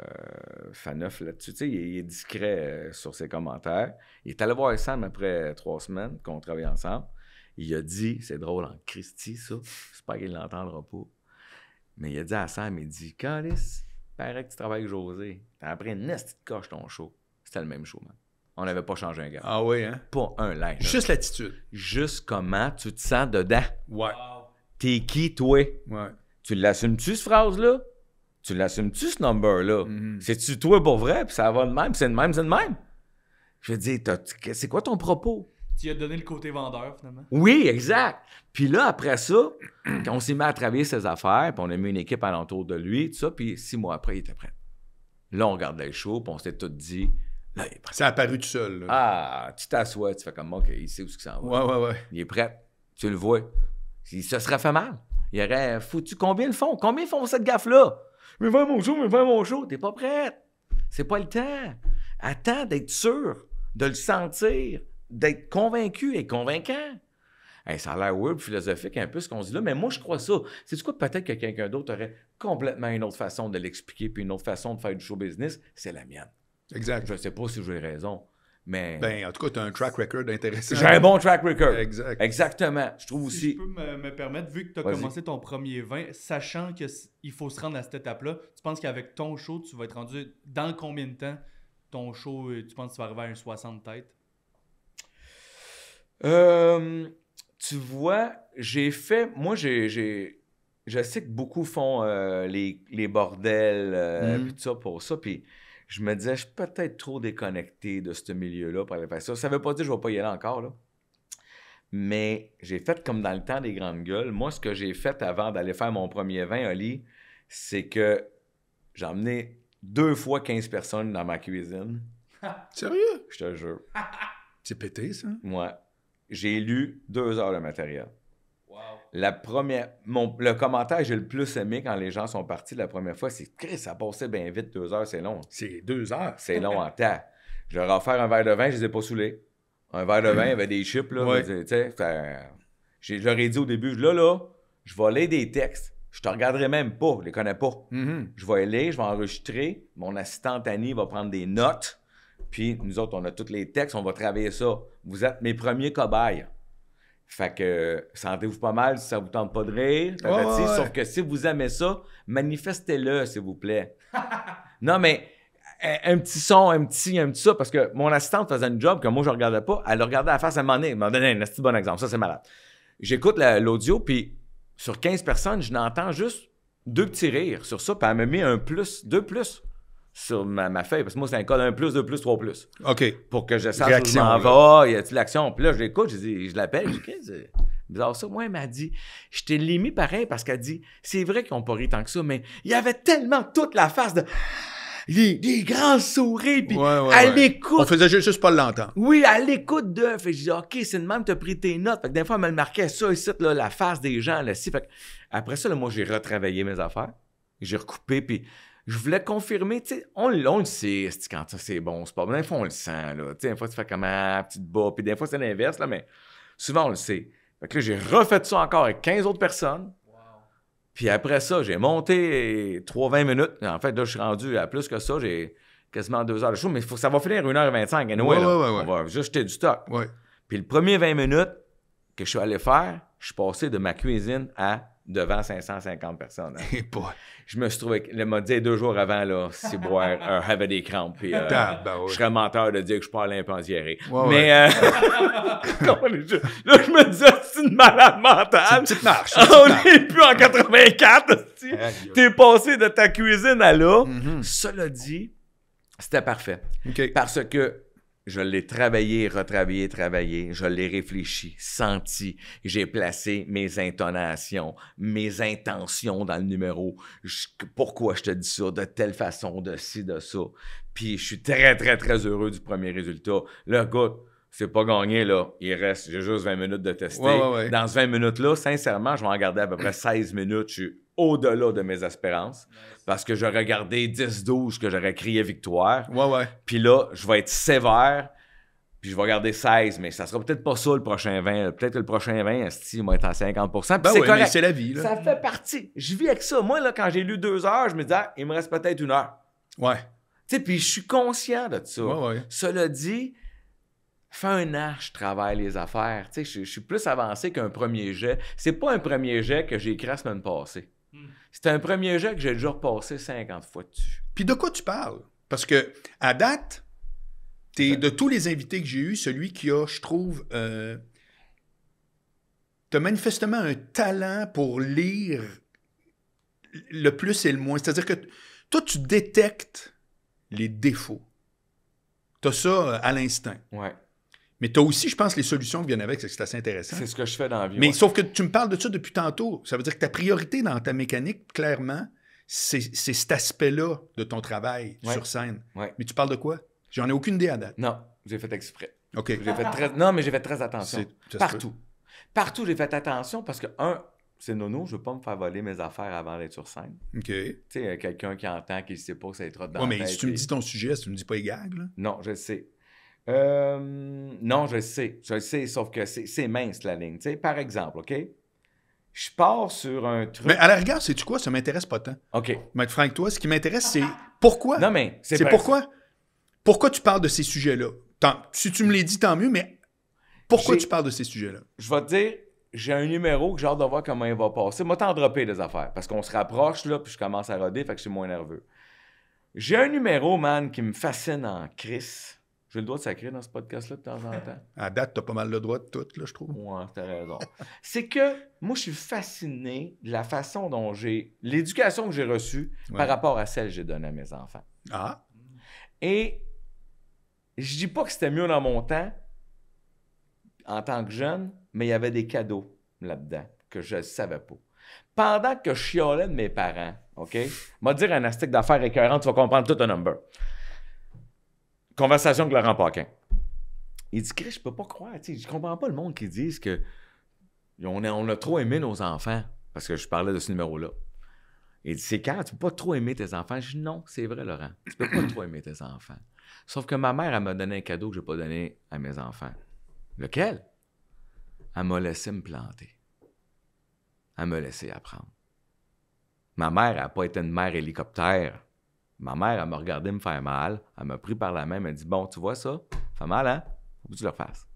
Faneuf là-dessus. Tu sais, il, est discret euh, sur ses commentaires. Il est allé voir Sam après trois semaines qu'on travaillait ensemble. Il a dit, c'est drôle en Christie, ça. J'espère qu'il l'entendra pas. Mais il a dit à Sam, il dit Calice, paraît que tu travailles avec José. T'as appris une de coche ton show. C'était le même show, man. On n'avait pas changé un gars. Ah oui, hein? Pas un linge. Juste l'attitude. Juste comment tu te sens dedans. Ouais. T'es qui, toi? Ouais. Tu l'assumes-tu, cette phrase-là? Tu l'assumes-tu, ce number-là? Mhm. C'est-tu toi pour vrai? Puis ça va de même, c'est de même, c'est de même. Je veux dire, c'est quoi ton propos? Tu as donné le côté vendeur, finalement. Oui, exact. Puis là, après ça, [CLEARS THROAT] on s'est mis à travailler ses affaires, puis on a mis une équipe alentour de lui, tout ça, puis six mois après, il était prêt. Là, on regardait les show, puis on s'était tout dit, là, il est prêt. Ça apparu tout seul. Ah, tu t'assois, tu fais comme, moi, il sait où ça qu'il s'en va. Ouais, ouais, ouais. Il est prêt. Tu le vois. ça se serait fait mal. Il aurait foutu combien le font? Combien font cette gaffe-là? Mais va mon show, mais va mon show, t'es pas prête. C'est pas le temps. Attends d'être sûr, de le sentir, d'être convaincu et convaincant. ça a l'air weird, philosophique un peu ce qu'on dit là, mais moi je crois ça. C'est quoi peut-être que quelqu'un d'autre aurait complètement une autre façon de l'expliquer puis une autre façon de faire du show business, c'est la mienne. Exact. Je ne sais pas si j'ai raison. Ben, en tout cas, tu as un track record intéressant. J'ai un bon track record. Exactement. Je trouve aussi. Si je peux me, permettre, vu que tu as commencé ton premier vin, sachant qu'il faut se rendre à cette étape-là, tu penses qu'avec ton show, tu vas être rendu dans combien de temps ton show, euh, tu penses que tu vas arriver à un 60 têtes? Hum, tu vois, j'ai fait. Moi, j'ai. Je sais que beaucoup font euh, les, bordels, et euh, mm-hmm. tout ça pour ça. Puis je me disais, je suis peut-être trop déconnecté de ce milieu-là pour aller faire ça. Ça ne veut pas dire que je ne vais pas y aller encore, là. Mais j'ai fait comme dans le temps des grandes gueules. Moi, ce que j'ai fait avant d'aller faire mon premier vin, Oli, c'est que j'ai emmené deux fois 15 personnes dans ma cuisine. [LAUGHS] Sérieux? Je te jure. [LAUGHS] C'est pété, ça? Moi, J'ai lu deux heures de matériel. La première, mon, le commentaire que j'ai le plus aimé quand les gens sont partis la première fois, c'est Chris, ça passait bien vite, deux heures, c'est long. C'est deux heures. C'est long en temps. Je leur ai offert un verre de vin, je les ai pas saoulés. Un verre de vin, il y avait des chips, là. je dit au début, là, là, je vais lire des textes. Je te regarderai même pas, je les connais pas. Mm-hmm. Je vais aller, je vais enregistrer. Mon assistant, Annie va prendre des notes. Puis nous autres, on a tous les textes, on va travailler ça. Vous êtes mes premiers cobayes. Fait que sentez-vous pas mal si ça vous tente pas de rire. Sauf que si vous aimez ça, manifestez-le, s'il vous plaît. [LAUGHS] non, mais un petit son, un petit, un petit ça, parce que mon assistante faisait un job que moi je ne regardais pas. Elle regardait à la face à un moment donné. Elle m'a donné un petit bon exemple. Ça, c'est malade. J'écoute l'audio, puis sur 15 personnes, je n'entends juste deux petits rires sur ça, puis elle me met un plus, deux plus sur ma, feuille, parce que moi, c'est un code 1 plus, 2 plus, 3 plus. OK. Pour que je sache où je m'en va, ah, y a-t-il l'action? Puis là, je l'écoute, je, dis, je l'appelle, je Qu'est-ce c'est euh, bizarre ça. Moi, elle m'a dit, je t'ai limité pareil parce qu'elle dit, c'est vrai qu'ils ont pas ri tant que ça, mais il y avait tellement toute la face de. Les, grands sourires, puis à l'écoute. On faisait juste pas l'entendre. Oui, à l'écoute de. Fait que je dis, OK, c'est le même, t'as pris tes notes. Fait que des fois, elle me le marquait ça ici, là, la face des gens, là, si. Fait après ça, moi, j'ai retravaillé mes affaires. J'ai recoupé, puis je voulais confirmer, tu sais, on, le sait, quand ça c'est bon, c'est pas bon. Des fois, on le sent, là. Tu sais, des fois, tu fais comme ah, un petit bas, puis des fois, c'est l'inverse, là, mais souvent, on le sait. Fait que là, j'ai refait ça encore avec 15 autres personnes. Puis après ça, j'ai monté 3-20 minutes. En fait, là, je suis rendu à plus que ça. J'ai quasiment 2 heures de show, mais faut, ça va finir 1h25. ouais, On va juste jeter du stock. Puis le premier 20 minutes que je suis allé faire, je suis passé de ma cuisine à devant 550 personnes. Et hein. pas. [LAUGHS] Je me suis trouvé. Le m'a dit deux jours avant, là, si boire, euh, avait des crampes. Puis, euh, Je serais menteur de dire que je parle à Ouais, mais. Euh... [LAUGHS] là, je me disais, oh, c'est une malade mentale. Tu marche. [LAUGHS] On n'est plus en 84. T'es passé de ta cuisine à là. Mhm. Cela dit, c'était parfait. Parce que je l'ai travaillé, retravaillé, travaillé. Je l'ai réfléchi, senti. J'ai placé mes intonations, mes intentions dans le numéro. pourquoi je te dis ça de telle façon, de ci, de ça. Puis je suis très, très, très heureux du premier résultat. Là, écoute, c'est pas gagné, là. Il reste, j'ai juste 20 minutes de tester. Dans 20 minutes-là, sincèrement, je vais en garder à peu près 16 minutes au-delà de mes espérances. Parce que j'aurais gardé 10-12 que j'aurais crié victoire. Ouais, Puis là, je vais être sévère. Puis je vais garder 16, mais ça sera peut-être pas ça le prochain 20. Peut-être que le prochain 20, si il va être à 50 ben c'est c'est la vie. Ça fait partie. Je vis avec ça. Moi, là, quand j'ai lu deux heures, je me disais, ah, il me reste peut-être une heure. Ouais. puis je suis conscient de ça. Cela dit, fait un an, je travaille les affaires. je, suis plus avancé qu'un premier jet. C'est pas un premier jet que j'ai écrit la semaine passée. C'était un premier jeu que j'ai déjà passé 50 fois dessus. Puis de quoi tu parles? Parce que, à date, t'es de tous les invités que j'ai eus, celui qui a, je trouve, euh, as manifestement un talent pour lire le plus et le moins. C'est-à-dire que toi, tu détectes les défauts. as ça euh, à l'instinct. Ouais. Mais tu as aussi, je pense, les solutions qui viennent avec, c'est assez intéressant. C'est ce que je fais dans la vie. Mais sauf que tu me parles de ça depuis tantôt. Ça veut dire que ta priorité dans ta mécanique, clairement, c'est cet aspect-là de ton travail sur scène. Mais tu parles de quoi? J'en ai aucune idée à date. Non, j'ai fait exprès. OK. Fait Non, mais j'ai fait très attention. Partout. Partout, j'ai fait attention parce que, un, c'est nono, je ne veux pas me faire voler mes affaires avant d'être sur scène. OK. Tu sais, quelqu'un qui entend, qui ne sait pas que ça être trop dans ouais, mais si tu me dis ton sujet, si tu me dis pas les là. Non, je sais. Euh, non, je sais, je sais, sauf que c'est mince la ligne. par exemple, OK? Je pars sur un truc. Mais à la c'est tu quoi? Ça m'intéresse pas tant. OK. Mais Frank, toi, ce qui m'intéresse, c'est pourquoi. Non, mais c'est pourquoi. Pourquoi tu parles de ces sujets-là? Si tu me les dis, tant mieux, mais pourquoi tu parles de ces sujets-là? Je vais te dire, j'ai un numéro que j'ai hâte de voir comment il va passer. Moi, t'en dropper les affaires parce qu'on se rapproche, là, puis je commence à roder, fait que je suis moins nerveux. J'ai un numéro, man, qui me fascine en crise. J'ai le droit de sacrer dans ce podcast-là de temps en temps. [LAUGHS] À date, tu as pas mal le droit de tout, là, je trouve. tu t'as raison. c'est que moi, je suis fasciné de la façon dont j'ai. l'éducation que j'ai reçue par rapport à celle que j'ai donnée à mes enfants. Ah. Et je dis pas que c'était mieux dans mon temps, en tant que jeune, mais il y avait des cadeaux là-dedans que je ne savais pas. Pendant que je chiolais de mes parents, OK? M'a dire un astic d'affaires récurrentes, tu vas comprendre tout un number. Conversation avec Laurent Paquin. Il dit Chris, je peux pas croire, Je ne je comprends pas le monde qui disent que on a, on a trop aimé nos enfants parce que je parlais de ce numéro-là. Il dit c'est quand tu peux pas trop aimer tes enfants. Je dis non, c'est vrai Laurent, tu peux pas trop aimer tes enfants. Sauf que ma mère elle m'a donné un cadeau que j'ai pas donné à mes enfants. Lequel Elle m'a laissé me planter. Elle m'a laissé apprendre. Ma mère n'a pas été une mère hélicoptère Ma mère, elle me regardait me faire mal. Elle m'a pris par la main, elle m'a dit Bon, tu vois ça Ça Fait mal, hein Faut que tu le refasses.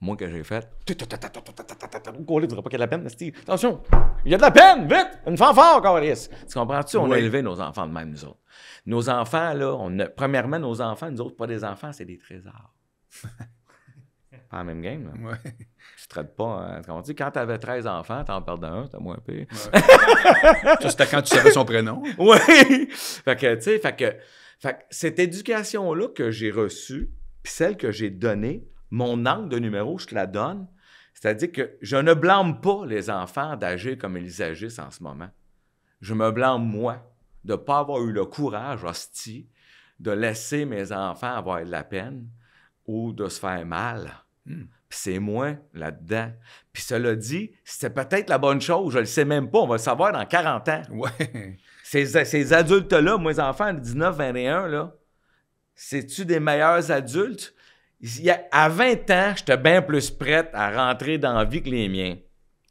Moi, que j'ai fait. Il ne pas qu'il y a de la peine, attention, il y a de la peine, vite, une fanfare, Coris. Tu comprends-tu? On a élevé nos enfants de même, nous autres. Nos enfants, là, on a, premièrement, nos enfants, nous autres, pas des enfants, c'est des trésors pas la même game. Là. Ouais. Tu traites pas. Euh, on dit, quand tu avais 13 enfants, tu en parles d'un, t'as moins pire. c'était quand tu savais son prénom. [LAUGHS] oui. Fait que, tu sais, cette éducation-là que j'ai reçue, puis celle que j'ai donnée, mon angle de numéro, je te la donne. C'est-à-dire que je ne blâme pas les enfants d'agir comme ils agissent en ce moment. Je me blâme, moi, de ne pas avoir eu le courage, hostie, de laisser mes enfants avoir de la peine ou de se faire mal Hmm. c'est moi là-dedans. Puis cela dit, c'est peut-être la bonne chose, je le sais même pas, on va le savoir dans 40 ans. [LAUGHS] Ouais. Ces, ces adultes-là, mes enfants de 19, 21, là, c'est-tu des meilleurs adultes? Il a, à 20 ans, j'étais bien plus prête à rentrer dans la vie que les miens.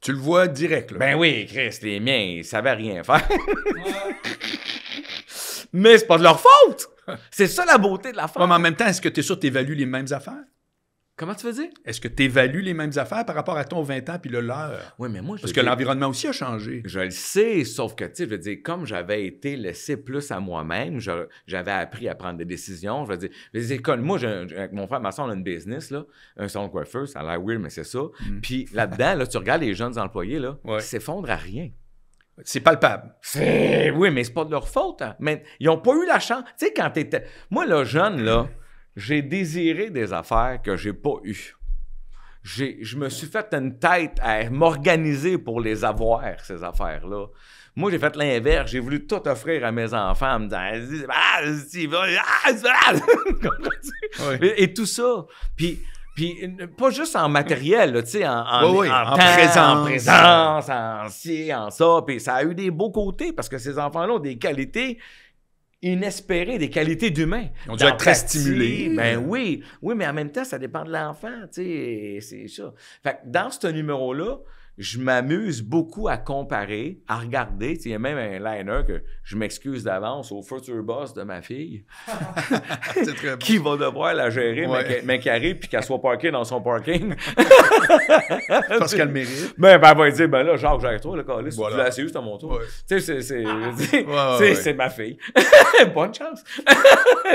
Tu le vois direct, là. Ben oui, Chris, les miens, ils savaient rien faire. [LAUGHS] Mais c'est pas de leur faute! [LAUGHS] C'est ça la beauté de la femme. mais en même temps, est-ce que tu es sûr que les mêmes affaires? Comment tu veux dire? Est-ce que tu évalues les mêmes affaires par rapport à ton 20 ans puis le leur? Oui, mais moi, je Parce que l'environnement aussi a changé. Je le sais, sauf que, tu sais, je veux dire, comme j'avais été laissé plus à moi-même, j'avais appris à prendre des décisions. Je veux dire, les écoles, moi, avec mon frère, ma on a une business, là, un salon coiffeur, ça a l'air weird, mais c'est ça. Mm. Puis là-dedans, là, tu regardes les jeunes employés, là, ils s'effondrent à rien. C'est palpable. Oui, mais c'est pas de leur faute. Hein. Mais ils n'ont pas eu la chance. Tu sais, quand étais Moi, là, jeune, là j'ai désiré des affaires que j'ai pas eues. je me suis fait une tête à m'organiser pour les avoir, ces affaires-là. Moi, j'ai fait l'inverse. J'ai voulu tout offrir à mes enfants en disant ah, [LAUGHS] et, tout ça. Puis, puis, pas juste en matériel, tu en, en, en, présence, en ci, en ça. Puis ça a eu des beaux côtés parce que ces enfants-là ont des qualités inespéré, des qualités d'humain. On doit être très stimulé. Ben oui, oui, mais en même temps, ça dépend de l'enfant, tu sais, c'est ça. Fait que dans ce numéro-là, je m'amuse beaucoup à comparer, à regarder. Il y a même un liner que je m'excuse d'avance au futur boss de ma fille [LAUGHS] [LAUGHS] qui va devoir la gérer, mais qui arrive et qu'elle soit parkée dans son parking. [LAUGHS] Parce qu'elle mérite. ben, ben, elle va dire ben là, genre, j'arrive toi, le calice. C'est Tu l'as à mon tour. Tu sais, c'est c'est ma fille. Bonne chance.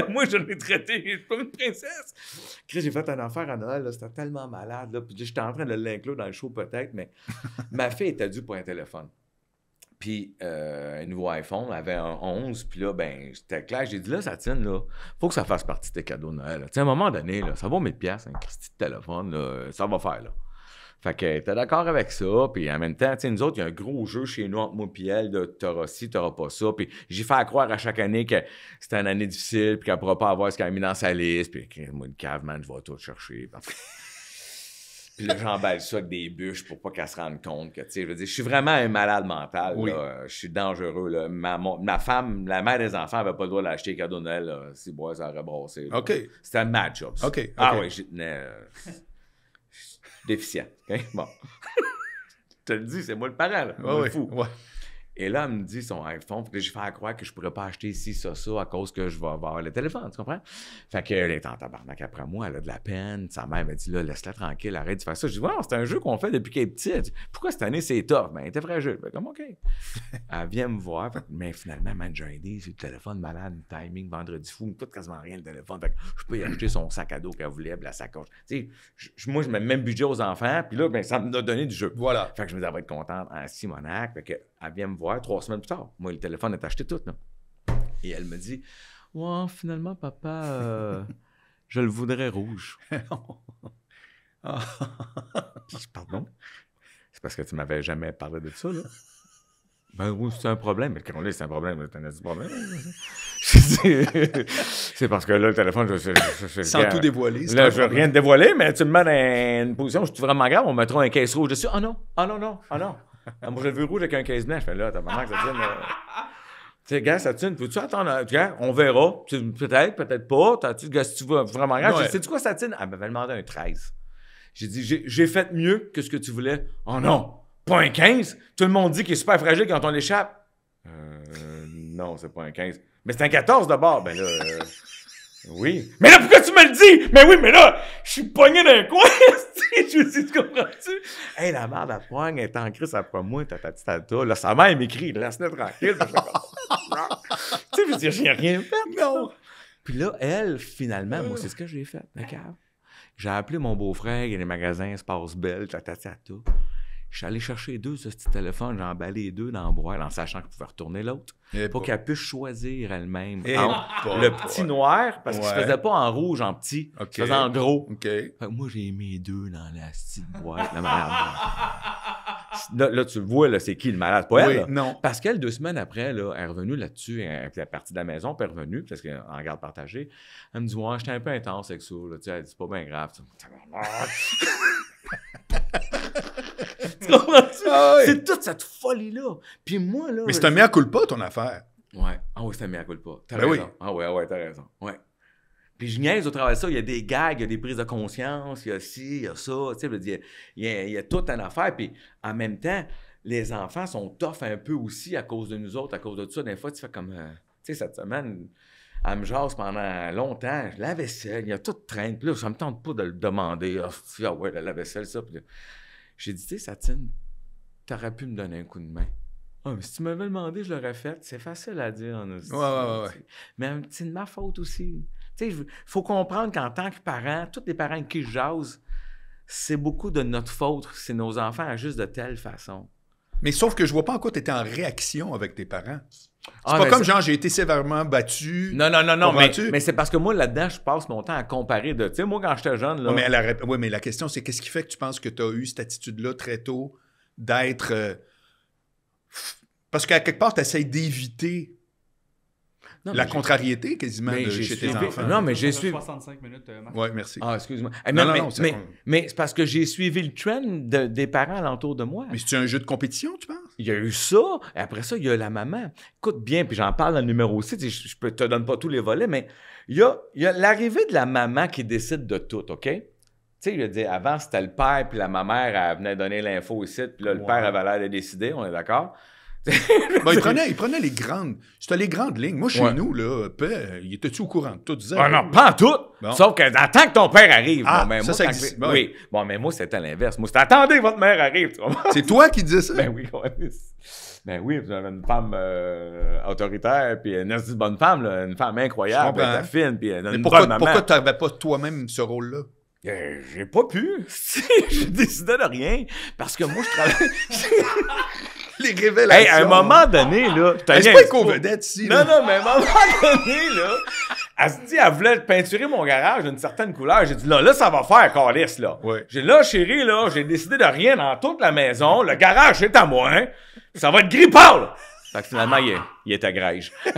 Moi, je l'ai traité, je suis une princesse. Chris, j'ai fait un affaire à Noël, c'était tellement malade. Là, puis j'étais en train de l'inclure dans le show peut-être, mais. [LAUGHS] Ma fille était due pour un téléphone. Puis euh, un nouveau iPhone, elle avait un 11. Puis là, ben, j'étais clair. J'ai dit, là, ça tient là, faut que ça fasse partie de tes cadeaux de Noël. Tu sais, à un moment donné, là, ça vaut 1000 pièces un petit téléphone, là, ça va faire, là. Fait que t'es d'accord avec ça, puis en même temps, tu sais, nous autres, il y a un gros jeu chez nous entre moi et elle de t'auras ci, t'auras pas ça, puis j'ai fait à croire à chaque année que c'était une année difficile, puis qu'elle pourra pas avoir ce qu'elle a mis dans sa liste, puis moi, une caveman, je vais tout chercher. Puis là, j'emballe ça avec des bûches pour pas qu'elle se rende compte que, tu sais, je veux dire, je suis vraiment un malade mental. Je suis dangereux. Là. Ma, ma, femme, la mère des enfants, avait pas le droit d'acheter cadeau de Noël. Là. Si bois, ça aurait brassé. OK. C'était un match-up. OK, Ah oui, j'étais euh, déficient. Hein? Bon. [LAUGHS] je te le dis, c'est moi le parent. Là. oui. fou. Et là, elle me dit son iPhone. Fait que je fait croire que je pourrais pas acheter ci, ça, ça à cause que je vais avoir le téléphone, tu comprends? Fait qu'elle est en tabarnak après moi, elle a de la peine. Sa mère m'a dit là, laisse-la tranquille, arrête de faire ça. Je dis, ouais, c'est un jeu qu'on fait depuis qu'elle est petite. Pourquoi cette année c'est top? Ben, elle était fragile. Ben, comme, OK. [LAUGHS] elle vient me voir. mais finalement, man, c'est le téléphone malade, timing, vendredi fou, tout, coûte quasiment rien le téléphone. Fait que je peux y acheter son sac à dos qu'elle voulait, la sacoche. Tu sais, moi, je mets le même budget aux enfants, puis là, ben, ça me donné du jeu. Voilà. Fait que je me disais, va être contente en Simonac. Fait que elle vient me voir trois semaines plus tard. Moi, le téléphone est acheté tout. Et elle me dit Ouais, finalement, papa, euh, je le voudrais rouge. [LAUGHS] Ah. [LAUGHS] Pardon C'est parce que tu m'avais jamais parlé de ça, là. [LAUGHS] Ben c'est un problème. Mais quand on c'est un problème, c'est parce que là, le téléphone, je, je, Sans tout dévoiler. Là, je veux rien dévoiler, mais tu me mets dans une position où je suis vraiment grave, on me un caisse rouge dessus. Ah non, ah oh non, non, ah oh non. Elle me le rouge avec un 15 blanc. Je fais là, t'as vraiment que ça t'aime. »« Tu sais, gars, ça tienne. Peux-tu attendre? Gars, on verra. Peut-être, peut-être pas. T'as-tu, gars, si tu vas vraiment grave. sais, tu quoi, ça tienne? Elle m'avait demandé un 13. J'ai dit, j'ai fait mieux que ce que tu voulais. Oh non, pas un 15. Tout le monde dit qu'il est super fragile quand on l'échappe. Euh, non, c'est pas un 15. Mais c'est un 14 d'abord. Ben là. Euh, oui. Mais là, pourquoi tu me le dis? Mais oui, mais là, je suis pogné d'un coin. [LAUGHS] je me suis dit, comprends-tu? Hey, la mère de la est en crise après moi, t-tata. Là, sa mère m'écrit, laisse-le tranquille. tu sais, je veux dire, j'ai rien fait. Non. Puis là, elle, finalement, moi, c'est ce que j'ai fait, d'accord? Ah. J'ai appelé mon beau-frère, il y a des magasins ta Belle, Tata ». Je suis allé chercher deux ce petit téléphone, j'ai emballé les deux dans le bois en sachant que pouvait retourner l'autre eh pour qu'elle puisse choisir elle-même eh le petit noir parce que je se faisait pas en rouge en petit, Je il en gros. moi j'ai mis deux dans la petite boîte, la malade. Là, là, tu vois, là, c'est qui le malade? Pas elle. Parce qu'elle, deux semaines après, là, elle est revenue là-dessus, elle est partie de la maison, puis elle est revenue, parce en garde partagée. Elle me dit, ouais, j'étais un peu intense avec ça. elle dit, c'est pas bien grave. [LAUGHS] Ah c'est toute cette folie-là. Puis moi, là. Mais c'est un mea pas, ton affaire. Ouais. Ah oui, c'est un mea pas. T'as ben raison. Oui. Ah ouais, ah ouais, t'as raison. Ouais. Puis je niaise au travers de ça. Il y a des gags, il y a des prises de conscience, il y a ci, il y a ça. Tu sais, il veux dire, il y a, toute une affaire. Puis en même temps, les enfants sont tough un peu aussi à cause de nous autres, à cause de tout ça. Des fois, tu fais comme. Euh, tu sais, cette semaine elle me jase pendant longtemps, la vaisselle, il y a tout traîne, puis là, ça me tente pas de le demander. Ah, ah la vaisselle, ça. J'ai dit, tu sais, Satine, t'aurais pu me donner un coup de main. Ah, mais si tu m'avais demandé, je l'aurais fait. C'est facile à dire en aussi. Ouais, ouais, ouais. Mais hum, c'est de ma faute aussi. Tu sais, faut comprendre qu'en tant que parent, tous les parents avec qui je c'est beaucoup de notre faute si nos enfants agissent de telle façon. Mais sauf que je vois pas en quoi tu étais en réaction avec tes parents. C'est ah, pas comme genre j'ai été sévèrement battu. Non, non, non, non, mais, c'est parce que moi là-dedans, je passe mon temps à comparer de. Tu sais, moi quand j'étais jeune. Là... Oui, mais la, question, c'est qu'est-ce qui fait que tu penses que tu as eu cette attitude-là très tôt d'être. Euh, parce qu'à quelque part, tu essaies d'éviter la contrariété quasiment de chez tes enfants. Non, mais j'ai suivi. 65 minutes, euh, Marc. Oui, merci. Ah, excuse-moi. Eh, non, non, mais, non, mais, c'est parce que j'ai suivi le trend des parents alentour de moi. Mais c'est un jeu de compétition, tu penses? Il y a eu ça. Et après ça, il y a la maman. Écoute bien, puis j'en parle dans le numéro 6. Je ne te donne pas tous les volets, mais il y a, l'arrivée de la maman qui décide de tout, OK? Tu sais, je veux dire, avant, c'était le père, puis la maman elle venait donner l'info ici, puis là, le père avait l'air de décider, on est d'accord? [LAUGHS] Ben, il, prenait, il prenait les grandes. C'était les grandes lignes. Moi, chez nous, là, il était-tu au courant de tout? Disait, ah non, euh, pas en tout! Sauf que attends que ton père arrive. Ah, ça, moi, ça existe. Ben oui. Bon, mais moi, c'était à l'inverse. Moi, c'était attendez votre mère arrive. C'est toi qui disais ça? [LAUGHS] Ben oui, Ben oui, j'avais une femme euh, autoritaire, puis une bonne femme, là, une femme incroyable, elle fine, puis une pourquoi, pourquoi tu n'avais pas toi-même ce rôle-là? Euh, j'ai pas pu. [LAUGHS] Je décidais de rien parce que moi, je travaille. [LAUGHS] les révélations. Hey, à un moment donné, là. Je as pas éco-vedette ici. Non, non, mais à un moment [LAUGHS] donné, là. Elle se dit, elle voulait peinturer mon garage d'une certaine couleur. J'ai dit, là, là, ça va faire, Carlis, là. Oui. J'ai dit, là, chérie, là, j'ai décidé de rien dans toute la maison. Le garage est à moi, hein. Ça va être gris pâle. Fait que finalement, il, il est à grège. [LAUGHS]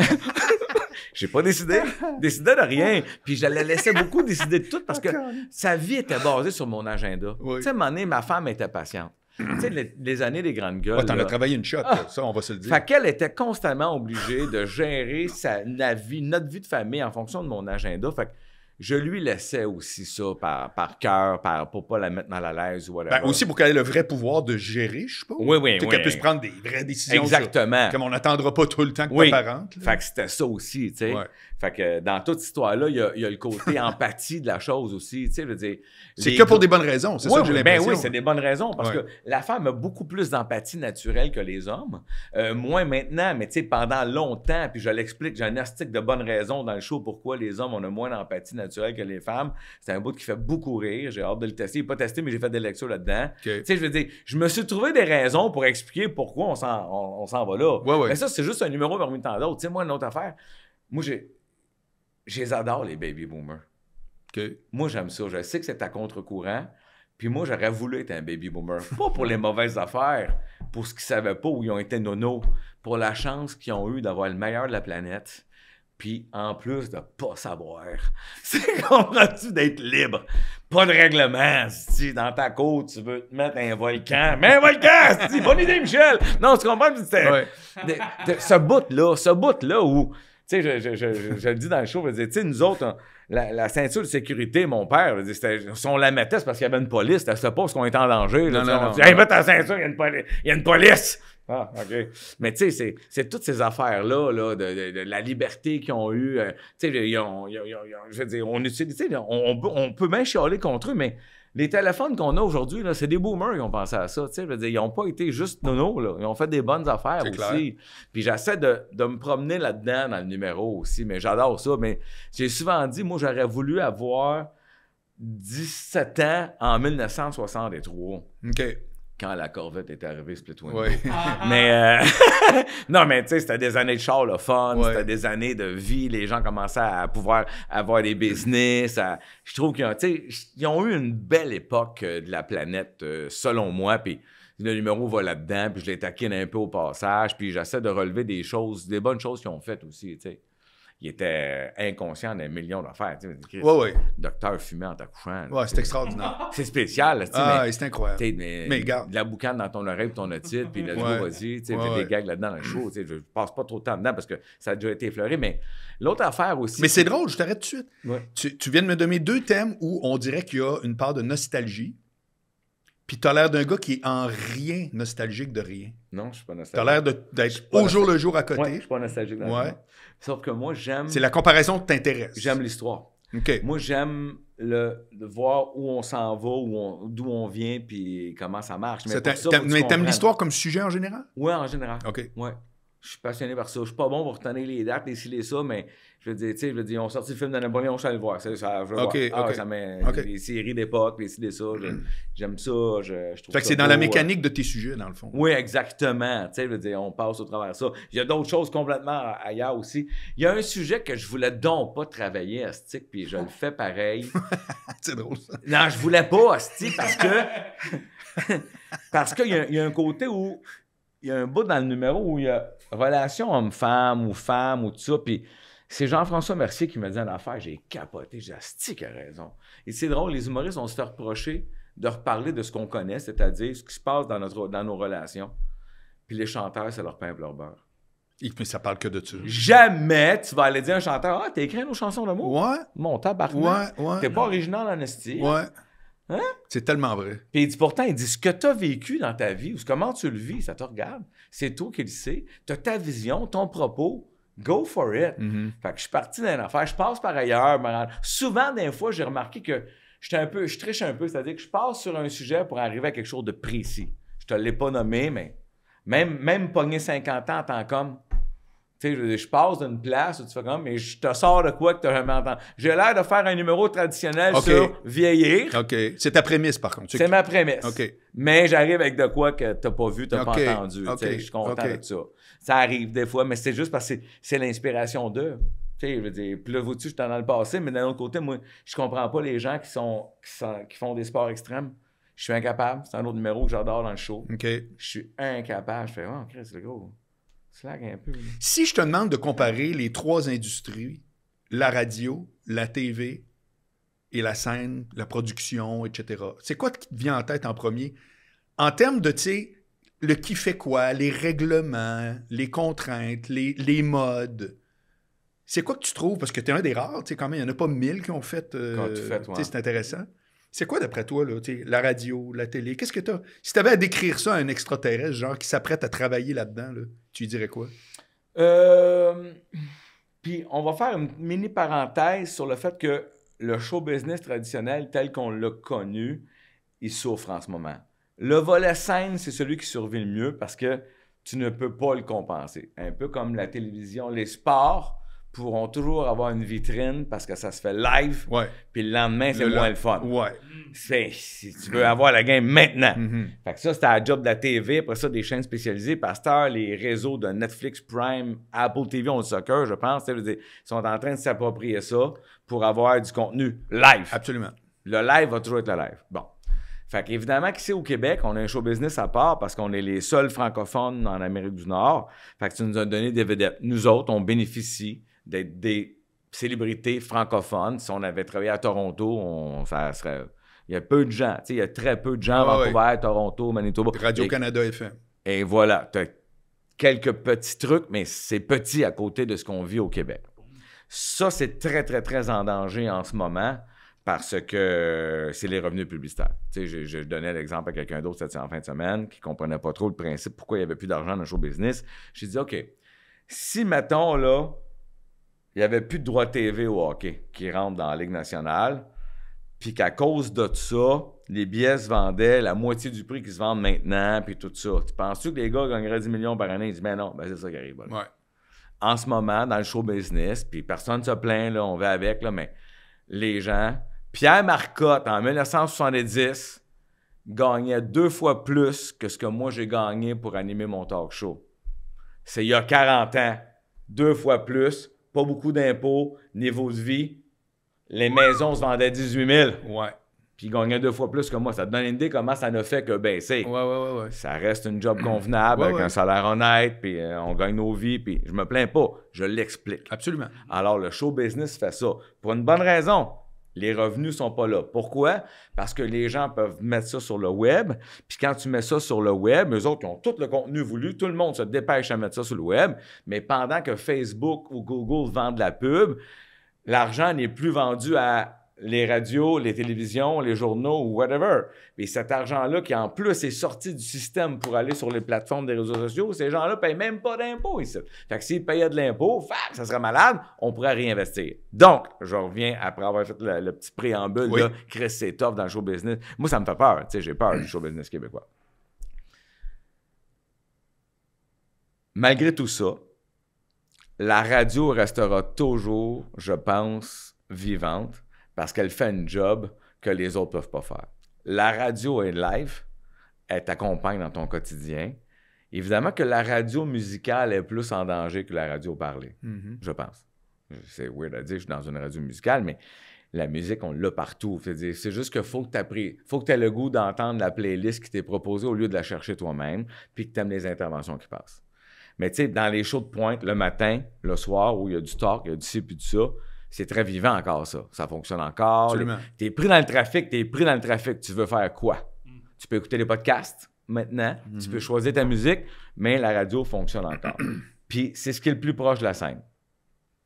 J'ai pas décidé, décidé de rien. Puis je la laissais beaucoup décider de tout parce que oh, sa vie était basée sur mon agenda. Oui. Tu sais, à un moment donné, ma femme était patiente tu sais, les, années des grandes gueules. Ouais, t'en as travaillé une shot, ah! ça, on va se le dire. Fait qu'elle était constamment obligée de gérer sa, vie, notre vie de famille en fonction de mon agenda. Fait que je lui laissais aussi ça par, cœur, par, pour pas la mettre mal à l'aise ou whatever. Ben aussi pour qu'elle ait le vrai pouvoir de gérer, je sais pas. Oui, oui, oui. Qu'elle puisse prendre des vraies décisions. Exactement. comme on n'attendra pas tout le temps que oui. ta parente. Fait que c'était ça aussi, tu sais. Fait que dans toute cette histoire-là, il y, a, le côté [LAUGHS] empathie de la chose aussi. Tu sais, je veux dire, c'est que pour des bonnes raisons, c'est ça que j'ai ben l'impression. Ben oui, c'est des bonnes raisons parce que la femme a beaucoup plus d'empathie naturelle que les hommes. Euh, moins maintenant, mais tu sais, pendant longtemps, puis je l'explique, j'ai un astic de bonnes raisons dans le show pourquoi les hommes ont moins d'empathie naturelle que les femmes. C'est un bout qui fait beaucoup rire. J'ai hâte de le tester. pas testé, mais j'ai fait des lectures là-dedans. Tu sais, je veux dire, je me suis trouvé des raisons pour expliquer pourquoi on s'en, va là. Ouais, Mais ça, c'est juste un numéro parmi tant d'autres. Tu sais, moi, une autre affaire. Moi, j'ai je les adore, les baby boomers. Moi, j'aime ça. Je sais que c'est à contre-courant. Puis moi, j'aurais voulu être un baby boomer. Pas pour les mauvaises affaires, pour ce qu'ils savaient pas où ils ont été nono, pour la chance qu'ils ont eue d'avoir le meilleur de la planète. Puis en plus de pas savoir, [LAUGHS] c'est comprends-tu d'être libre? Pas de règlement, si dans ta côte, tu veux te mettre un volcan. Mais un volcan, bonne idée, Michel! Non, tu comprends? que de, ce bout-là, ce bout-là où tu sais, je, je, je, je, le dis dans le show, je disais tu sais, nous autres, la, ceinture de sécurité, mon père, si on la mettait, c'est parce qu'il y avait une police. Elle se pose qu'on est en danger. Là, non, non, ta ceinture, il y a une, police. Ah, OK. Mais tu sais, c'est toutes ces affaires-là, là, de, la liberté qu'ils ont eue. Euh, tu sais, je veux on, on, on peut même chialer contre eux, mais les téléphones qu'on a aujourd'hui, c'est des boomers qui ont pensé à ça. ils n'ont pas été juste nono, ils ont fait des bonnes affaires aussi. Puis j'essaie de, me promener là-dedans dans le numéro aussi, mais j'adore ça. Mais j'ai souvent dit, moi, j'aurais voulu avoir 17 ans en 1963. OK quand la Corvette est arrivée, Split Window. Ah, ah. [LAUGHS] mais euh, [LAUGHS] non, mais tu sais, c'était des années de char, fun, c'était des années de vie, les gens commençaient à pouvoir avoir des business. Je trouve qu'ils ont, ont eu une belle époque euh, de la planète, euh, selon moi, puis le numéro va là-dedans, puis je les taquine un peu au passage, puis j'essaie de relever des choses, des bonnes choses qu'ils ont faites aussi, tu sais il était euh, inconscient d'un million d'affaires. Oui, oui. Docteur fumé en t'accouchant. Oui, c'est extraordinaire. [LAUGHS] C'est spécial. Ah, c'est incroyable. Mais, regarde. la boucane dans ton oreille, ton otite, puis le ouais. vas-y, tu sais, des gags là-dedans dans le show. Je passe pas trop de temps dedans parce que ça a déjà été effleuré. Mais l'autre affaire aussi. Mais c'est drôle, je t'arrête tout de suite. Tu, tu, viens de me donner deux thèmes où on dirait qu'il y a une part de nostalgie. Puis t'as l'air d'un gars qui est en rien nostalgique de rien. Non, je suis pas nostalgique. T'as l'air d'être au jour le jour à côté. Ouais, je suis pas nostalgique. de ouais. Sauf que moi, j'aime. C'est la comparaison qui t'intéresse. J'aime l'histoire. OK. Moi, j'aime le, voir où on s'en va, d'où on, on vient, puis comment ça marche. Mais t'aimes l'histoire comme sujet en général? Oui, en général. OK. Ouais je suis passionné par ça. Je suis pas bon pour retenir les dates, les ci, les ça, mais je veux dire, tu sais, je veux dire, on sortit le film de Napoléon, je vais le voir. Ça, ça, le voir. Ah, ça met des séries d'époque, les ci, et ça. J'aime ça. Je, trouve que c'est dans la mécanique euh. de tes sujets, dans le fond. Oui, exactement. Tu sais, je veux dire, on passe au travers ça. Il y a d'autres choses complètement ailleurs aussi. Il y a un sujet que je voulais donc pas travailler à puis je le fais pareil. [LAUGHS] c'est drôle, ça. Non, je voulais pas parce que. [LAUGHS] parce qu'il y, a un côté où. Il y a un bout dans le numéro où il y a relation homme-femme ou femme ou tout ça. Puis c'est Jean-François Mercier qui me dit une affaire, j'ai capoté, j'ai astique à raison. Et c'est drôle, les humoristes, on se fait reprocher de reparler de ce qu'on connaît, c'est-à-dire ce qui se passe dans, notre, dans nos relations. Puis les chanteurs, ça leur peint leur beurre. Mais ça parle que de tu Jamais tu vas aller dire à un chanteur Ah, t'as écrit nos chansons d'amour. Ouais. Mon tabarnak. T'es pas original en Hein? C'est tellement vrai. Puis il dit pourtant, il dit ce que tu as vécu dans ta vie ou comment tu le vis, ça te regarde. C'est toi qui le sais. Tu as ta vision, ton propos. Go for it. Mm-hmm. Fait que je suis parti d'un affaire. Je passe par ailleurs. Souvent, des fois, j'ai remarqué que j'étais un peu, je triche un peu. C'est-à-dire que je passe sur un sujet pour arriver à quelque chose de précis. Je te l'ai pas nommé, mais même, même pogner 50 ans en tant qu'homme, tu sais, je, passe d'une place où tu fais comme, mais je te sors de quoi que tu as jamais entendu. J'ai l'air de faire un numéro traditionnel sur vieillir. OK. C'est ta prémisse, par contre. C'est ma prémisse. Mais j'arrive avec de quoi que t'as pas vu, tu n'as pas entendu. Je suis content de ça. Ça arrive des fois, mais c'est juste parce que c'est l'inspiration d'eux. Tu sais, je veux dire, puis là, vous-tu, je suis dans le passé, mais d'un autre côté, moi, je comprends pas les gens qui sont, qui, font des sports extrêmes. Je suis incapable. C'est un autre numéro que j'adore dans le show. Je suis incapable. Je fais, oh, Chris, le gros. Si je te demande de comparer les trois industries, la radio, la TV et la scène, la production, etc., c'est quoi qui te vient en tête en premier? En termes de, tu sais, le qui fait quoi, les règlements, les contraintes, les, modes. C'est quoi que tu trouves? Parce que tu es un des rares, tu sais, quand même, il n'y en a pas mille qui ont fait. Euh, tu fait C'est intéressant. C'est quoi d'après toi, là, la radio, la télé? Qu'est-ce que tu Si tu avais à décrire ça à un extraterrestre, genre qui s'apprête à travailler là-dedans, là, dedans là tu dirais quoi? Euh, puis on va faire une mini parenthèse sur le fait que le show business traditionnel tel qu'on l'a connu, il souffre en ce moment. Le volet scène, c'est celui qui survit le mieux parce que tu ne peux pas le compenser. Un peu comme la télévision, les sports, pourront toujours avoir une vitrine parce que ça se fait live. Ouais. Puis le lendemain, c'est moins le fun. Ouais. si tu veux avoir la game maintenant. Mm-hmm. Fait que ça, c'est la job de la TV. Après ça, des chaînes spécialisées. Pasteur, les réseaux de Netflix, Prime, Apple TV ont le soccer, je pense. Ils sont en train de s'approprier ça pour avoir du contenu live. Absolument. Le live va toujours être le live. Bon. Fait qu'évidemment qu'ici au Québec, on a un show business à part parce qu'on est les seuls francophones en Amérique du Nord. Fait que tu nous as donné des vedettes. Nous autres, on bénéficie d'être des célébrités francophones. Si on avait travaillé à Toronto, on, ça serait. Il y a peu de gens. Il y a très peu de gens à ah Vancouver, Toronto, Manitoba. Radio-Canada FM. Et voilà. Tu as quelques petits trucs, mais c'est petit à côté de ce qu'on vit au Québec. Ça, c'est très, très, très en danger en ce moment parce que c'est les revenus publicitaires. Tu sais, je, donnais l'exemple à quelqu'un d'autre cette en fin de semaine qui ne comprenait pas trop le principe, pourquoi il n'y avait plus d'argent dans le show business. J'ai dit, OK, si, mettons, là, il n'y avait plus de droit TV au hockey qui rentre dans la Ligue nationale. Puis qu'à cause de ça, les billets se vendaient la moitié du prix qu'ils se vendent maintenant, puis tout ça. Tu penses-tu que les gars gagneraient 10 millions par année? Ils disent, ben non, ben c'est ça qui arrive. En ce moment, dans le show business, puis personne ne se plaint, là, on va avec, là, mais les gens. Pierre Marcotte, en 1970, gagnait deux fois plus que ce que moi j'ai gagné pour animer mon talk show. C'est il y a 40 ans, deux fois plus pas beaucoup d'impôts, niveau de vie. Les maisons se vendaient 18 000. Puis ils gagnaient deux fois plus que moi. Ça te donne une idée comment ça ne fait que baisser. Ouais, Ça reste une job convenable, avec un salaire honnête, puis euh, on gagne nos vies, puis je me plains pas. Je l'explique. Absolument. Alors, le show business fait ça. Pour une bonne raison. Les revenus sont pas là. Pourquoi? Parce que les gens peuvent mettre ça sur le web. Puis quand tu mets ça sur le web, eux autres, qui ont tout le contenu voulu. Tout le monde se dépêche à mettre ça sur le web. Mais pendant que Facebook ou Google vendent la pub, l'argent n'est plus vendu à les radios, les télévisions, les journaux ou whatever. Mais cet argent-là qui, en plus, est sorti du système pour aller sur les plateformes des réseaux sociaux, ces gens-là ne payent même pas d'impôts ici. Fait que s'ils payaient de l'impôt, ça serait malade, on pourrait réinvestir. Donc, je reviens après avoir fait le, petit préambule, de là, Chris dans le show business. Moi, ça me fait peur. Tu sais, j'ai peur du show business québécois. Malgré tout ça, la radio restera toujours, je pense, vivante parce qu'elle fait un job que les autres ne peuvent pas faire. La radio est live, elle t'accompagne dans ton quotidien. Évidemment que la radio musicale est plus en danger que la radio parlée, mm-hmm. je pense. C'est weird à dire, je suis dans une radio musicale, mais la musique, on l'a partout. C'est juste qu'il faut que tu aies le goût d'entendre la playlist qui t'est proposée au lieu de la chercher toi-même, puis que tu aimes les interventions qui passent. Mais tu sais, dans les shows de pointe, le matin, le soir, où il y a du talk, il y a du ci puis du ça, c'est très vivant encore, ça. Ça fonctionne encore. Tu es pris dans le trafic, tu es pris dans le trafic. Tu veux faire quoi? Mm. Tu peux écouter les podcasts maintenant, tu mm-hmm. peux choisir ta musique, mais la radio fonctionne encore. [CLEARS THROAT] Puis c'est ce qui est le plus proche de la scène.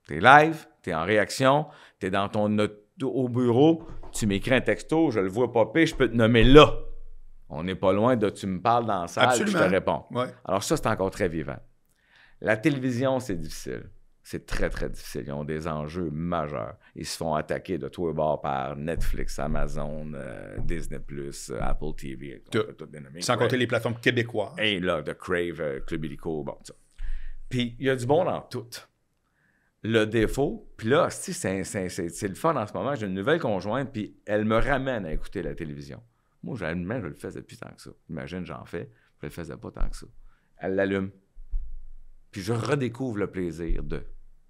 Tu live, tu es en réaction, tu es dans ton au bureau, tu m'écris un texto, je le vois popper, je peux te nommer là. On n'est pas loin de tu me parles dans la salle, je te réponds. Alors ça, c'est encore très vivant. La télévision, c'est difficile. C'est très, très difficile. Ils ont des enjeux majeurs. Ils se font attaquer de tous les bords par Netflix, Amazon, euh, Disney, euh, Apple TV. Tout, sans compter les plateformes québécoises. Et là, de Crave, euh, Club Illico, bon, ça. Puis il y a du bon dans tout. Le défaut, puis là, c'est le fun en ce moment. J'ai une nouvelle conjointe, puis elle me ramène à écouter la télévision. Moi, j'allume, je le fais depuis tant que ça. Imagine, j'en fais, je le faisais pas tant que ça. Elle l'allume puis je redécouvre le plaisir de.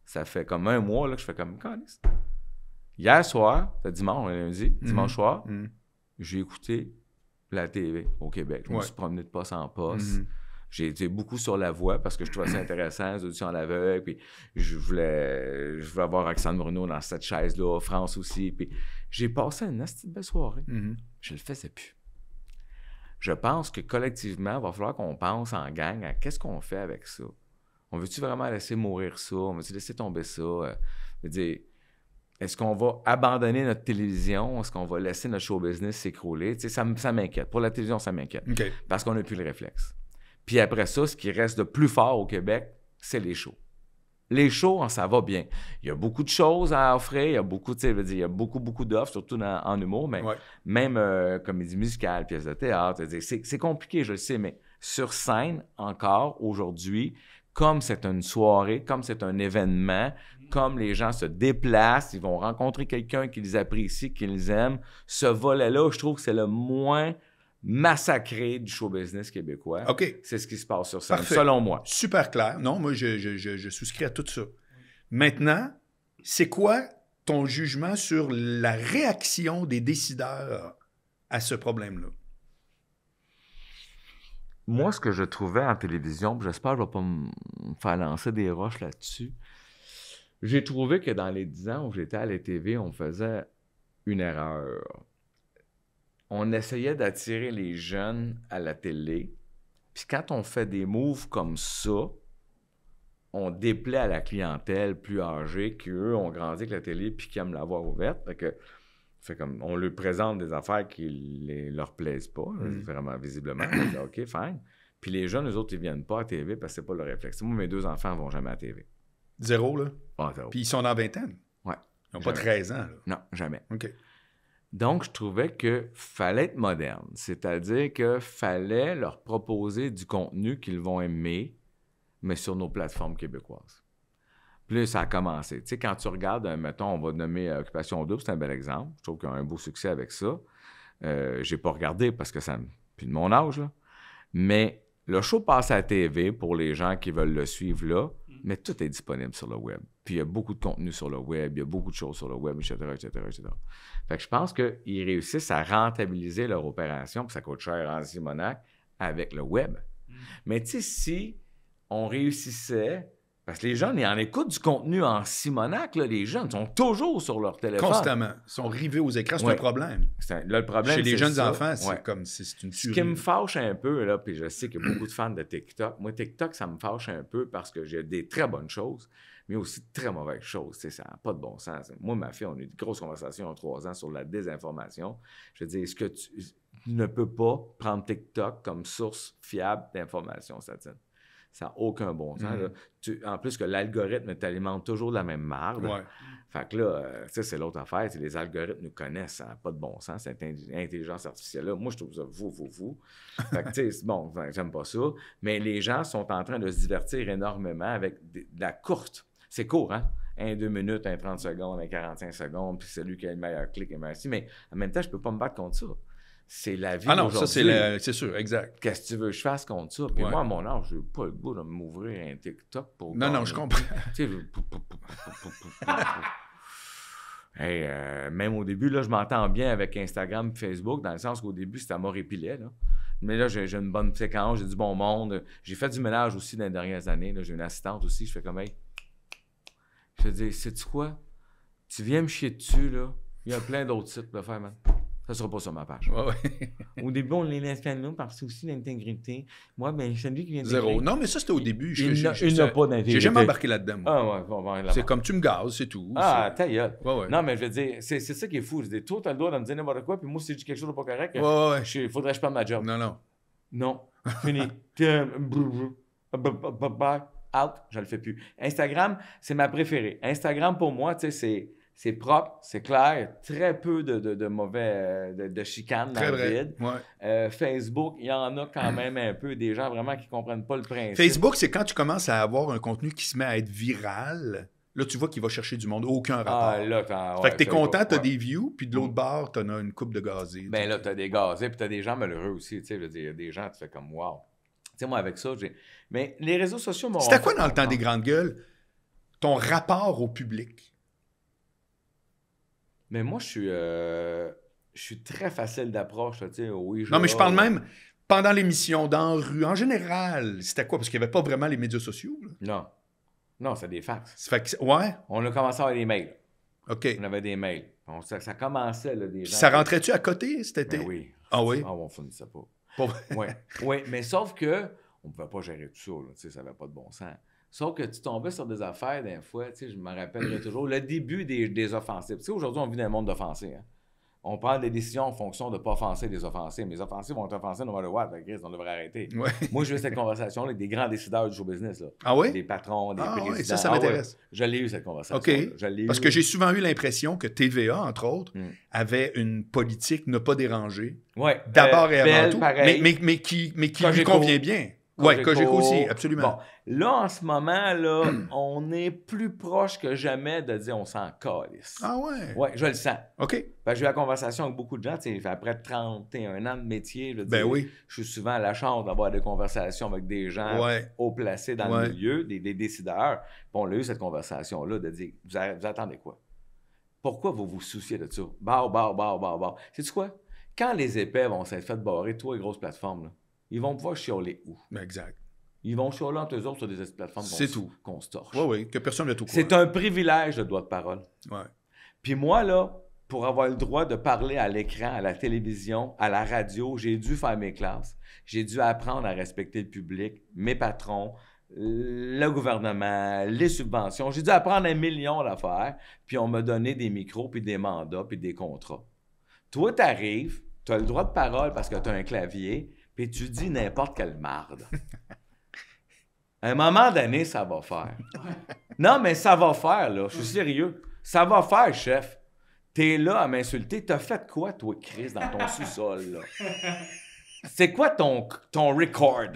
Ça fait comme un mois là, que je fais comme. Hier soir, c'était dimanche, lundi, mhm. dimanche soir, mhm. j'ai écouté la TV au Québec. Je me suis promené de poste en poste. Mhm. J'ai été beaucoup sur la voix parce que je trouvais ça [COUGHS] intéressant, les auditions à l'aveugle, puis je voulais, je voulais avoir Alexandre Bruno dans cette chaise-là, France aussi, puis j'ai passé une astuce belle soirée. Je le faisais plus. Je pense que collectivement, il va falloir qu'on pense en gang à qu'est-ce qu'on fait avec ça on veut-tu vraiment laisser mourir ça? On veut-tu laisser tomber ça? Euh, dire, est-ce qu'on va abandonner notre télévision? Est-ce qu'on va laisser notre show business s'écrouler? Tu sais, ça, m'inquiète. Pour la télévision, ça m'inquiète. Parce qu'on n'a plus le réflexe. Puis après ça, ce qui reste de plus fort au Québec, c'est les shows. Les shows, hein, ça va bien. Il y a beaucoup de choses à offrir, il y a beaucoup, tu sais, il y a beaucoup, beaucoup d'offres, surtout en humour, mais même euh, comédie musicale, pièce de théâtre, c'est compliqué, je le sais, mais sur scène, encore aujourd'hui, comme c'est une soirée, comme c'est un événement, mm-hmm. comme les gens se déplacent, ils vont rencontrer quelqu'un qu'ils apprécient, qu'ils aiment, ce volet-là, je trouve que c'est le moins massacré du show business québécois. OK. C'est ce qui se passe sur ça, selon moi. Super clair. Non, moi, je, je souscris à tout ça. Mm. Maintenant, c'est quoi ton jugement sur la réaction des décideurs à ce problème-là? moi, ce que je trouvais en télévision, j'espère que je ne vais pas me faire lancer des roches là-dessus, j'ai trouvé que dans les dix ans où j'étais à la TV, on faisait une erreur. On essayait d'attirer les jeunes à la télé. Puis quand on fait des moves comme ça, on déplaît à la clientèle plus âgée qu'eux on grandit avec la télé puis qui aiment l'avoir ouverte. Fait que fait comme, on leur présente des affaires qui ne leur plaisent pas, mm. vraiment visiblement. OK, fine. Puis les jeunes, eux autres, ils viennent pas à TV parce que c'est pas leur réflexe. Moi, mes deux enfants vont jamais à TV. Zéro, là? Ah, zéro. Puis ils sont dans vingtaine? Ouais. Ils n'ont pas 13 ans, là? Non, jamais. OK. Donc, je trouvais qu'il fallait être moderne, c'est-à-dire qu'il fallait leur proposer du contenu qu'ils vont aimer, mais sur nos plateformes québécoises. Puis ça a commencé. Tu sais, quand tu regardes, euh, mettons, on va nommer euh, Occupation Double, c'est un bel exemple. Je trouve qu'il y a un beau succès avec ça. Je euh, j'ai pas regardé parce que ça. Puis de mon âge, là. Mais le show passe à la TV pour les gens qui veulent le suivre là, mm. mais tout est disponible sur le web. Puis il y a beaucoup de contenu sur le web, il y a beaucoup de choses sur le web, etc., etc., etc. Fait que je pense qu'ils réussissent à rentabiliser leur opération, puis ça coûte cher en Simonac, avec le web. Mm. Mais tu sais, si on réussissait parce que les jeunes, ils en écoutent du contenu en Simonac. les jeunes sont toujours sur leur téléphone. Constamment. Ils sont rivés aux écrans. C'est un problème. le problème, Chez les jeunes enfants, c'est comme si c'était une tuerie. Ce qui me fâche un peu, là, puis je sais qu'il y a beaucoup de fans de TikTok. Moi, TikTok, ça me fâche un peu parce que j'ai des très bonnes choses, mais aussi de très mauvaises choses. T'sais, ça n'a pas de bon sens. Moi, ma fille, on a eu une grosse conversation en trois ans sur la désinformation. Je dis, est-ce que tu, ne peux pas prendre TikTok comme source fiable d'information, Satine? Ça n'a aucun bon sens. Mm. en plus que l'algorithme t'alimente toujours de la même marde. Ouais. Fait que là, ça, euh, c'est l'autre affaire. Les algorithmes nous connaissent. Ça pas de bon sens, cette intelligence artificielle-là. Moi, je trouve ça vous, vous, vous. Fait que, tu sais, bon, ben, j'aime pas ça. Mais les gens sont en train de se divertir énormément avec de la courte. C'est court, hein? un 2 minutes, un 30 secondes, un 45 secondes, puis celui qui a le meilleur clic et merci. Mais en même temps, je peux pas me battre contre ça. C'est la vie. Ah non, ça, c'est, c'est sûr, exact. Qu'est-ce que tu veux que je fasse contre ça? Puis moi, à mon âge, je n'ai pas le goût de m'ouvrir un TikTok pour. Non, non, je comprends. Tu sais, même au début, là, je m'entends bien avec Instagram, Facebook, dans le sens qu'au début, c'était à mort Là. Mais là, j'ai, une bonne séquence, j'ai du bon monde. J'ai fait du ménage aussi dans les dernières années. Là. J'ai une assistante aussi. Je fais comme, hey, je dis, sais-tu quoi? Tu viens me chier dessus, là. Il y a plein d'autres sites à faire, man ça sera pas sur ma page. Ouais, ouais. [LAUGHS] au début, on les parce que c'est aussi l'intégrité. Moi, ben, lui qui vient Zéro. Non, mais ça, c'était au début. Je, il n'a pas d'intégrité. J'ai jamais embarqué là-dedans. Ah, ouais, bon, ben, c'est comme tu me gazes, c'est tout. Ah, ta non, mais je veux dire, c'est ça qui est fou. Je dis, toi, t'as le droit de me dire n'importe quoi, puis moi, si je dis quelque chose de pas correct, il faudrait que je perde ma job. Non, non. Non. Fini. [LAUGHS] Out, je le fais plus. Instagram, c'est ma préférée. Instagram, pour moi, tu sais, c'est c'est propre, c'est clair, très peu de, mauvais euh, de, chicanes dans le vide. Euh, Facebook, il y en a quand même un peu des gens vraiment qui ne comprennent pas le principe. Facebook, c'est quand tu commences à avoir un contenu qui se met à être viral. Là, tu vois qu'il va chercher du monde, aucun ah, rapport. Ah, là, fait que t'es content, t'as des views, puis de l'autre mm. bord, t'en as une coupe de gazés. Ben là, t'as des gazés, puis t'as des gens malheureux aussi. Tu sais, il y a des gens, tu fais comme, wow. Tu sais, moi, avec ça, j'ai. Mais les réseaux sociaux m'ont. C'était quoi dans le temps des grandes gueules? Ton rapport au public? Mais moi, je suis, euh, je suis très facile d'approche. Oui, non, mais je parle même pendant l'émission, dans la rue, en général. C'était quoi? Parce qu'il n'y avait pas vraiment les médias sociaux. Non. Non, c'est des fax. Fait ouais. On a commencé à avoir des mails. OK. On avait des mails. ça, commençait, là, Ça rentrait-tu à côté cet ben été? oui. Ah oui? Ah, on fournissait pas. oui, mais sauf que on ne pouvait pas gérer tout ça. Là, ça n'avait pas de bon sens. Sauf que tu tombais sur des affaires d'un fois, tu je me rappellerai [CLEARS THROAT] toujours, le début des, offensives. Tu sais, aujourd'hui, on vit dans un monde d'offensés. Hein. On prend des décisions en fonction de ne pas offenser des offensés. Mais les offensés vont être offensés on va le voir, on devrait arrêter. [LAUGHS] Moi, j'ai eu cette conversation avec des grands décideurs du show business. Ah oui? Des patrons, des ah, Oui, ça, ça ah m'intéresse. Je l'ai eu, cette conversation. Parce que j'ai souvent eu l'impression que TVA, entre autres, hmm. avait une politique ne pas déranger. D'abord euh, et avant tout. Mais, qui, mais qui lui convient bien. Oui, j'ai aussi, absolument. Bon, là, en ce moment, là, [CLEARS THROAT] on est plus proche que jamais de dire on s'en calisse. Ah ouais? Oui, je le sens. OK. J'ai eu la conversation avec beaucoup de gens, après 31 ans de métier, je, ben oui. je suis souvent à la chance d'avoir des conversations avec des gens haut placés dans le milieu, des, décideurs. Puis on a eu cette conversation-là de dire, vous, vous attendez quoi? Pourquoi vous vous souciez de ça? Bah, bah, bah, bah, bah. C'est quoi? Quand les épais vont s'être fait barrer, toi, les grosses plateformes, là, ils vont pouvoir chialer où? Exact. Ils vont chialer entre eux autres sur des plateformes C'est tout. se torche. Oui, oui, que personne ne tout C'est un privilège, le droit de parole. Oui. Puis moi, là, pour avoir le droit de parler à l'écran, à la télévision, à la radio, j'ai dû faire mes classes. J'ai dû apprendre à respecter le public, mes patrons, le gouvernement, les subventions. J'ai dû apprendre un million d'affaires, puis on m'a donné des micros, puis des mandats, puis des contrats. Toi, tu as le droit de parole parce que tu as un clavier, et tu dis n'importe quelle marde. À un moment donné, ça va faire. Non, mais ça va faire, là. Je suis sérieux. Ça va faire, chef. T'es là à m'insulter. T'as fait quoi, toi, Chris, dans ton sous-sol, là? C'est quoi ton, ton record?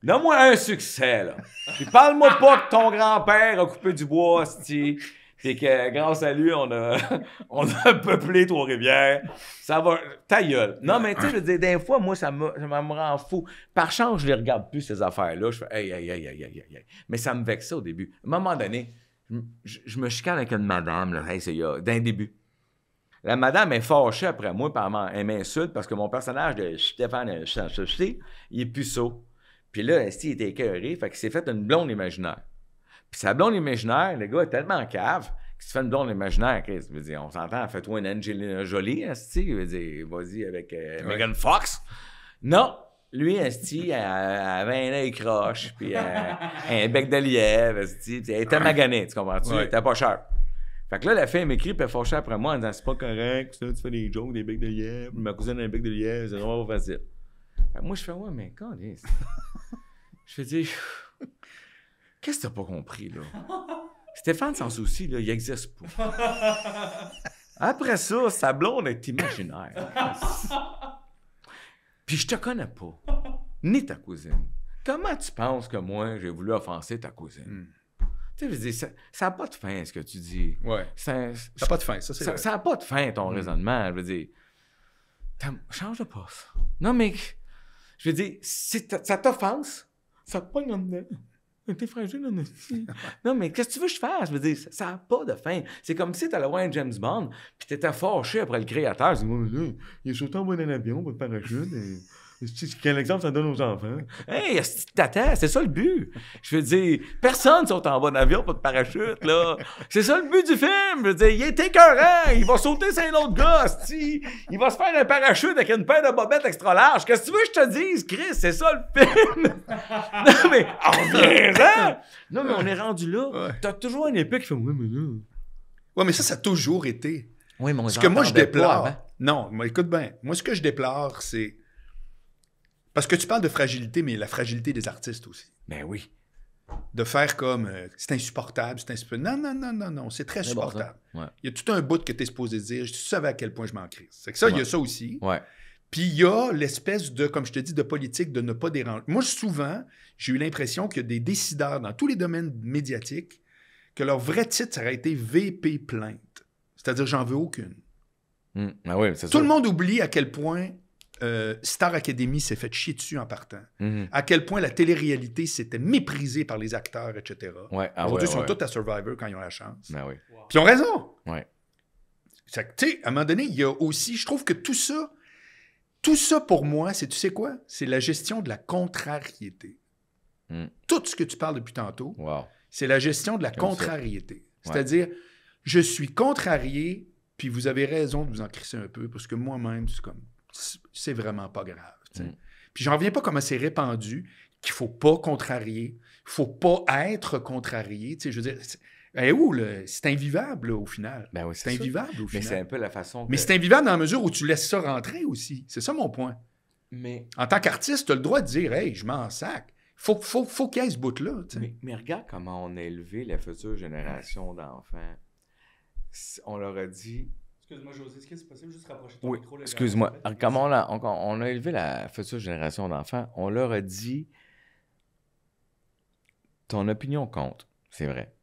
Donne-moi un succès, là. Puis parle-moi pas que ton grand-père a coupé du bois, si c'est que grâce à lui, on a, [LAUGHS] on a peuplé Trois-Rivières. Ça va. Ta gueule. Non, mais tu sais, je veux dire, des fois, moi, ça me, rend fou. Par chance, je ne les regarde plus, ces affaires-là. Je fais, aïe, aïe, aïe, aïe, aïe, aïe. Mais ça me vexait au début. À un moment donné, je, me chicane avec une madame, là, d'un début. La madame est fâchée après moi, elle m'insulte parce que mon personnage de Stéphane euh, Chanchouchi, il est puceau. Puis là, elle était écœuré, fait qu'il s'est fait une blonde imaginaire. Puis sa blonde imaginaire, le gars est tellement en cave qu'il se fait une blonde imaginaire. Je veux dire, on s'entend, fais-toi une Angelina Jolie, Asti. veut dire, vas-y avec euh, Megan Fox. Non! Lui, Asti, elle, avait un œil croche, puis euh, [LAUGHS] un bec de lièvre, Asti. Elle était maganée, tu comprends-tu? Ouais. Elle était pas cher. Fait que là, la fille m'écrit, pis elle cher après moi en disant C'est pas correct, ça, tu fais des jokes, des becs de lièvre, ma cousine a un bec de lièvre, c'est vraiment pas facile. Fait que moi, je fais Ouais, mais quand [LAUGHS] Je fais dire Qu'est-ce que t'as pas compris, là? [LAUGHS] Stéphane sans souci, il existe pas. [LAUGHS] Après ça, sa blonde est imaginaire. Puis je te connais pas, ni ta cousine. Comment tu penses que moi, j'ai voulu offenser ta cousine? Hmm. Tu sais, je veux dire, ça n'a pas de fin, ce que tu dis. Ouais. Ça n'a pas de fin, ça, c'est Ça n'a pas de fin, ton hmm. raisonnement. Je veux dire, change de poste. Non, mais, je veux dire, si ça t'offense, ça te pogne en dedans mais t'es fragile, en aussi. non, mais qu'est-ce que tu veux que je fasse? Je veux dire, ça n'a pas de fin. C'est comme si t'allais voir un James Bond, puis t'étais fâché après le créateur. Il est sauté en bon d'un avion, pas de parachute. Quel exemple ça donne aux enfants? Hey, t'attends, c'est ça le but. Je veux dire, personne ne saute en bon avion pour de parachute, là. C'est ça le but du film. Je veux dire, il est écœurant, il va sauter sur un autre gars, si, Il va se faire un parachute avec une paire de bobettes extra large. Qu'est-ce que tu veux que je te dise, Chris? C'est ça le film. [LAUGHS] non, mais, en hein? Non, mais on est rendu là. T'as toujours une épée qui fait, oui, mais Ouais, mais ça, ça a toujours été. Oui, mon Ce que moi, je déplore. Non, mais écoute bien. Moi, ce que je déplore, c'est parce que tu parles de fragilité, mais la fragilité des artistes aussi. Ben oui. De faire comme euh, c'est insupportable, c'est insupportable. Non, non, non, non, non, c'est très supportable. Il y a tout un bout que tu es supposé dire, je savais à quel point je m'en crise. C'est que ça, il y a ça aussi. Ouais. Puis il y a l'espèce de, comme je te dis, de politique de ne pas déranger. Moi, souvent, j'ai eu l'impression qu'il y a des décideurs dans tous les domaines médiatiques que leur vrai titre aurait été VP plainte. C'est-à-dire, j'en veux aucune. Hmm. Ah oui, Tout le monde oublie à quel point euh, Star Academy s'est fait chier dessus en partant. Mhm. À quel point la télé-réalité s'était méprisée par les acteurs, etc. Ah ils sont tous à Survivor quand ils ont la chance. Ben puis ils ont raison. à un moment donné, il y a aussi, je trouve que tout ça, tout ça pour moi, c'est tu sais quoi? C'est la gestion de la contrariété. Mm. Tout ce que tu parles depuis tantôt, c'est la gestion de la contrariété. C'est-à-dire, je suis contrarié, puis vous avez raison de vous en crisser un peu, parce que moi-même, c'est comme c'est vraiment pas grave. Mm. Puis j'en reviens pas comment c'est répandu, qu'il faut pas contrarier, faut pas être contrarié. Je veux dire, eh, où, c'est invivable au final. Ben c'est invivable au final. Mais c'est un peu la façon. Mais c'est invivable dans la mesure où tu laisses ça rentrer aussi. C'est ça mon point. Mais... En tant qu'artiste, tu as le droit de dire Hey, je m'en sac. Faut, faut, faut qu'il y ait ce bout-là. mais, regarde comment on a élevé la future génération d'enfants. On leur a dit Excuse-moi, ce juste rapprocher oui, Excuse-moi. Comment on a, élevé la future génération d'enfants, on leur a dit ton opinion compte, c'est vrai.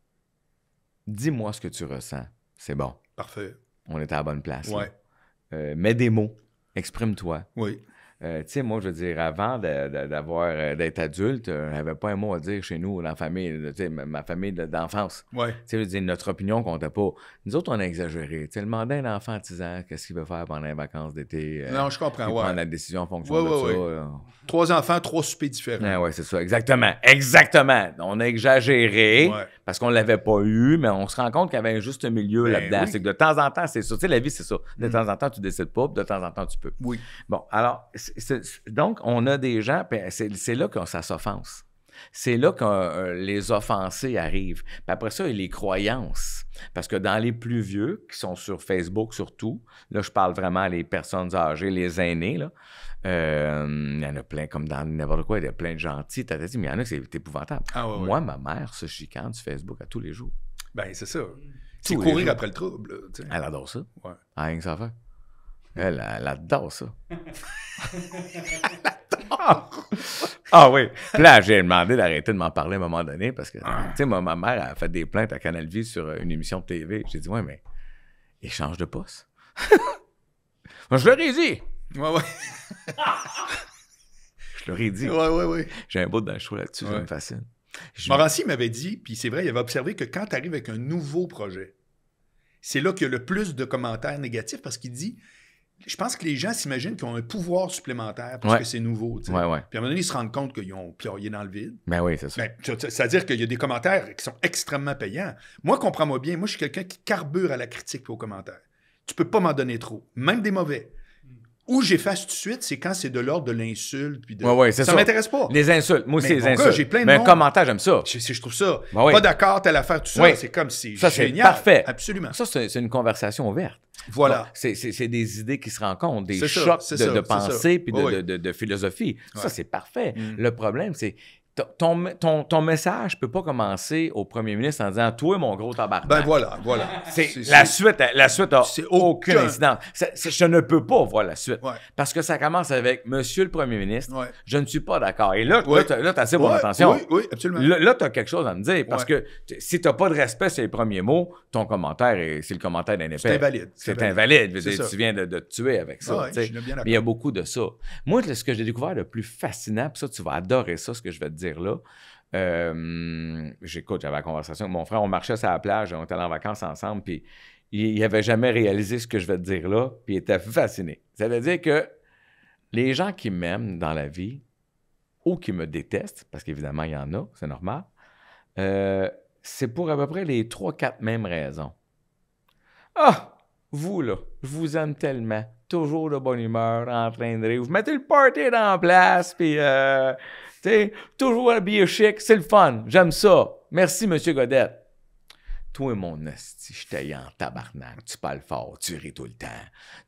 Dis-moi ce que tu ressens, c'est bon. Parfait. On est à la bonne place. Ouais. Euh, mets des mots, exprime-toi. Oui. Euh, tu sais, moi, je veux dire, avant d'avoir euh, d'être adulte, euh, on n'avait pas un mot à dire chez nous, dans la famille, ma, famille d'enfance. Ouais. Tu sais, je veux dire, notre opinion comptait pas. Nous autres, on a exagéré. Tu sais, le mandat enfant qu'est-ce qu'il veut faire pendant les vacances d'été? non, je comprends, ouais. prendre la décision en fonction de Trois enfants, trois soupers différents. Ah oui, c'est ça, exactement. Exactement. On a exagéré parce qu'on ne l'avait pas eu, mais on se rend compte qu'il y avait un juste milieu ben là-dedans. C'est que de temps en temps, c'est ça. Tu sais, la vie, c'est ça. De mm. temps en temps, tu décides pas, de temps en temps, tu peux. Oui. Bon, alors, donc, on a des gens, c'est là que ça s'offense. C'est là que euh, les offensés arrivent. Puis après ça, il y a les croyances. Parce que dans les plus vieux, qui sont sur Facebook surtout, là, je parle vraiment les personnes âgées, les aînés, euh, il y en a plein, comme dans n'importe quoi, il y a plein de gentils, t'as dit, mais il y en a qui c'est épouvantable. Ah, Moi, ma mère se chicane sur Facebook à tous les jours. Ben, c'est ça. C'est courir après le trouble. Elle adore ça. Ouais. rien ça elle, euh, adore ça. elle [LAUGHS] adore. Ah oui. Puis là, j'ai demandé d'arrêter de m'en parler à un moment donné parce que, tu sais, ma, mère a fait des plaintes à Canal V sur une émission de TV. J'ai dit, ouais, mais il change de poste. [LAUGHS] je l'aurais dit. Ouais, ouais. [LAUGHS] je l'aurais dit. Ouais, ouais, ouais. J'ai un bout d'un show là-dessus, ça me fascine. Je... Morancy m'avait dit, puis c'est vrai, il avait observé que quand tu arrives avec un nouveau projet, c'est là qu'il y a le plus de commentaires négatifs parce qu'il dit je pense que les gens s'imaginent qu'ils ont un pouvoir supplémentaire parce que c'est nouveau. Ouais, ouais. Puis à un moment donné, ils se rendent compte qu'ils ont ployé dans le vide. Ben oui, c'est ben, ça. C'est-à-dire qu'il y a des commentaires qui sont extrêmement payants. Moi, comprends-moi bien, moi, je suis quelqu'un qui carbure à la critique et aux commentaires. Tu peux pas m'en donner trop, même des mauvais où j'efface tout de suite, c'est quand c'est de l'ordre de l'insulte. Puis de... Ouais, ouais, ça, ça. m'intéresse pas. Les insultes. Moi aussi, les insultes. J'ai plein de mais un commentaire, j'aime ça. Je, je, trouve ça. Pas d'accord, telle l'affaire tout ça. C'est comme si. Ça, c'est parfait. Absolument. Ça, c'est une conversation ouverte. Voilà. C'est des idées qui se rencontrent, des chocs de, pensée puis de, de, de, philosophie. Ça, c'est parfait. Mm. Le problème, c'est ton, ton, message peut pas commencer au premier ministre en disant Toi, mon gros tabarnak. Ben voilà, voilà. C'est, la, suite, la suite a aucune incidence. je ne peux pas voir la suite. Parce que ça commence avec Monsieur le premier ministre, je ne suis pas d'accord. Et là, là tu as, assez bonne attention. Oui, oui, absolument. Là, tu as quelque chose à me dire. Parce que si tu n'as pas de respect sur les premiers mots, ton commentaire, c'est le commentaire d'un épée. C'est invalide. C'est invalide. Tu viens de, te tuer avec ça. il y a beaucoup de ça. Moi, ce que j'ai découvert le plus fascinant, puis ça, tu vas adorer ça, ce que je vais te dire là euh, J'écoute, j'avais la conversation avec mon frère, on marchait sur la plage, on était en vacances ensemble, puis il n'avait jamais réalisé ce que je vais te dire là, puis il était fasciné. Ça veut dire que les gens qui m'aiment dans la vie ou qui me détestent, parce qu'évidemment, il y en a, c'est normal, euh, c'est pour à peu près les trois, quatre mêmes raisons. Ah, vous là, je vous aime tellement, toujours de bonne humeur, en train de rire, vous mettez le party dans place, puis euh, toujours habillé chic, c'est le fun, j'aime ça. Merci, Monsieur Godette. Toi, mon esti, je t'ai en tabarnak, tu parles fort, tu ris tout le temps.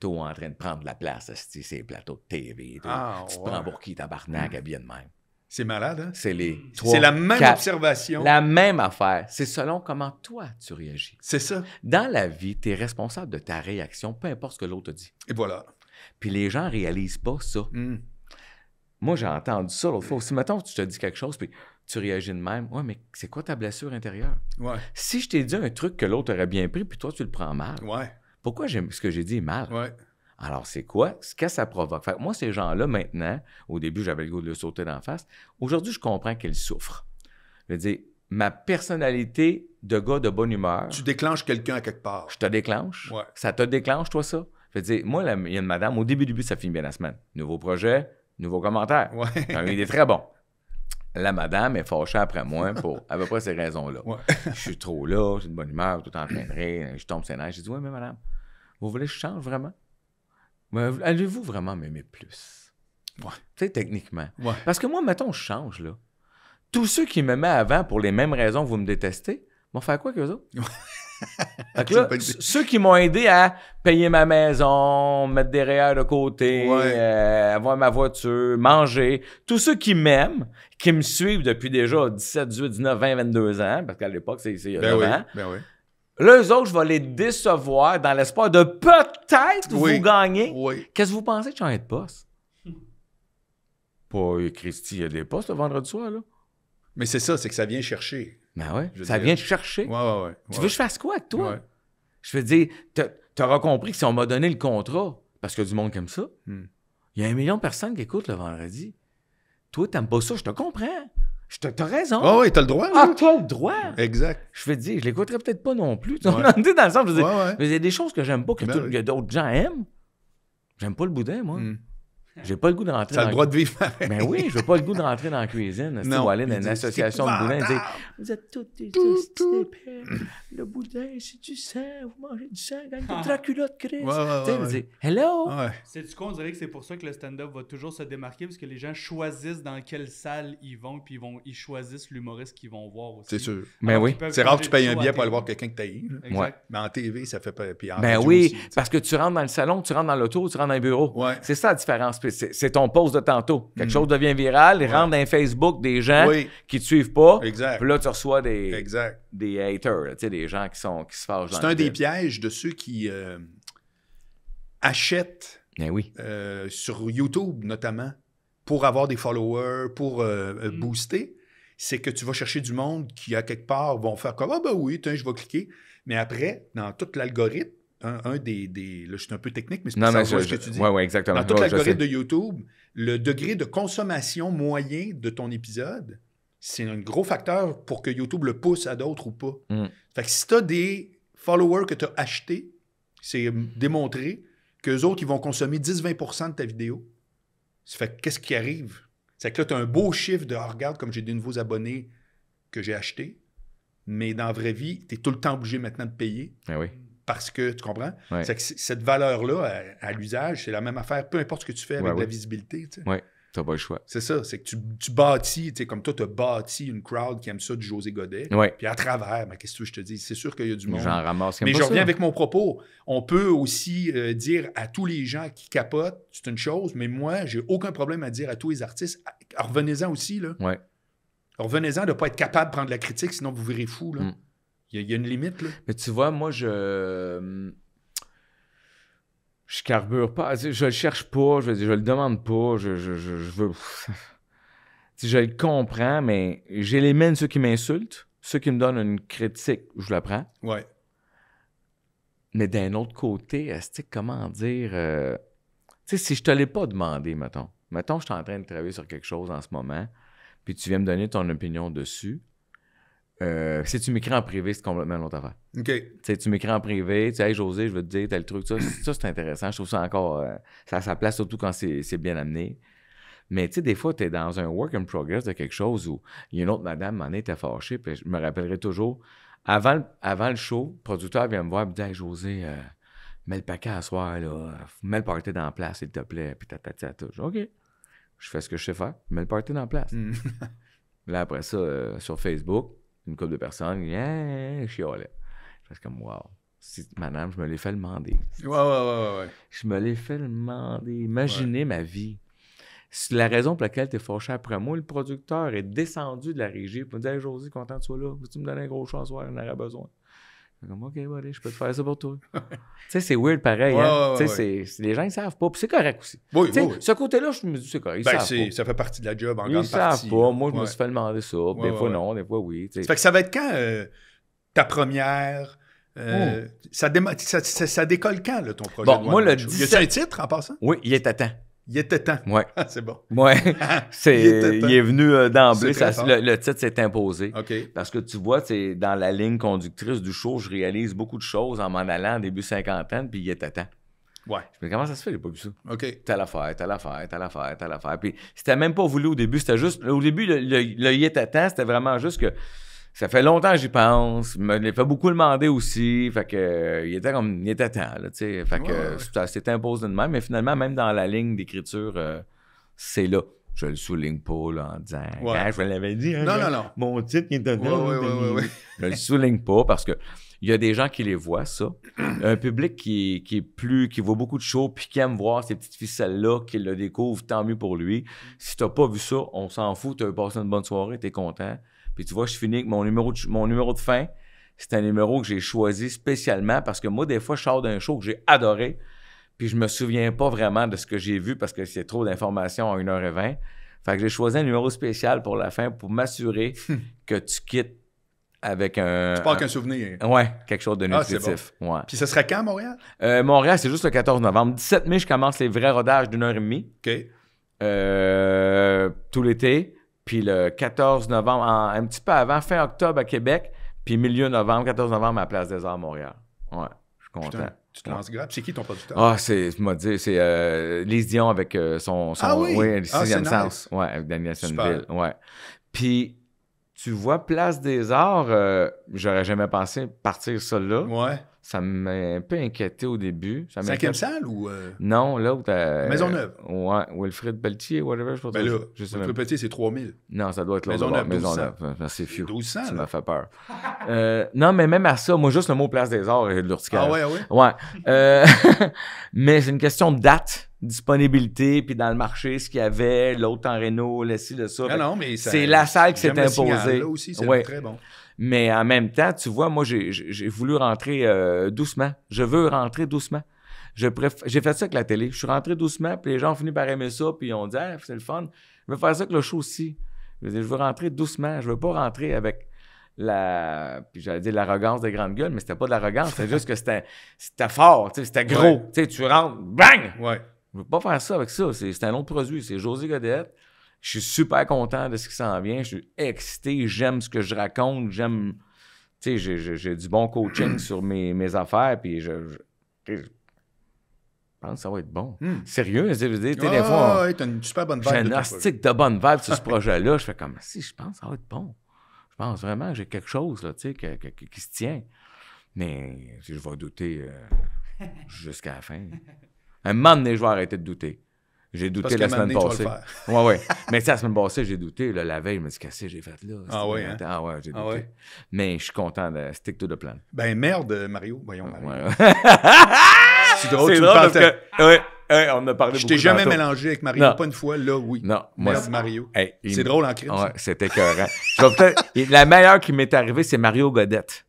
Toi, en train de prendre la place, c'est ces plateaux de TV. Ah, tu prends pour qui, tabarnak, hmm. bien de même. C'est malade, hein? C'est les C'est la même observation. La même affaire. C'est selon comment toi, tu réagis. C'est ça. Dans la vie, tu es responsable de ta réaction, peu importe ce que l'autre dit. Et voilà. Puis les gens réalisent pas ça. Hmm. Moi, j'ai entendu ça l'autre fois. Si, mettons, tu te dis quelque chose, puis tu réagis de même. Ouais, mais c'est quoi ta blessure intérieure? Ouais. Si je t'ai dit un truc que l'autre aurait bien pris, puis toi, tu le prends mal. Ouais. Pourquoi ce que j'ai dit est mal? Ouais. Alors, c'est quoi? Qu'est-ce que ça provoque? moi, ces gens-là, maintenant, au début, j'avais le goût de le sauter d'en face. Aujourd'hui, je comprends qu'ils souffrent. Je veux dire, ma personnalité de gars de bonne humeur. Tu déclenches quelqu'un à quelque part. Je te déclenche. Ouais. Ça te déclenche, toi, ça? Je veux dire, moi, il y a une madame, au début, du début, ça finit bien la semaine. Nouveau projet, Nouveau commentaire. Il est très bon. La madame est fâchée après moi pour à peu près ces raisons-là. je suis trop là, j'ai une bonne humeur, tout en train de rire, je tombe ses je J'ai Oui, mais madame, vous voulez que je change vraiment Allez-vous vraiment m'aimer plus Ouais. Tu sais, techniquement. Parce que moi, mettons, je change, là. Tous ceux qui m'aimaient avant pour les mêmes raisons que vous me détestez, vont faire quoi qu'eux autres ceux qui m'ont aidé à payer ma maison, mettre des réels de côté, euh, avoir ma voiture, manger, tous ceux qui m'aiment, qui me suivent depuis déjà 17, 18, 19, 20, 22 ans, parce qu'à l'époque, c'est il y a ben, ben Là, eux autres, je vais les décevoir dans l'espoir de peut-être vous gagner. Qu'est-ce que vous pensez de changer de poste? Pas Christy, il y a des postes le vendredi soir, là. Mais c'est ça, c'est que ça vient chercher. Ben ouais, ça vient te chercher. Tu veux que je fasse quoi avec toi? Je veux dire, t'auras compris que si on m'a donné le contrat, parce qu'il y a du monde comme ça, hmm. il y a un million de personnes qui écoutent le vendredi. Toi, t'aimes pas ça, je te comprends. Je te, t'as raison. Ah oh, tu t'as le droit. Ah, t'as le droit. Exact. Je veux dire, je l'écouterai peut-être pas non plus. tu en dit dans le sens, je veux dire, mais il y a des choses que j'aime pas, que, ben d'autres gens aiment. J'aime pas le boudin, moi. Hmm. [LAUGHS] J'ai pas le goût de rentrer. T'as le droit de vivre Mais ben oui, j'ai pas le goût de rentrer dans la cuisine. C'est pour aller dans une association de boudin et dire Vous êtes tous des Le boudin, c'est du sang. Vous mangez du sang. Gagne votre ah. Dracula de Christ. Ouais, ouais, Hello. C'est du coup, on dirait que c'est pour ça que le stand-up va toujours se démarquer parce que les gens choisissent dans quelle salle ils vont puis ils, vont, ils choisissent l'humoriste qu'ils vont voir aussi. C'est sûr. Mais ben oui. C'est rare que tu payes un billet pour aller voir quelqu'un que t'ailles. Ouais. Mais en TV, ça fait pas. Mais ben oui, parce que tu rentres dans le salon, tu rentres dans l'auto, tu rentres dans un bureau. C'est ça la différence c'est ton post de tantôt. Quelque mm. chose devient viral, il rentre dans Facebook des gens qui ne te suivent pas. Exact. Puis là, tu reçois des, des haters, des gens qui, sont, qui se fâchent. C'est un des pièges de ceux qui euh, achètent ben euh, sur YouTube, notamment, pour avoir des followers, pour euh, mm. booster. C'est que tu vas chercher du monde qui, à quelque part, vont faire comme Ah, ben oui, tiens, je vais cliquer. Mais après, dans tout l'algorithme, un, des, Là, je suis un peu technique, mais c'est pas ce que tu dis. Oui, oui, exactement. Dans l'algorithme de YouTube, le degré de consommation moyen de ton épisode, c'est un gros facteur pour que YouTube le pousse à d'autres ou pas. Mm. Fait que si tu as des followers que tu as achetés, c'est démontré qu'eux autres, ils vont consommer 10-20 de ta vidéo. Ça fait qu'est-ce qui arrive? C'est que là, tu as un beau chiffre de ah, regarde comme j'ai des nouveaux abonnés que j'ai achetés, mais dans la vraie vie, tu es tout le temps obligé maintenant de payer. Ah oui parce que, tu comprends? cette valeur-là, à, l'usage, c'est la même affaire, peu importe ce que tu fais avec la visibilité. Tu sais. Oui, tu n'as pas le choix. C'est ça, c'est que tu, bâtis, comme toi, tu as bâti une crowd qui aime ça du José Godet. Puis à travers, mais ben, qu'est-ce que je te dis? C'est sûr qu'il y a du monde. J'en ramasse Mais je reviens avec mon propos. On peut aussi euh, dire à tous les gens qui capotent, c'est une chose, mais moi, j'ai aucun problème à dire à tous les artistes, revenez-en aussi, là. Revenez-en de ne pas être capable de prendre la critique, sinon vous verrez fou, là. Mm. Il y, a une limite, là. Mais tu vois, moi, je. Je carbure pas. Je le cherche pas, je, je le demande pas, je, je, je veux. [LAUGHS] je le comprends, mais j'élimine ceux qui m'insultent, ceux qui me donnent une critique, je la prends. Ouais. Mais d'un autre côté, comment dire. Euh, tu si je te l'ai pas demandé, mettons. Mettons, je suis en train de travailler sur quelque chose en ce moment, puis tu viens me donner ton opinion dessus euh, si tu m'écris en privé, c'est complètement une autre affaire. OK. tu m'écris en privé, tu dis, hey José, je veux te dire tel truc, ça, ça c'est intéressant. Je trouve ça encore, euh, ça a sa place, surtout quand c'est bien amené. Mais tu sais, des fois, tu es dans un work in progress de quelque chose où il y a une autre madame, m'en était fâchée, puis je me rappellerai toujours, avant, le, show, le producteur vient me voir et me dit, hey José, euh, mets le paquet à soir, mets le party dans place, s'il te plaît, puis tata ta, OK. Je fais ce que je sais faire, mets le party dans place. Mm. [LAUGHS] là, après ça, sur Facebook, une couple de personnes, yeah, eh, eh, allé. Je suis comme, wow. madame, je me l'ai fait demander. Ouais, ouais, ouais, ouais, Je me l'ai fait demander. Imaginez ma vie. C'est la raison pour laquelle tu es fauché après moi. Le producteur est descendu de la régie pour me dire hey, Josie, content que tu sois là. Veux-tu me donner un gros chance? soir? en aurait besoin comme, OK, bon, je peux te faire ça pour toi. [LAUGHS] tu sais, c'est weird pareil. hein? les gens, ils savent pas. Puis c'est correct aussi. Oui, oui, Ce côté-là, je me dis, c'est correct. Ben, ça fait partie de la job en ils grande partie. Ils savent pas. Hein. Moi, je me suis fait demander ça. des fois, non. Des fois, oui. Ça fait que ça va être quand euh, ta première. Euh, oh. ça, décolle quand, ton projet? Bon, moi, le Y a un titre en passant? Oui, il est à temps. Il était temps. Ouais. [LAUGHS] c'est bon. Ouais. [LAUGHS] C'est, il, est venu euh, d'emblée. Le, titre s'est imposé. OK. Parce que tu vois, c'est dans la ligne conductrice du show, je réalise beaucoup de choses en m'en allant en début cinquantaine, puis il était temps. Ouais. Je comment ça se fait, j'ai pas vu ça? OK. T'as l'affaire, t'as l'affaire, t'as l'affaire, t'as l'affaire. Puis c'était même pas voulu au début, c'était juste. Au début, le, il était temps, c'était vraiment juste que ça fait longtemps que j'y pense. me l'ai fait beaucoup demander aussi. Fait que, euh, il était comme, il temps, là, tu Fait que, c'était imposé de même. Mais finalement, même dans la ligne d'écriture, euh, c'est là. Je le souligne pas, là, en disant, ah, je l'avais dit. Hein, non, non, non. Mon titre, qui est dedans. [LAUGHS] Je le souligne pas parce que il y a des gens qui les voient, ça. [CLEARS THROAT] Un public qui, est plus, qui voit beaucoup de shows, puis qui aime voir ces petites ficelles-là, qui le découvre, tant mieux pour lui. Si t'as pas vu ça, on s'en fout, Tu as passé une bonne soirée, tu es content. Puis tu vois, je finis avec mon numéro de, mon numéro de fin. C'est un numéro que j'ai choisi spécialement parce que moi, des fois, je sors d'un show que j'ai adoré, puis je me souviens pas vraiment de ce que j'ai vu parce que c'est trop d'informations à 1h20. Fait que j'ai choisi un numéro spécial pour la fin pour m'assurer [LAUGHS] hmm. que tu quittes avec un. Tu parles qu'un souvenir. Ouais, quelque chose de ah, nutritif. Puis ce serait quand Montréal? Euh, Montréal, c'est juste le 14 novembre. 17 mai, je commence les vrais rodages d'une heure et demie. OK. Euh, tout l'été puis le 14 novembre, un petit peu avant, fin octobre à Québec, puis milieu novembre, 14 novembre à Place des Arts, Montréal. Ouais, je suis content. tu te lances grave. C'est qui ton producteur? Ah, c'est, je m'as dit, c'est euh, Lise Dion avec euh, son, son, Ah oui? Oui, ah, sixième sens. Ouais, avec Daniel Sunville. Ouais. Puis, tu vois, Place des Arts, euh, j'aurais jamais pensé partir seul là. Ouais ça m'a un peu inquiété au début. Cinquième salle ou. Euh... Non, l'autre. Euh... Maisonneuve. ouais, Wilfrid Pelletier, whatever, je pense. Ben là, je Wilfrid Pelletier, c'est 3000. Non, ça doit être l'autre. Maisonneuve, Maisonneuve. Euh, c'est few. 1200. Ça m'a fait peur. [LAUGHS] Euh, non, mais même à ça, moi, juste le mot Place des Arts et euh, de l'urticaire. Ah ouais, ouais. Ouais. [LAUGHS] mais c'est une question de date disponibilité, puis dans le marché, ce qu'il y avait, l'autre en réno, le ci, le ça. Ah non, non, mais C'est la salle qui s'est imposée. Là aussi, c'est très bon. Mais en même temps, tu vois, moi, j'ai voulu rentrer euh, doucement. Je veux rentrer doucement. J'ai fait ça avec la télé. Je suis rentré doucement, puis les gens ont fini par aimer ça, puis ils ont dit ah, c'est le fun. Je veux faire ça avec le show aussi. Je veux, rentrer doucement. Je veux pas rentrer avec la. Puis j'allais dire l'arrogance des grandes gueules, mais c'était pas de l'arrogance. C'était juste que c'était fort, c'était gros. Tu rentres, bang! Ouais. Je veux pas faire ça avec ça. C'est un autre produit. C'est José Godette je suis super content de ce qui s'en vient. Je suis excité. J'aime ce que je raconte. J'aime. Tu sais, j'ai du bon coaching sur mes, affaires. Puis je, pense que ça va être bon. Hmm. Sérieux, je veux dire, tu des ah, fois. une super bonne vibe. J'ai un de bonne vibe sur ce projet-là. Je fais comme si, je pense que ça va être bon. Je pense vraiment que j'ai quelque chose là, tu sais, qui se tient. Mais je vais douter euh, [LAUGHS] jusqu'à la fin. Un moment donné, je vais de douter. J'ai douté la semaine passée. [LAUGHS] ouais, ouais. Mais la semaine passée, j'ai douté. la veille, je me dit, qu'est-ce que j'ai fait là? Ah ouais, hein? ah ouais, j'ai ah douté. Ah Mais je suis content de stick to the plan. Ben merde, Mario. Voyons, Ouais. [LAUGHS] c'est drôle, tu drôle parce que... ouais, on a parlé Je t'ai jamais mélangé avec Mario, pas une fois, là, oui. Non, moi, Merde, Mario. c'est drôle en crise. Ouais, c'était écœurant. [LAUGHS] la meilleure qui m'est arrivée, c'est Mario Godette.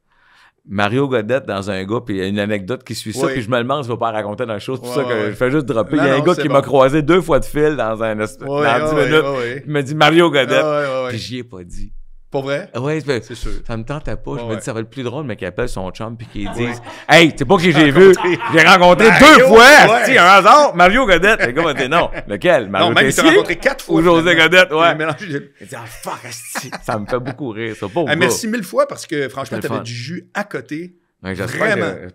Mario Godette dans un gars, puis il y a une anecdote qui suit ça, puis je me demande si je vais pas raconter dans la chose, tout ça, que je fais juste dropper. il y a un gars qui m'a croisé deux fois de fil dans un dans 10 minutes, il m'a dit Mario Godette, ah, puis j'y ai pas dit. Pour vrai? Euh, oui, c'est sûr. Ça me tentait pas. je me dis dis, ça va être plus drôle, mais qu'il appelle son chum puis qu'il dise Hey, c'est pas que j'ai vu. J'ai rencontré deux fois. Ouais. un hasard, Mario Godette. Le gars m'a dit Non, lequel? Mario non, même il rencontré quatre fois. Ou José Godette, ouais. Il dit Ah, Ça me fait beaucoup rire, ça. beau merci mille fois parce que franchement, t'avais du jus à côté. Vraiment. J'espère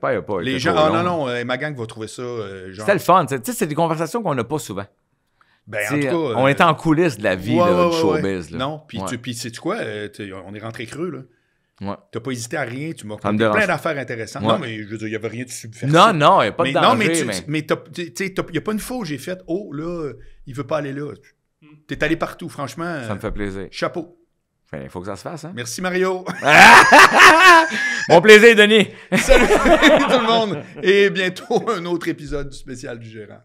qu'il a pas. Les gens, ah, non, non, euh, ma gang va trouver ça. Euh, c'est le fun. Tu sais, c'est des conversations qu'on n'a pas souvent. Ben, en tout on euh, était en coulisses de la vie de là, showbiz. Non, puis tu sais quoi, euh, on est rentré creux. Là. Ouais. T'as pas hésité à rien, tu m'as fait plein d'affaires intéressantes. Non, mais je veux dire, il n'y avait rien de subversif. Non, non, il n'y a pas de mais, danger. Non, mais tu il n'y a pas une fois où j'ai fait « Oh, là, il veut pas aller là. » T'es allé partout, franchement. Ça me fait plaisir. Euh, chapeau. Il ben, faut que ça se fasse, hein? Merci, Mario. [LAUGHS] Mon plaisir, Denis. [LAUGHS] Salut [LAUGHS] tout le monde. Et bientôt, un autre épisode du spécial du gérant.